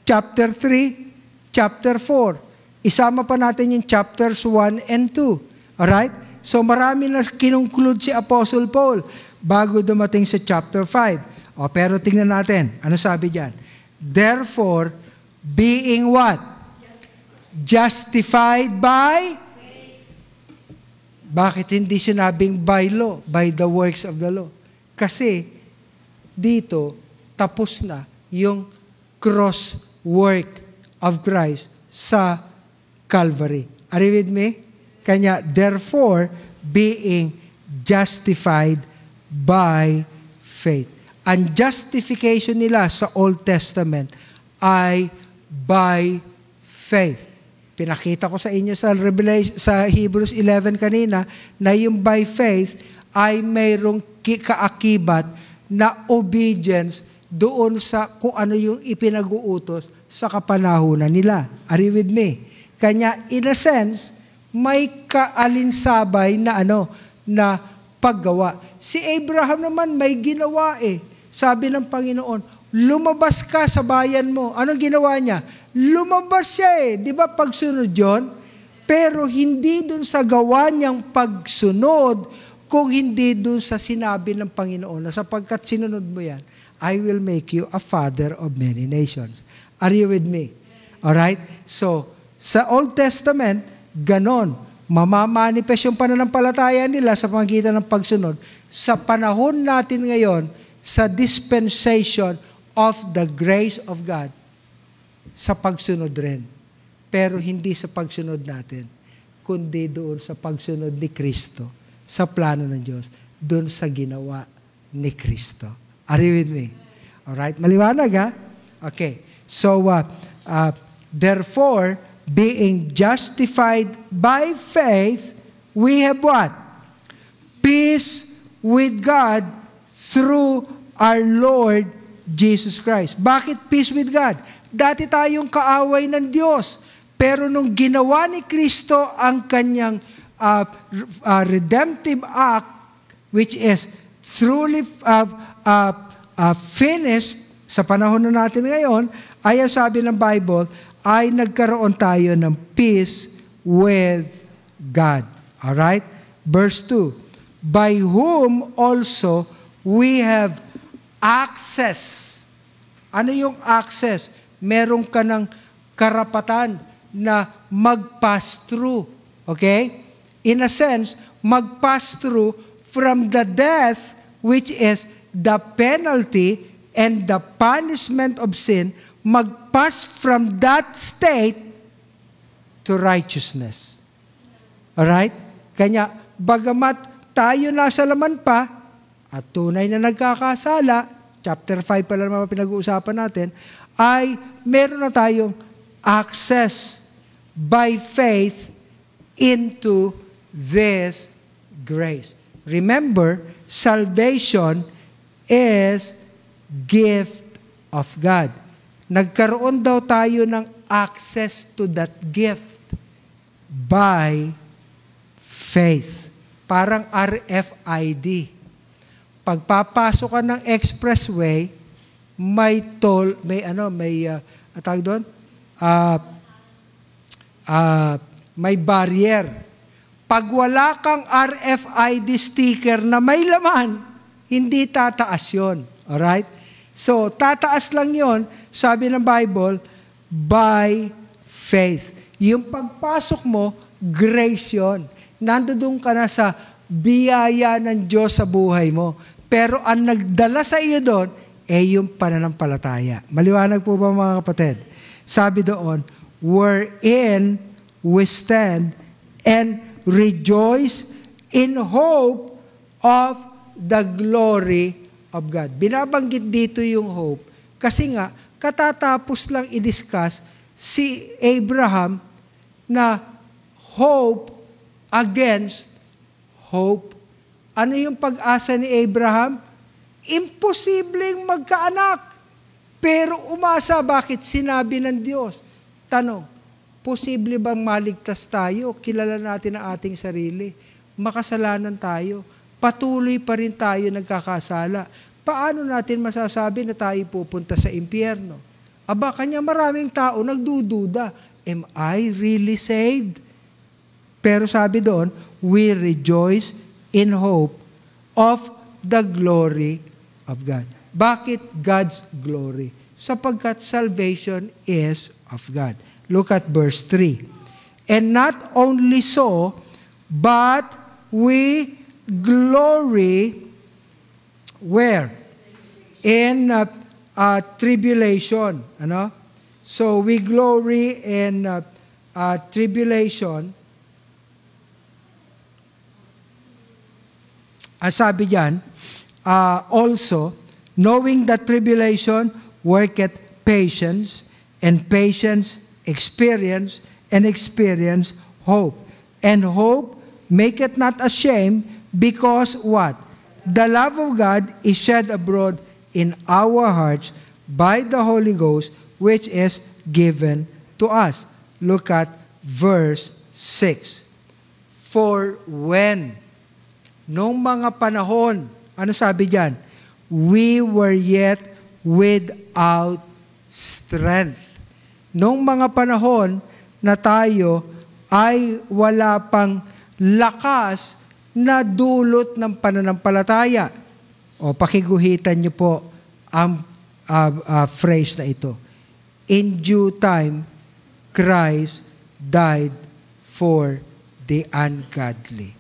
A: Chapter 3, chapter 4. Isama pa natin yung chapters 1 and 2. Alright? So marami na kinungklud si Apostle Paul bago dumating sa chapter 5. O, pero tingnan natin. Ano sabi diyan? Therefore, being what? Justified by bakit hindi sinabing by law, by the works of the law? Kasi dito, tapos na yung cross work of Christ sa Calvary. Are you with me? Kanya, therefore, being justified by faith. Ang justification nila sa Old Testament ay by faith. Pinakita ko sa inyo sa Revelation sa Hebrews 11 kanina na yung by faith ay mayroong kaakibat na obedience doon sa kung ano yung ipinag-uutos sa kapanahunan nila. Are you with me? Kanya, in a sense, may kaalinsabay na ano, na paggawa. Si Abraham naman may ginawa eh. Sabi ng Panginoon, lumabas ka sa bayan mo. Anong ginawa niya? lumabas siya eh. Di ba pagsunod yon? Pero hindi dun sa gawa niyang pagsunod, kung hindi dun sa sinabi ng Panginoon na sapagkat sinunod mo yan, I will make you a father of many nations. Are you with me? Alright? So, sa Old Testament, ganon. Mamamanifest yung pananampalataya nila sa pamagitan ng pagsunod. Sa panahon natin ngayon, sa dispensation of the grace of God, sa pagsunod rin. Pero hindi sa pagsunod natin, kundi doon sa pagsunod ni Kristo, sa plano ng Diyos, doon sa ginawa ni Kristo. Are you with me? Alright? Maliwanag ha? Okay. So, uh, uh, therefore, being justified by faith, we have what? Peace with God through our Lord Jesus Christ. Bakit peace with God? Dati tayong kaaway ng Diyos. Pero nung ginawa ni Kristo ang kanyang uh, uh, redemptive act, which is truly uh, uh, uh, finished sa panahon na natin ngayon, ay ang sabi ng Bible, ay nagkaroon tayo ng peace with God. Alright? Verse 2, By whom also we have access. Ano yung access? meron ka ng karapatan na mag-pass through. Okay? In a sense, mag-pass through from the death which is the penalty and the punishment of sin, mag-pass from that state to righteousness. Alright? Kanya, bagamat tayo nasa laman pa, at tunay na nagkakasala, chapter 5 pa lang naman pinag-uusapan natin, ay meron na tayong access by faith into this grace. Remember, salvation is gift of God. Nagkaroon daw tayo ng access to that gift by faith. Parang RFID. Pagpapasok ka ng expressway, may toll, may ano, may uh, tawag doon? Uh, uh, may barrier. Pag wala kang RFID sticker na may laman, hindi tataas yon. Alright? So, tataas lang yon, sabi ng Bible, by faith. Yung pagpasok mo, grace yon. Nandoon ka na sa biyaya ng Diyos sa buhay mo. Pero ang nagdala sa iyo doon, ay eh, yung pananampalataya. Maliwanag po ba mga kapatid? Sabi doon, wherein we stand and rejoice in hope of the glory of God. Binabanggit dito yung hope kasi nga katatapos lang i-discuss si Abraham na hope against hope. Ano yung pag-asa ni Abraham? Imposibleng magkaanak. Pero umasa, bakit sinabi ng Diyos? Tanong, posible bang maligtas tayo? Kilala natin ang ating sarili. Makasalanan tayo. Patuloy pa rin tayo nagkakasala. Paano natin masasabi na tayo pupunta sa impyerno? Aba, kanya maraming tao nagdududa. Am I really saved? Pero sabi doon, we rejoice in hope of the glory of God. Bakit God's glory? Sapagkat salvation is of God. Look at verse 3. And not only so, but we glory where? In uh, uh, tribulation. Ano? So we glory in uh, uh, tribulation. Ang sabi diyan, uh, also, knowing that tribulation worketh patience, and patience experience, and experience hope. And hope maketh not ashamed, because what? The love of God is shed abroad in our hearts by the Holy Ghost, which is given to us. Look at verse 6. For when, nung mga panahon Ano sabi diyan? We were yet without strength. Noong mga panahon na tayo ay wala pang lakas na dulot ng pananampalataya. O pakiguhitan niyo po ang uh, uh, phrase na ito. In due time, Christ died for the ungodly.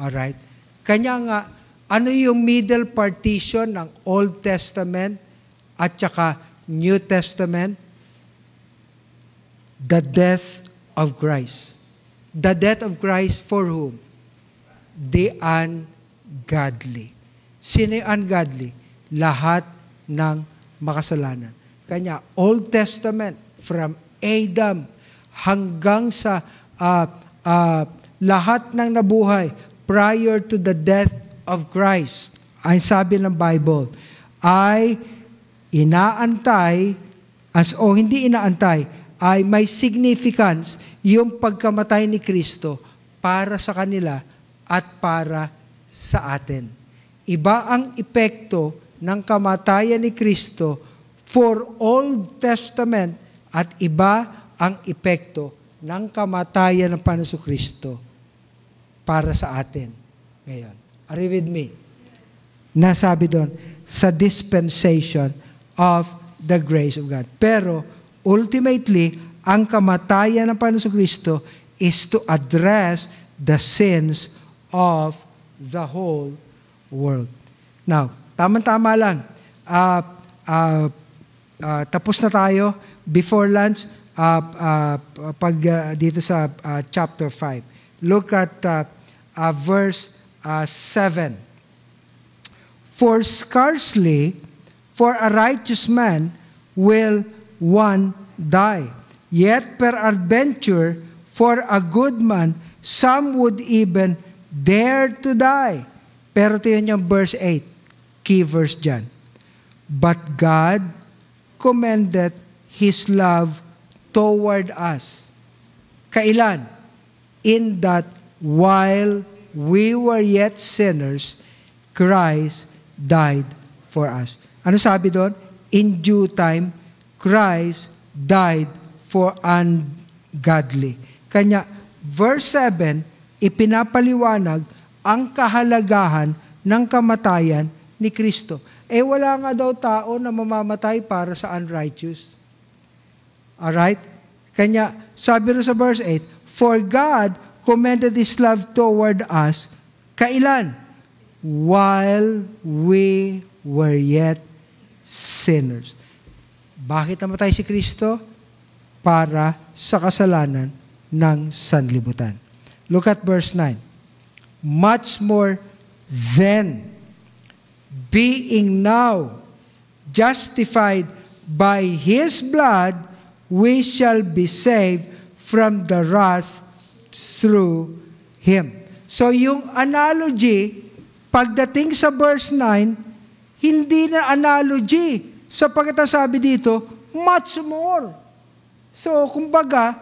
A: All right? Kanya nga, ano yung middle partition ng Old Testament at saka New Testament? The death of Christ. The death of Christ for whom? The ungodly. Sino yung ungodly? Lahat ng makasalanan. Kanya, Old Testament, from Adam hanggang sa uh, uh, lahat ng nabuhay prior to the death of Christ. Ang sabi ng Bible, ay inaantay, as o hindi inaantay, ay may significance yung pagkamatay ni Kristo para sa kanila at para sa atin. Iba ang epekto ng kamatayan ni Kristo for Old Testament at iba ang epekto ng kamatayan ng Panuso Kristo para sa atin ngayon. Are you with me? Nasabi doon, sa dispensation of the grace of God. Pero, ultimately, ang kamatayan ng Panginoon Kristo is to address the sins of the whole world. Now, tama-tama lang. Uh, uh, uh, tapos na tayo before lunch uh, uh, pag uh, dito sa uh, chapter 5. Look at uh, uh, verse uh, 7. For scarcely for a righteous man will one die. Yet peradventure for a good man, some would even dare to die. Pero tingnan yung verse 8, key verse dyan. But God commended His love toward us. Kailan? In that while we were yet sinners, Christ died for us. Ano sabi doon? In due time, Christ died for ungodly. Kanya, verse 7, ipinapaliwanag ang kahalagahan ng kamatayan ni Kristo. Eh wala nga daw tao na mamamatay para sa unrighteous. Alright? Kanya, sabi rin sa verse 8, For God commended His love toward us, kailan? While we were yet sinners. Bakit namatay si Kristo? Para sa kasalanan ng sanlibutan. Look at verse 9. Much more then, being now justified by His blood, we shall be saved from the wrath through Him. So yung analogy, pagdating sa verse 9, hindi na analogy. Sapagkat so, sabi dito, much more. So, kumbaga,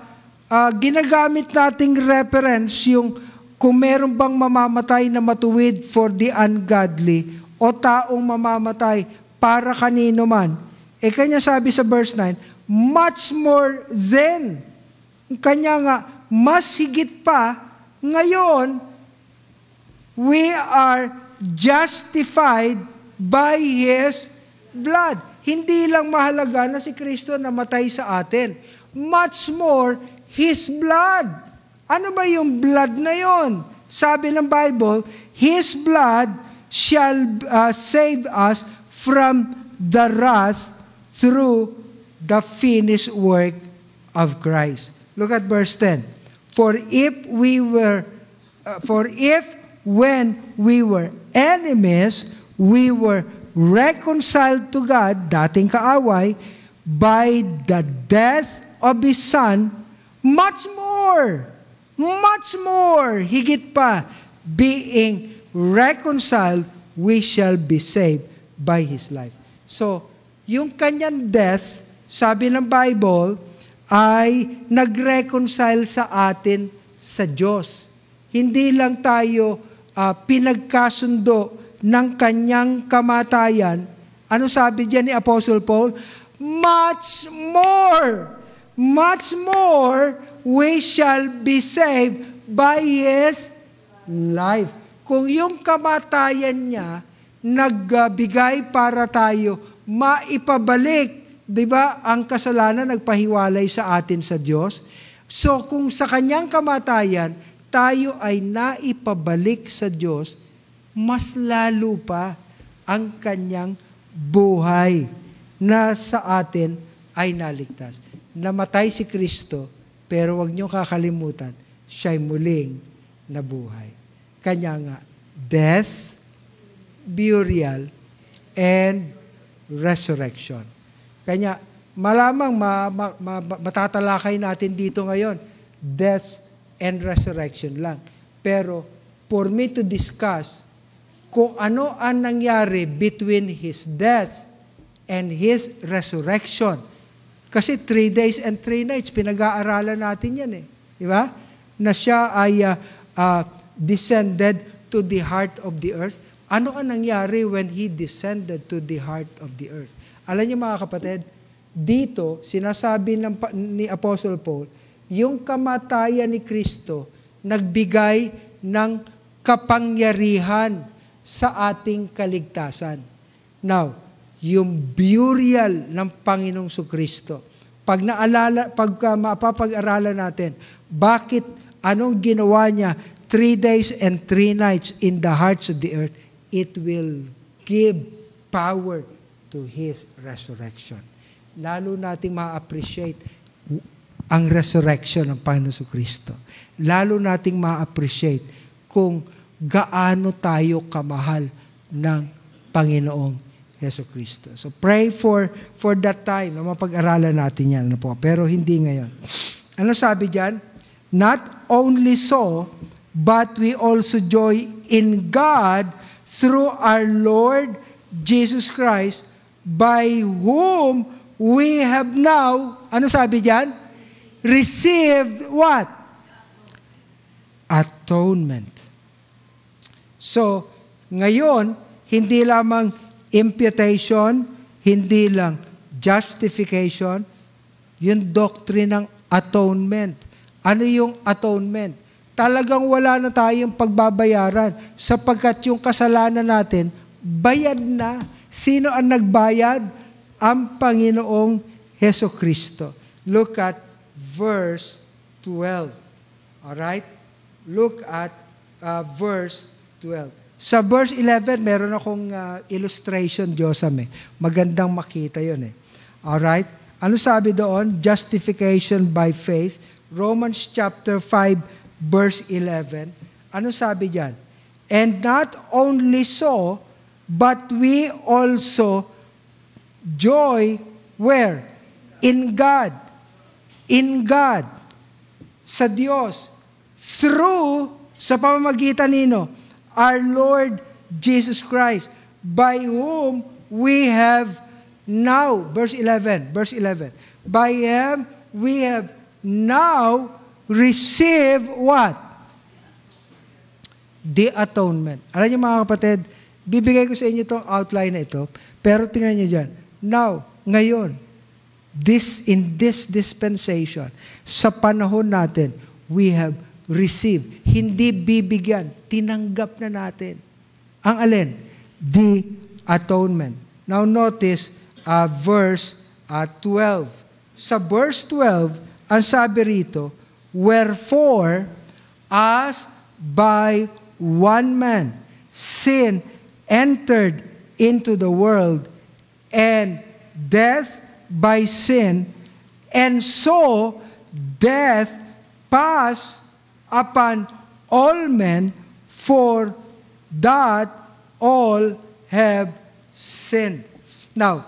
A: uh, ginagamit nating reference yung kung meron bang mamamatay na matuwid for the ungodly o taong mamamatay para kanino man. E kanya sabi sa verse 9, much more than. Kanya nga, mas higit pa, ngayon, we are justified by His blood. Hindi lang mahalaga na si Kristo namatay sa atin. Much more, His blood. Ano ba yung blood na yon? Sabi ng Bible, His blood shall uh, save us from the wrath through the finished work of Christ. Look at verse 10. For if we were, uh, for if when we were enemies, we were reconciled to God, dating kaaway, by the death of His Son, much more, much more, higit pa, being reconciled, we shall be saved by His life. So, yung kanyang death, sabi ng Bible, ay nag-reconcile sa atin sa Diyos. Hindi lang tayo uh, pinagkasundo ng kanyang kamatayan. Ano sabi diyan ni Apostle Paul? Much more, much more we shall be saved by His life. Kung yung kamatayan niya nagbigay para tayo maipabalik 'di ba, ang kasalanan nagpahiwalay sa atin sa Diyos. So kung sa kanyang kamatayan tayo ay naipabalik sa Diyos, mas lalo pa ang kanyang buhay na sa atin ay naligtas. Namatay si Kristo, pero wag niyo kakalimutan, siya'y muling nabuhay. Kanya nga, death, burial, and resurrection. Kanya, malamang ma, ma, ma, matatalakay natin dito ngayon, death and resurrection lang. Pero for me to discuss kung ano ang nangyari between his death and his resurrection. Kasi three days and three nights, pinag-aaralan natin yan eh. Di ba? Na siya ay uh, uh, descended to the heart of the earth. Ano ang nangyari when he descended to the heart of the earth? Alam niyo mga kapatid, dito sinasabi ng, ni Apostle Paul, yung kamatayan ni Kristo nagbigay ng kapangyarihan sa ating kaligtasan. Now, yung burial ng Panginoong So Kristo. Pag naalala, pag uh, mapapag-aralan natin, bakit, anong ginawa niya three days and three nights in the hearts of the earth, it will give power to His resurrection. Lalo nating ma-appreciate ang resurrection ng Panginoon Kristo. Lalo nating ma-appreciate kung gaano tayo kamahal ng Panginoong Yeso Kristo. So pray for for that time na mapag-aralan natin yan. Ano po? Pero hindi ngayon. Ano sabi diyan? Not only so, but we also joy in God through our Lord Jesus Christ by whom we have now, ano sabi diyan? Received what? Atonement. So, ngayon, hindi lamang imputation, hindi lang justification, yung doctrine ng atonement. Ano yung atonement? Talagang wala na tayong pagbabayaran sapagkat yung kasalanan natin, bayad na Sino ang nagbayad? Ang Panginoong Heso Kristo. Look at verse 12. Alright? Look at uh, verse 12. Sa verse 11, meron akong uh, illustration, Diyosam eh. Magandang makita yon eh. Alright? Ano sabi doon? Justification by faith. Romans chapter 5, verse 11. Ano sabi diyan? And not only so, but we also joy where? In God. In God. Sa Diyos. Through, sa pamamagitan nino, our Lord Jesus Christ, by whom we have now, verse 11, verse 11, by Him we have now received what? The atonement. Alam niyo mga kapatid, Bibigay ko sa inyo itong outline na ito, pero tingnan nyo dyan. Now, ngayon, this, in this dispensation, sa panahon natin, we have received. Hindi bibigyan, tinanggap na natin. Ang alin? The atonement. Now notice, uh, verse uh, 12. Sa verse 12, ang sabi rito, Wherefore, as by one man, sin entered into the world, and death by sin, and so death passed upon all men, for that all have sinned. Now,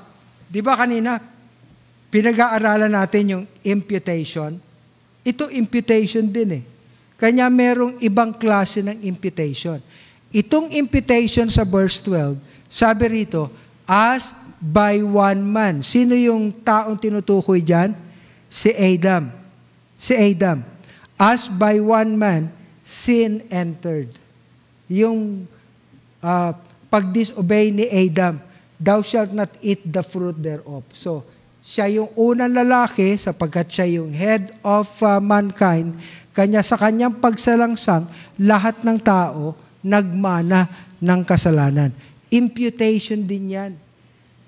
A: di ba kanina, pinag-aaralan natin yung imputation? Ito imputation din eh. Kanya merong ibang klase ng imputation. Itong imputation sa verse 12, sabi rito, as by one man. Sino yung taong tinutukoy dyan? Si Adam. Si Adam. As by one man, sin entered. Yung uh, pag-disobey ni Adam, thou shalt not eat the fruit thereof. So, siya yung unang lalaki sapagkat siya yung head of uh, mankind. Kanya sa kanyang pagsalangsang, lahat ng tao nagmana ng kasalanan. Imputation din yan.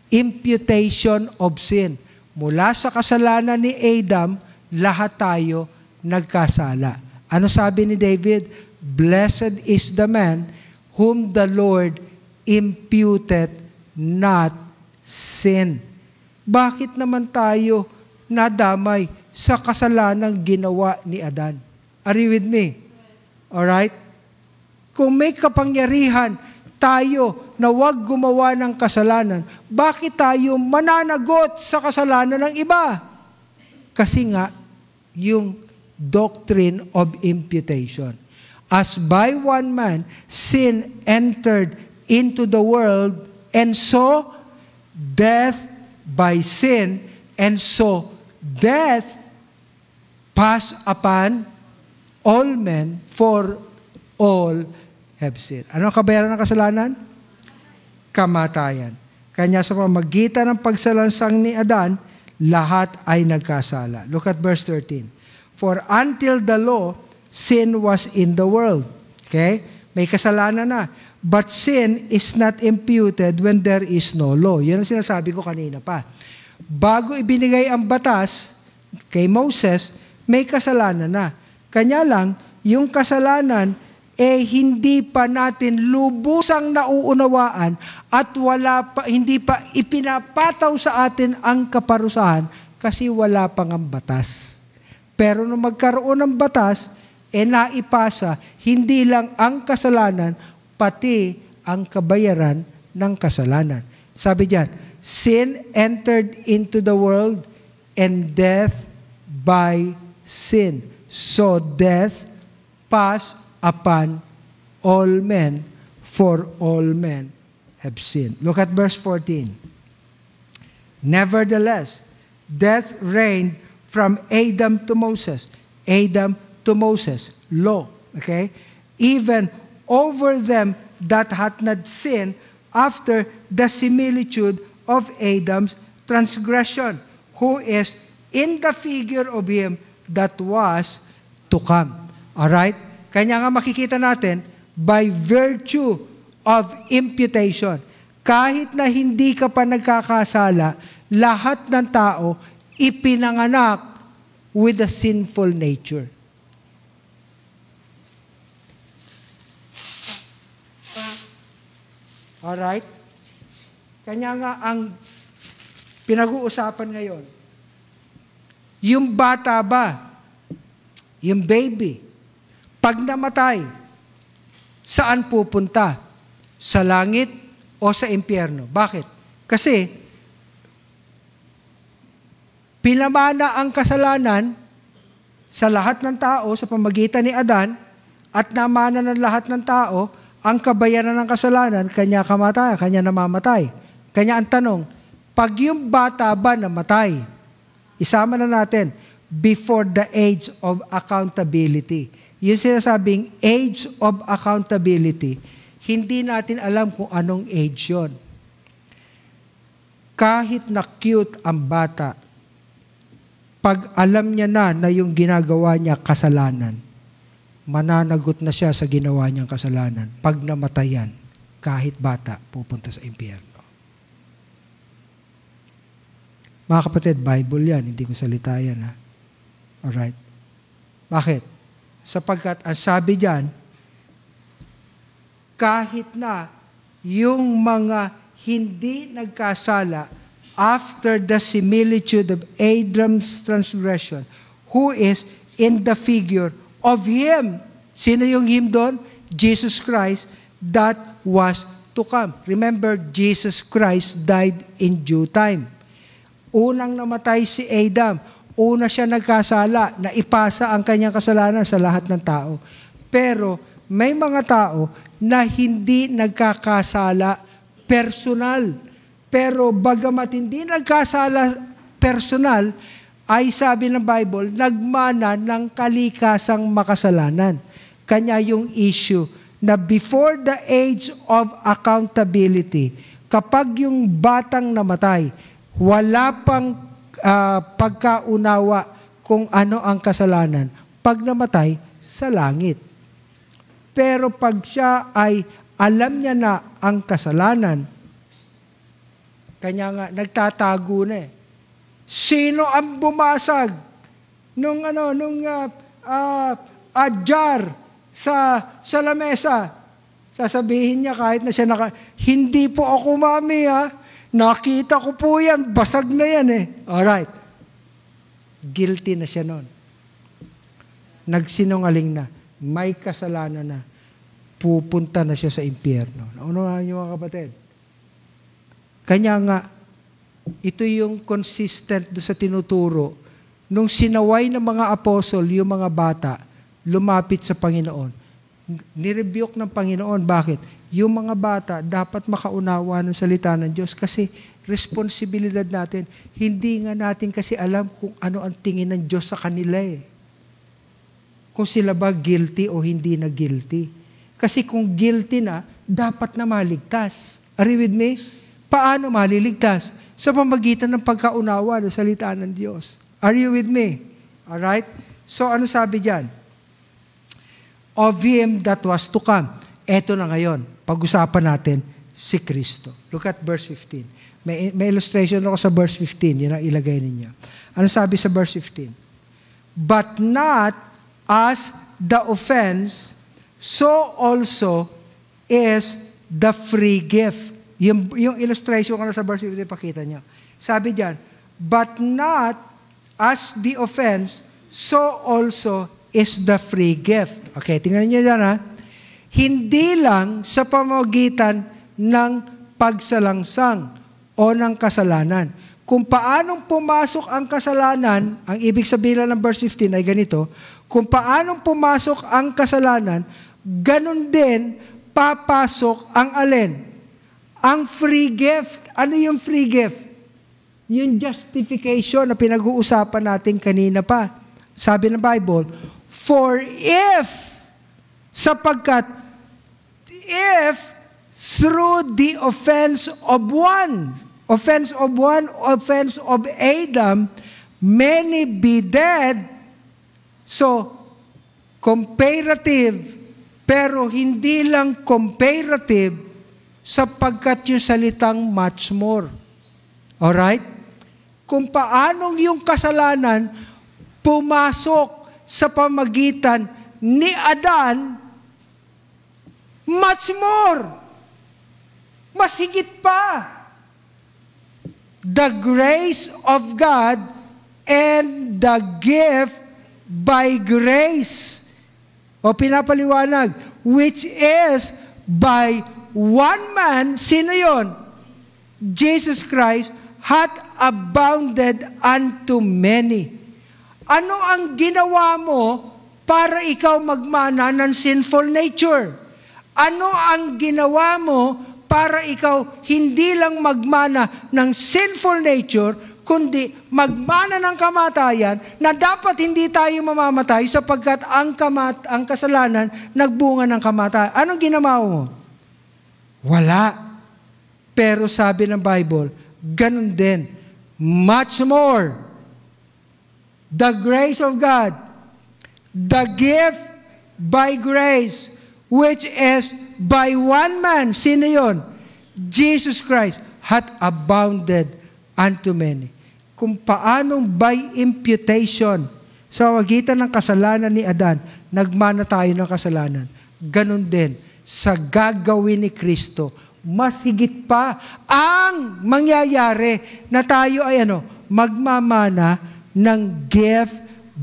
A: Imputation of sin. Mula sa kasalanan ni Adam, lahat tayo nagkasala. Ano sabi ni David? Blessed is the man whom the Lord imputed not sin. Bakit naman tayo nadamay sa kasalanang ginawa ni Adan? Are you with me? All right? Kung may kapangyarihan tayo na huwag gumawa ng kasalanan, bakit tayo mananagot sa kasalanan ng iba? Kasi nga, yung doctrine of imputation. As by one man, sin entered into the world, and so death by sin, and so death pass upon all men for all have sinned. Ano kabayaran ng kasalanan? Kamatayan. Kanya sa pamagitan ng pagsalansang ni Adan, lahat ay nagkasala. Look at verse 13. For until the law, sin was in the world. Okay? May kasalanan na. But sin is not imputed when there is no law. Yun ang sinasabi ko kanina pa. Bago ibinigay ang batas kay Moses, may kasalanan na. Kanya lang, yung kasalanan eh hindi pa natin lubusang nauunawaan at wala pa, hindi pa ipinapataw sa atin ang kaparusahan kasi wala pang ang batas. Pero nung magkaroon ng batas, e eh naipasa hindi lang ang kasalanan, pati ang kabayaran ng kasalanan. Sabi diyan, sin entered into the world and death by sin. So death passed upon all men, for all men have sinned. Look at verse 14. Nevertheless, death reigned from Adam to Moses, Adam to Moses, law, okay? Even over them that had not sinned after the similitude of Adam's transgression, who is in the figure of him that was to come. All right? Kanya nga makikita natin, by virtue of imputation. Kahit na hindi ka pa nagkakasala, lahat ng tao ipinanganak with a sinful nature. Alright? Kanya nga ang pinag-uusapan ngayon. Yung bata ba? Yung baby? Pag namatay, saan pupunta? Sa langit o sa impyerno? Bakit? Kasi, pinamana ang kasalanan sa lahat ng tao sa pamagitan ni Adan at namana ng lahat ng tao ang kabayaran ng kasalanan, kanya kamatay, kanya namamatay. Kanya ang tanong, pag yung bata ba namatay, isama na natin, before the age of accountability. Yung sinasabing age of accountability, hindi natin alam kung anong age yon. Kahit na cute ang bata, pag alam niya na na yung ginagawa niya kasalanan, mananagot na siya sa ginawa niyang kasalanan. Pag namatay yan, kahit bata, pupunta sa impyerno. Mga kapatid, Bible yan, hindi ko salita yan ha. Alright? Bakit? Sapagkat ang sabi diyan, kahit na yung mga hindi nagkasala after the similitude of Adam's transgression, who is in the figure of Him. Sino yung Him doon? Jesus Christ that was to come. Remember, Jesus Christ died in due time. Unang namatay si Adam una siya nagkasala na ipasa ang kanyang kasalanan sa lahat ng tao. Pero may mga tao na hindi nagkakasala personal. Pero bagamat hindi nagkasala personal, ay sabi ng Bible, nagmana ng kalikasang makasalanan. Kanya yung issue na before the age of accountability, kapag yung batang namatay, wala pang uh, pagkaunawa kung ano ang kasalanan pag namatay sa langit. Pero pag siya ay alam niya na ang kasalanan, kanya nga, nagtatago na eh. Sino ang bumasag nung ano, nung uh, uh, ah, ajar ah, sa, sa lamesa? Sasabihin niya kahit na siya naka, hindi po ako mami ha Nakita ko po yan, basag na yan eh. Alright. Guilty na siya noon. Nagsinungaling na. May kasalanan na. Pupunta na siya sa impyerno. Naunahan niyo mga kapatid. Kanya nga, ito yung consistent do sa tinuturo. Nung sinaway ng mga apostol, yung mga bata, lumapit sa Panginoon. Nirebuke ng Panginoon. Bakit? yung mga bata dapat makaunawa ng salita ng Diyos kasi responsibilidad natin, hindi nga natin kasi alam kung ano ang tingin ng Diyos sa kanila eh. Kung sila ba guilty o hindi na guilty. Kasi kung guilty na, dapat na maligtas. Are you with me? Paano maliligtas? Sa pamagitan ng pagkaunawa ng salita ng Diyos. Are you with me? Alright? So ano sabi diyan? Of him that was to come. Eto na ngayon pag-usapan natin si Kristo. Look at verse 15. May, may illustration ako sa verse 15, Yan ang ilagay ninyo. Ano sabi sa verse 15? But not as the offense, so also is the free gift. Yung, yung illustration ko na sa verse 15, pakita nyo. Sabi diyan, but not as the offense, so also is the free gift. Okay, tingnan niyo dyan ha hindi lang sa pamagitan ng pagsalangsang o ng kasalanan. Kung paanong pumasok ang kasalanan, ang ibig sabihin ng verse 15 ay ganito, kung paanong pumasok ang kasalanan, ganun din papasok ang alin? Ang free gift. Ano yung free gift? Yung justification na pinag-uusapan natin kanina pa. Sabi ng Bible, For if, sapagkat if through the offense of one, offense of one, offense of Adam, many be dead, so comparative, pero hindi lang comparative sapagkat yung salitang much more. Alright? Kung paanong yung kasalanan pumasok sa pamagitan ni Adan Much more. Mas higit pa. The grace of God and the gift by grace. O pinapaliwanag, which is by one man, sino yon? Jesus Christ hath abounded unto many. Ano ang ginawa mo para ikaw magmana ng sinful nature? Ano ang ginawa mo para ikaw hindi lang magmana ng sinful nature, kundi magmana ng kamatayan na dapat hindi tayo mamamatay sapagkat ang, kamat, ang kasalanan nagbunga ng kamatayan. Anong ginawa mo? Wala. Pero sabi ng Bible, ganun din. Much more. The grace of God. The gift by grace which is by one man, sino yon? Jesus Christ hath abounded unto many. Kung paanong by imputation, sa wagitan ng kasalanan ni Adan, nagmana tayo ng kasalanan. Ganon din, sa gagawin ni Kristo, mas higit pa ang mangyayari na tayo ay ano, magmamana ng gift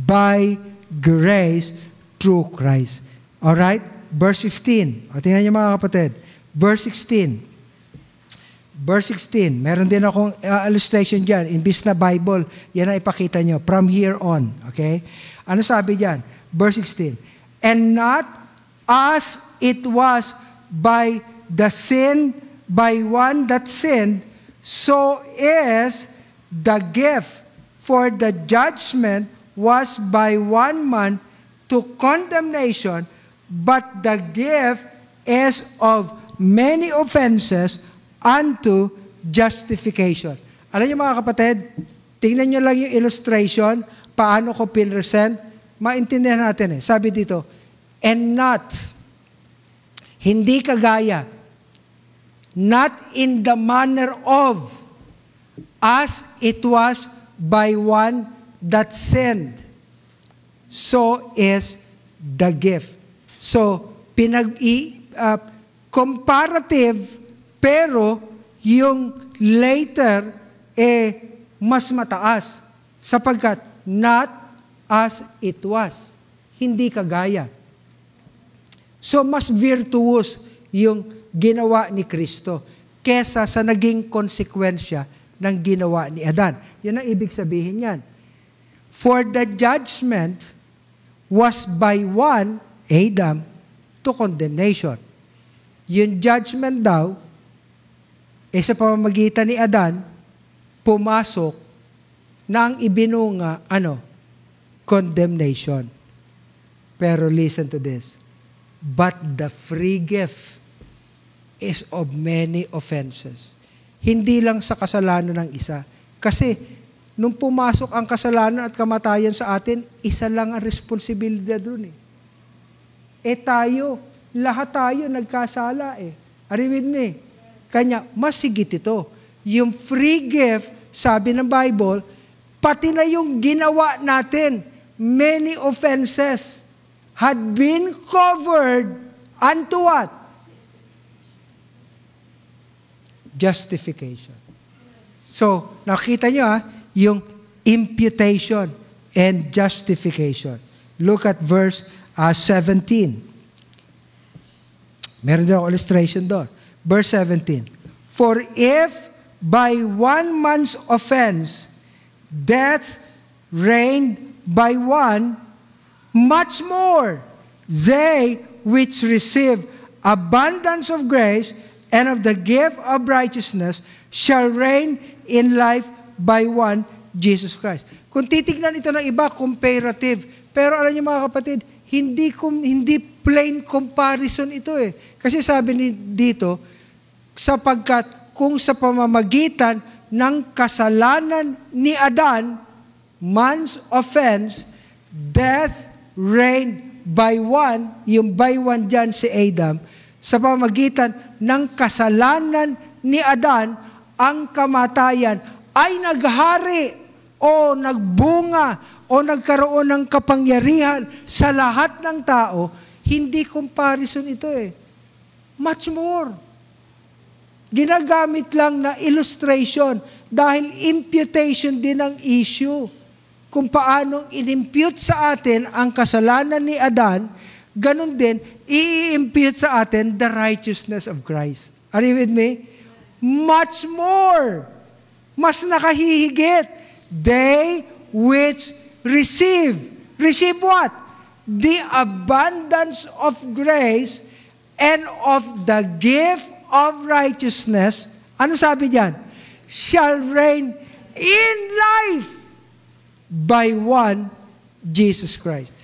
A: by grace through Christ. All right? verse 15. O, tingnan niyo mga kapatid. Verse 16. Verse 16. Meron din akong uh, illustration dyan. Imbis na Bible, yan ang ipakita niyo. From here on. Okay? Ano sabi dyan? Verse 16. And not as it was by the sin, by one that sinned, so is the gift for the judgment was by one man to condemnation, but the gift is of many offenses unto justification. Alam niyo mga kapatid, tingnan niyo lang yung illustration, paano ko pinresent, maintindihan natin eh. Sabi dito, and not, hindi kagaya, not in the manner of, as it was by one that sinned, so is the gift. So, pinag i, uh, comparative pero yung later eh mas mataas sapagkat not as it was. Hindi kagaya. So mas virtuous yung ginawa ni Kristo kesa sa naging konsekwensya ng ginawa ni Adan. Yan ang ibig sabihin niyan. For the judgment was by one Adam to condemnation. Yung judgment daw, eh sa pamamagitan ni Adan, pumasok na ang ibinunga, ano? Condemnation. Pero listen to this. But the free gift is of many offenses. Hindi lang sa kasalanan ng isa. Kasi nung pumasok ang kasalanan at kamatayan sa atin, isa lang ang responsibilidad dun eh. Eh tayo, lahat tayo nagkasala eh. Are you with me? Kanya, masigit ito. Yung free gift, sabi ng Bible, pati na yung ginawa natin, many offenses had been covered unto what? Justification. So, nakita nyo ha, yung imputation and justification. Look at verse uh, ah, 17. Meron din ako illustration doon. Verse 17. For if by one man's offense death reigned by one, much more they which receive abundance of grace and of the gift of righteousness shall reign in life by one, Jesus Christ. Kung titignan ito ng iba, comparative. Pero alam niyo mga kapatid, hindi, kum, hindi plain comparison ito eh. Kasi sabi ni dito, sapagkat kung sa pamamagitan ng kasalanan ni Adan, man's offense, death reigned by one, yung by one dyan si Adam, sa pamagitan ng kasalanan ni Adan, ang kamatayan ay naghari o nagbunga o nagkaroon ng kapangyarihan sa lahat ng tao, hindi comparison ito eh. Much more. Ginagamit lang na illustration dahil imputation din ang issue. Kung paano inimpute sa atin ang kasalanan ni Adan, ganun din, i-impute sa atin the righteousness of Christ. Are you with me? Much more. Mas nakahihigit. They which receive. Receive what? The abundance of grace and of the gift of righteousness. Ano sabi diyan? Shall reign in life by one Jesus Christ.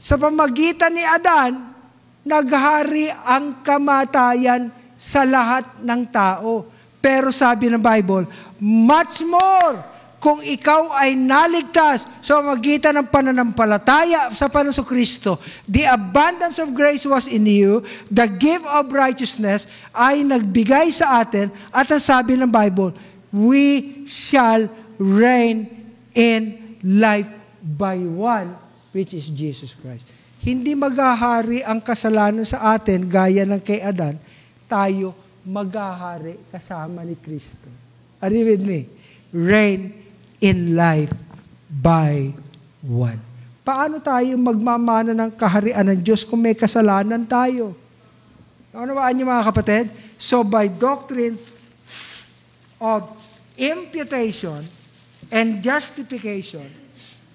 A: Sa pamagitan ni Adan, naghari ang kamatayan sa lahat ng tao. Pero sabi ng Bible, much more kung ikaw ay naligtas sa magitan ng pananampalataya sa Panaso Kristo, the abundance of grace was in you, the gift of righteousness ay nagbigay sa atin at ang sabi ng Bible, we shall reign in life by one, which is Jesus Christ. Hindi maghahari ang kasalanan sa atin gaya ng kay Adan, tayo maghahari kasama ni Kristo. Are you with me? Reign in life by what? Paano tayo magmamana ng kaharian ng Diyos kung may kasalanan tayo? Naunawaan niyo mga kapatid? So by doctrine of imputation and justification,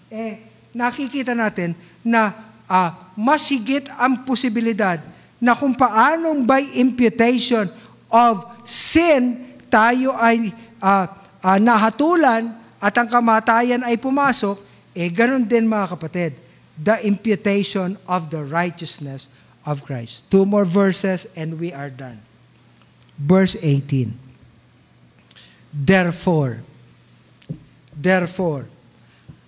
A: eh, nakikita natin na ah, mas ang posibilidad na kung paanong by imputation of sin, tayo ay ah, ah, nahatulan at ang kamatayan ay pumasok, eh ganun din mga kapatid, the imputation of the righteousness of Christ. Two more verses and we are done. Verse 18. Therefore, therefore,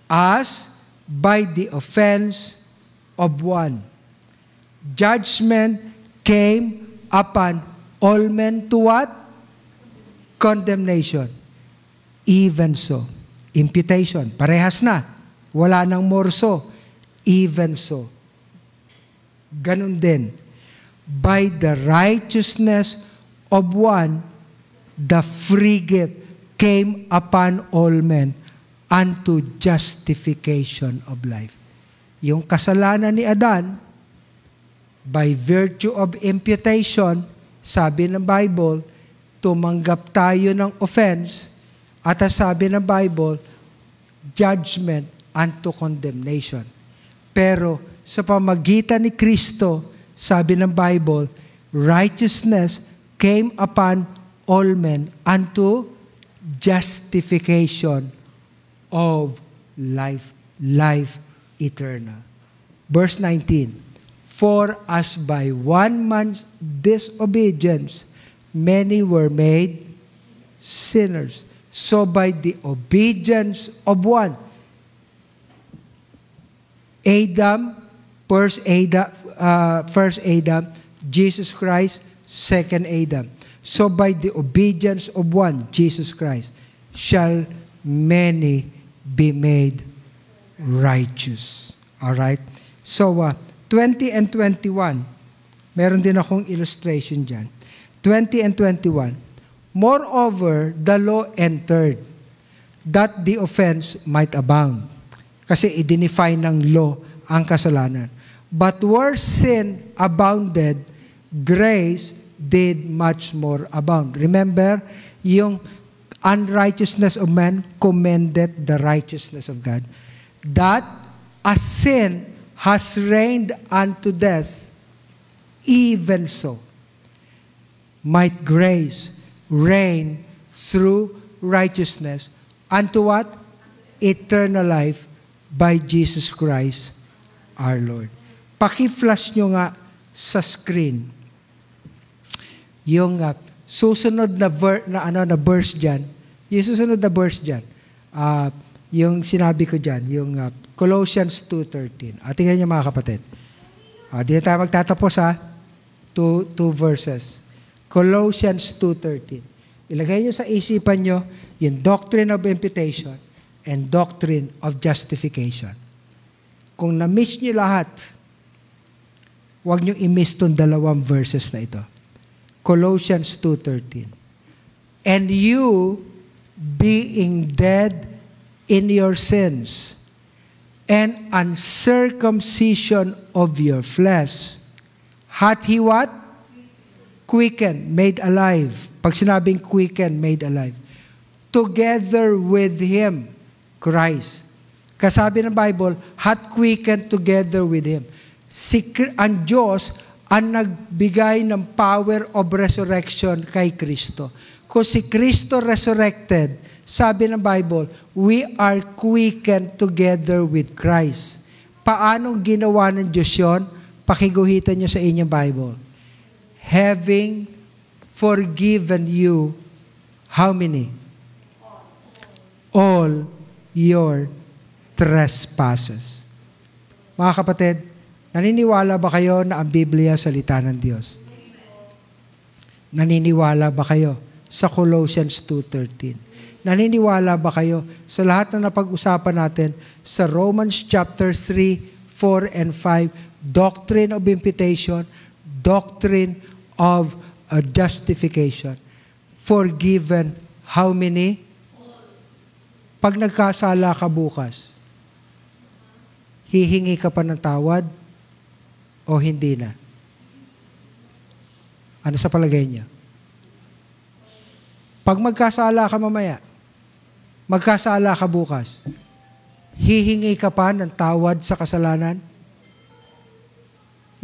A: as by the offense of one, judgment came upon all men to what? Condemnation. Even so Imputation. Parehas na. Wala nang morso. Even so. Ganun din. By the righteousness of one, the free gift came upon all men unto justification of life. Yung kasalanan ni Adan, by virtue of imputation, sabi ng Bible, tumanggap tayo ng offense at sabi ng Bible, judgment unto condemnation. Pero sa pamagitan ni Kristo, sabi ng Bible, righteousness came upon all men unto justification of life, life eternal. Verse 19, For as by one man's disobedience many were made sinners. So by the obedience of one, Adam, first Adam, uh, first Adam, Jesus Christ, second Adam. So by the obedience of one, Jesus Christ, shall many be made righteous. All right? So, uh, 20 and 21, meron din akong illustration dyan. 20 and 21. Moreover, the law entered that the offense might abound. Kasi i-define ng law ang kasalanan. But where sin abounded, grace did much more abound. Remember, yung unrighteousness of man commended the righteousness of God. That as sin has reigned unto death, even so might grace reign through righteousness unto what? Eternal life by Jesus Christ our Lord. Paki-flash nyo nga sa screen yung uh, susunod na ver, na ano na verse diyan. Yung susunod na verse diyan. Uh, ah, yung sinabi ko diyan, yung uh, Colossians 2:13. At ah, tingnan niyo mga kapatid. Uh, ah, dito tayo magtatapos ha. Two, two verses. Colossians 2.13. Ilagay nyo sa isipan nyo yung doctrine of imputation and doctrine of justification. Kung na-miss nyo lahat, huwag nyo i-miss tong dalawang verses na ito. Colossians 2.13 And you, being dead in your sins, and uncircumcision of your flesh, hath he what? quickened, made alive. Pag sinabing quickened, made alive. Together with Him, Christ. Kasabi ng Bible, hath quickened together with Him. Si, ang Diyos ang nagbigay ng power of resurrection kay Kristo. Kung si Kristo resurrected, sabi ng Bible, we are quickened together with Christ. Paano ginawa ng Diyos yun? Pakiguhitan nyo sa inyong Bible having forgiven you how many? All your trespasses. Mga kapatid, naniniwala ba kayo na ang Biblia salita ng Diyos? Naniniwala ba kayo sa Colossians 2.13? Naniniwala ba kayo sa lahat na napag-usapan natin sa Romans chapter 3, 4, and 5, doctrine of imputation, doctrine of a justification. Forgiven how many? Pag nagkasala ka bukas, hihingi ka pa ng tawad o hindi na? Ano sa palagay niya? Pag magkasala ka mamaya, magkasala ka bukas, hihingi ka pa ng tawad sa kasalanan?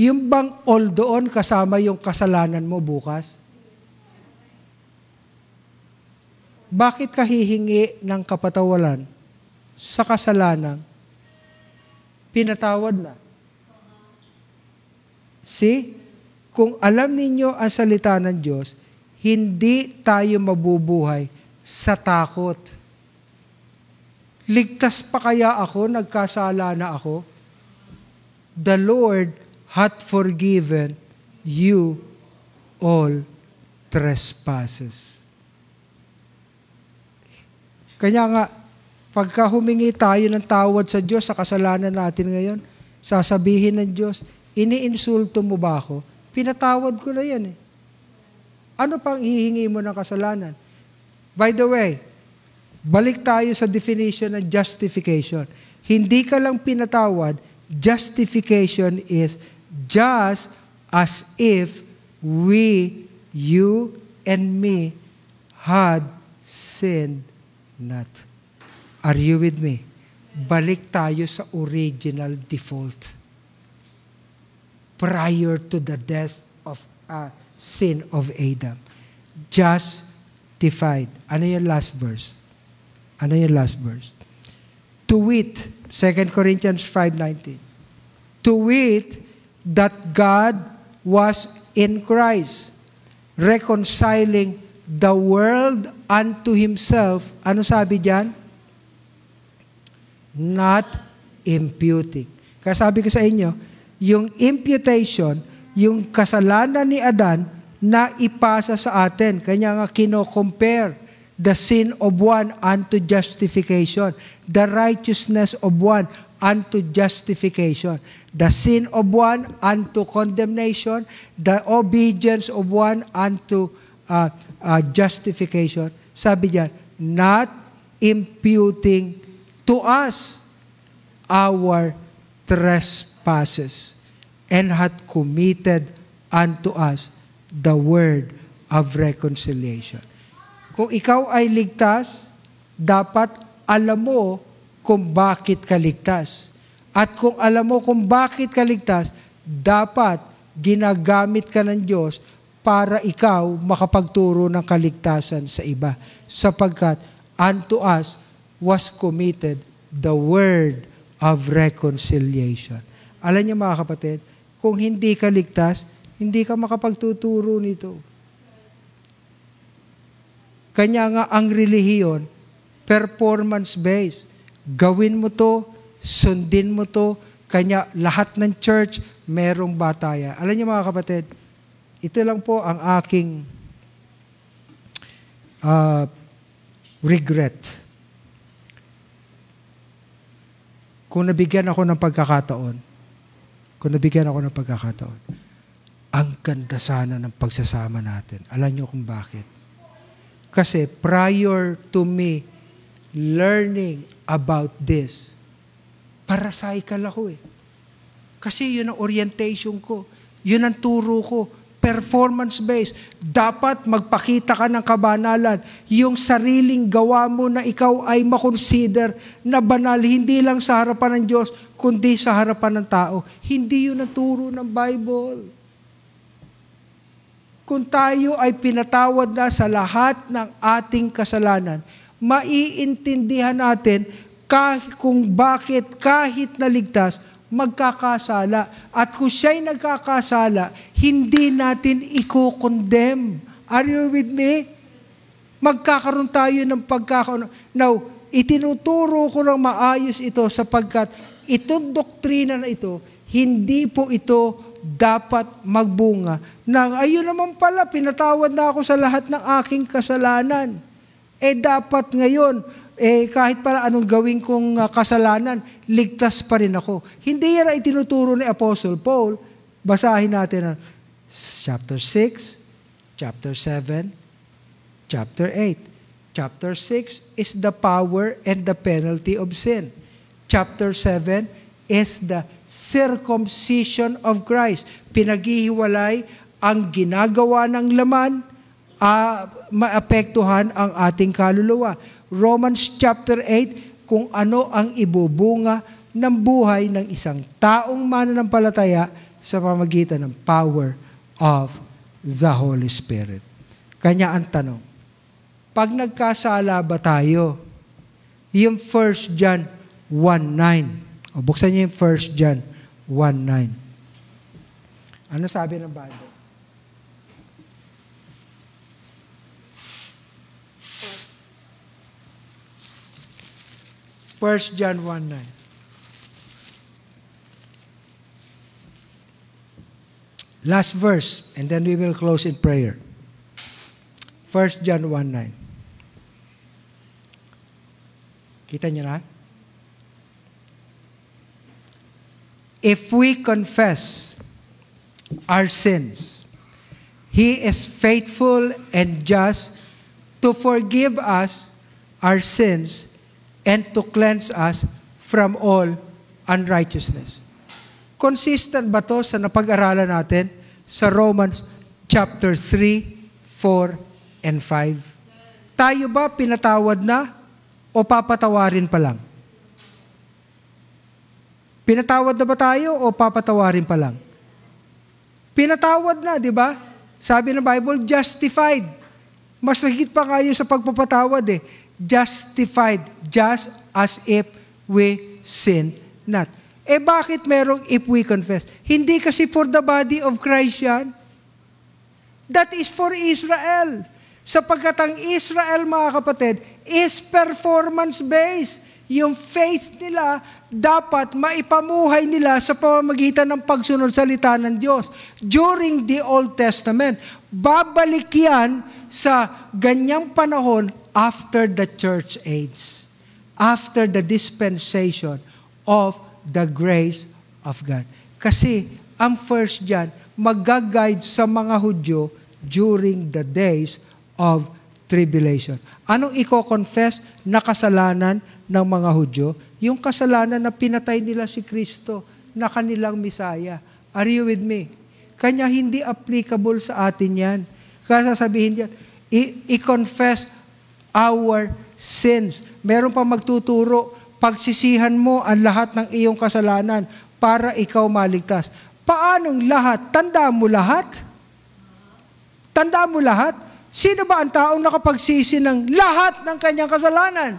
A: Yung bang all doon kasama yung kasalanan mo bukas? Bakit ka hihingi ng kapatawalan sa kasalanan? Pinatawad na. See? Kung alam ninyo ang salita ng Diyos, hindi tayo mabubuhay sa takot. Ligtas pa kaya ako, nagkasala na ako? The Lord hath forgiven you all trespasses. Kaya nga, pagka humingi tayo ng tawad sa Diyos sa kasalanan natin ngayon, sasabihin ng Diyos, iniinsulto mo ba ako? Pinatawad ko na yan eh. Ano pang hihingi mo ng kasalanan? By the way, balik tayo sa definition ng justification. Hindi ka lang pinatawad, justification is just as if we, you, and me had sinned not. Are you with me? Balik tayo sa original default. Prior to the death of uh, sin of Adam. Justified. Ano yung last verse? Ano yung last verse? To wit, 2 Corinthians 5.19. To wit, that God was in Christ, reconciling the world unto Himself. Ano sabi diyan? Not imputing. Kaya sabi ko sa inyo, yung imputation, yung kasalanan ni Adan, na ipasa sa atin. Kanya nga kino-compare the sin of one unto justification, the righteousness of one unto justification. The sin of one unto condemnation. The obedience of one unto uh, uh, justification. Sabi niya, not imputing to us our trespasses and hath committed unto us the word of reconciliation. Kung ikaw ay ligtas, dapat alam mo kung bakit ka ligtas. At kung alam mo kung bakit ka ligtas, dapat ginagamit ka ng Diyos para ikaw makapagturo ng kaligtasan sa iba. Sapagkat unto us was committed the word of reconciliation. Alam niyo mga kapatid, kung hindi ka ligtas, hindi ka makapagtuturo nito. Kanya nga ang relihiyon, performance-based gawin mo to, sundin mo to, kanya lahat ng church, merong bataya. Alam niyo mga kapatid, ito lang po ang aking uh, regret. Kung nabigyan ako ng pagkakataon, kung nabigyan ako ng pagkakataon, ang ganda sana ng pagsasama natin. Alam niyo kung bakit? Kasi prior to me learning about this. Paracycle ako eh. Kasi yun ang orientation ko. Yun ang turo ko. Performance-based. Dapat magpakita ka ng kabanalan. Yung sariling gawa mo na ikaw ay makonsider na banal, hindi lang sa harapan ng Diyos, kundi sa harapan ng tao. Hindi yun ang turo ng Bible kung tayo ay pinatawad na sa lahat ng ating kasalanan, maiintindihan natin kahit kung bakit kahit naligtas, magkakasala. At kung siya'y nagkakasala, hindi natin ikukondem. Are you with me? Magkakaroon tayo ng pagkakaroon. Now, itinuturo ko ng maayos ito sapagkat itong doktrina na ito, hindi po ito dapat magbunga. Na, ayun naman pala, pinatawad na ako sa lahat ng aking kasalanan. Eh dapat ngayon, eh kahit para anong gawin kong ah, kasalanan, ligtas pa rin ako. Hindi yan ay tinuturo ni Apostle Paul. Basahin natin ang chapter 6, chapter 7, chapter 8. Chapter 6 is the power and the penalty of sin. Chapter 7 is the circumcision of Christ. Pinaghihiwalay ang ginagawa ng laman uh, maapektuhan ang ating kaluluwa. Romans chapter 8, kung ano ang ibubunga ng buhay ng isang taong mananampalataya sa pamagitan ng power of the Holy Spirit. Kanya ang tanong, pag nagkasala ba tayo? Yung 1 John 1.9. O buksan niyo yung 1 John 1.9. Ano sabi ng Bible? 1 John 1.9. Last verse, and then we will close in prayer. 1 John 1.9. Kita niyo na? If we confess our sins, He is faithful and just to forgive us our sins and to cleanse us from all unrighteousness. Consistent ba to sa napag-aralan natin sa Romans chapter 3, 4, and 5? Tayo ba pinatawad na o papatawarin pa lang? Pinatawad na ba tayo o papatawarin pa lang? Pinatawad na, di ba? Sabi ng Bible, justified. Mas mahigit pa kayo sa pagpapatawad eh justified just as if we sin not. Eh bakit merong if we confess? Hindi kasi for the body of Christ yan. That is for Israel. Sapagkat ang Israel, mga kapatid, is performance-based. Yung faith nila, dapat maipamuhay nila sa pamamagitan ng pagsunod salita ng Diyos during the Old Testament. Babalik yan sa ganyang panahon after the church age, after the dispensation of the grace of God. Kasi ang first dyan, magaguide sa mga Hudyo during the days of tribulation. Anong i-confess na kasalanan ng mga Hudyo? Yung kasalanan na pinatay nila si Kristo na kanilang Misaya. Are you with me? Kanya hindi applicable sa atin yan. Kaya sasabihin yan, i-confess our sins. Meron pa magtuturo, pagsisihan mo ang lahat ng iyong kasalanan para ikaw maligtas. Paanong lahat? Tanda mo lahat? Tanda mo lahat? Sino ba ang taong nakapagsisi ng lahat ng kanyang kasalanan?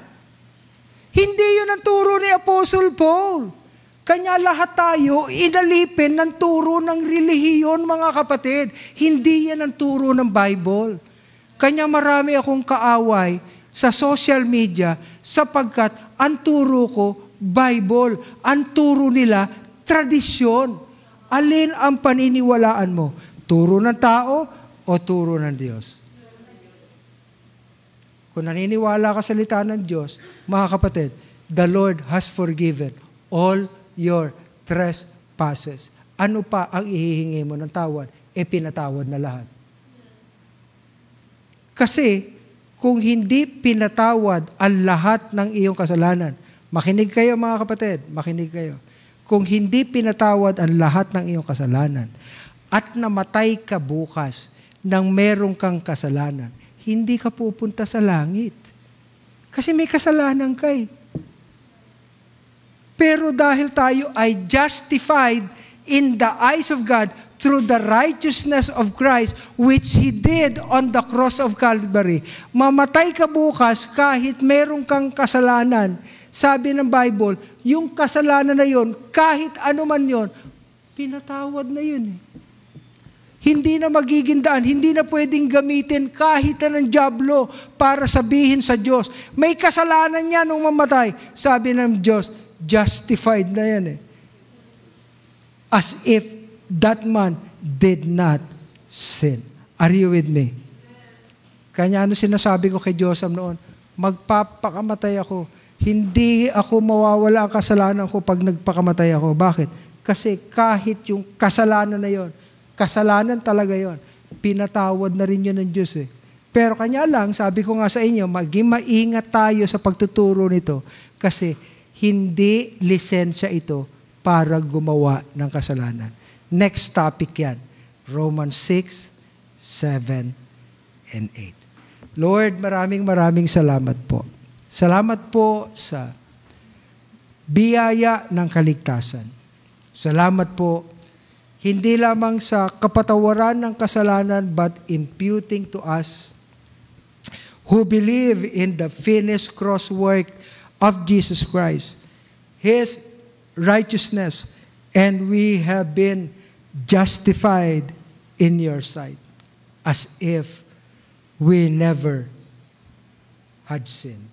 A: Hindi yun ang turo ni Apostle Paul. Kanya lahat tayo inalipin ng turo ng relihiyon, mga kapatid. Hindi yan ang turo ng Bible. Kanya marami akong kaaway sa social media sapagkat ang turo ko, Bible. Ang turo nila, tradisyon. Alin ang paniniwalaan mo? Turo ng tao o turo ng Diyos? Kung naniniwala ka sa salita ng Diyos, mga kapatid, the Lord has forgiven all your trespasses. Ano pa ang ihihingi mo ng tawad? E pinatawad na lahat. Kasi kung hindi pinatawad ang lahat ng iyong kasalanan, makinig kayo mga kapatid, makinig kayo. Kung hindi pinatawad ang lahat ng iyong kasalanan at namatay ka bukas nang merong kang kasalanan, hindi ka pupunta sa langit. Kasi may kasalanan ka eh. Pero dahil tayo ay justified in the eyes of God through the righteousness of Christ which He did on the cross of Calvary. Mamatay ka bukas kahit merong kang kasalanan. Sabi ng Bible, yung kasalanan na yon, kahit ano man yon, pinatawad na yun. Eh. Hindi na magigindaan, hindi na pwedeng gamitin kahit na ng Diablo para sabihin sa Diyos, may kasalanan niya nung mamatay. Sabi ng Diyos, justified na yan eh. As if that man did not sin. Are you with me? Kanya ano sinasabi ko kay Josam noon? Magpapakamatay ako. Hindi ako mawawala ang kasalanan ko pag nagpakamatay ako. Bakit? Kasi kahit yung kasalanan na yon, kasalanan talaga yon, pinatawad na rin yun ng Diyos eh. Pero kanya lang, sabi ko nga sa inyo, maging maingat tayo sa pagtuturo nito kasi hindi lisensya ito para gumawa ng kasalanan. Next topic yan. Romans 6, 7, and 8. Lord, maraming maraming salamat po. Salamat po sa biyaya ng kaligtasan. Salamat po hindi lamang sa kapatawaran ng kasalanan but imputing to us who believe in the finished cross work of Jesus Christ, His righteousness, and we have been justified in your sight as if we never had sinned.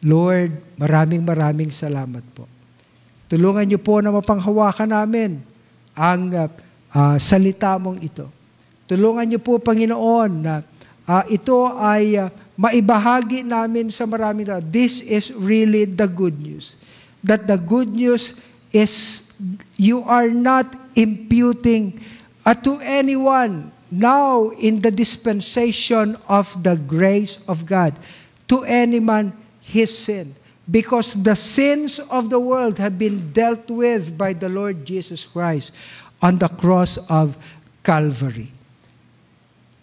A: Lord, maraming maraming salamat po. Tulungan niyo po na mapanghawakan namin ang uh, salita mong ito. Tulungan niyo po, Panginoon, na uh, ito ay uh, maibahagi namin sa marami na, this is really the good news. That the good news is you are not imputing uh, to anyone now in the dispensation of the grace of God, to any man his sin. Because the sins of the world have been dealt with by the Lord Jesus Christ on the cross of Calvary.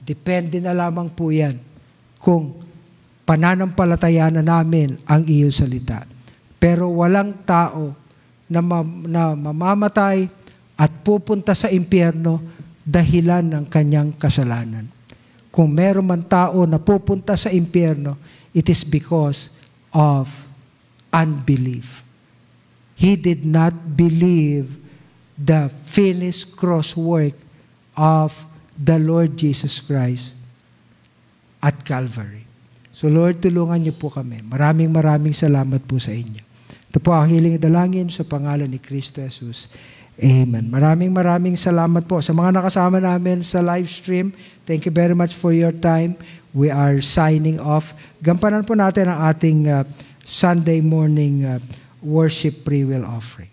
A: Depende na lamang po yan kung pananampalataya na namin ang iyong salita. Pero walang tao na, ma- na mamamatay at pupunta sa impyerno dahilan ng kanyang kasalanan. Kung meron man tao na pupunta sa impyerno, it is because of unbelief. He did not believe the finished cross work of the Lord Jesus Christ at Calvary. So Lord, tulungan niyo po kami. Maraming maraming salamat po sa inyo. Ito po ang hiling dalangin sa pangalan ni Kristo Jesus. Amen. Maraming maraming salamat po sa mga nakasama namin sa live stream. Thank you very much for your time. We are signing off. Gampanan po natin ang ating uh, Sunday morning uh, worship pre-will offering.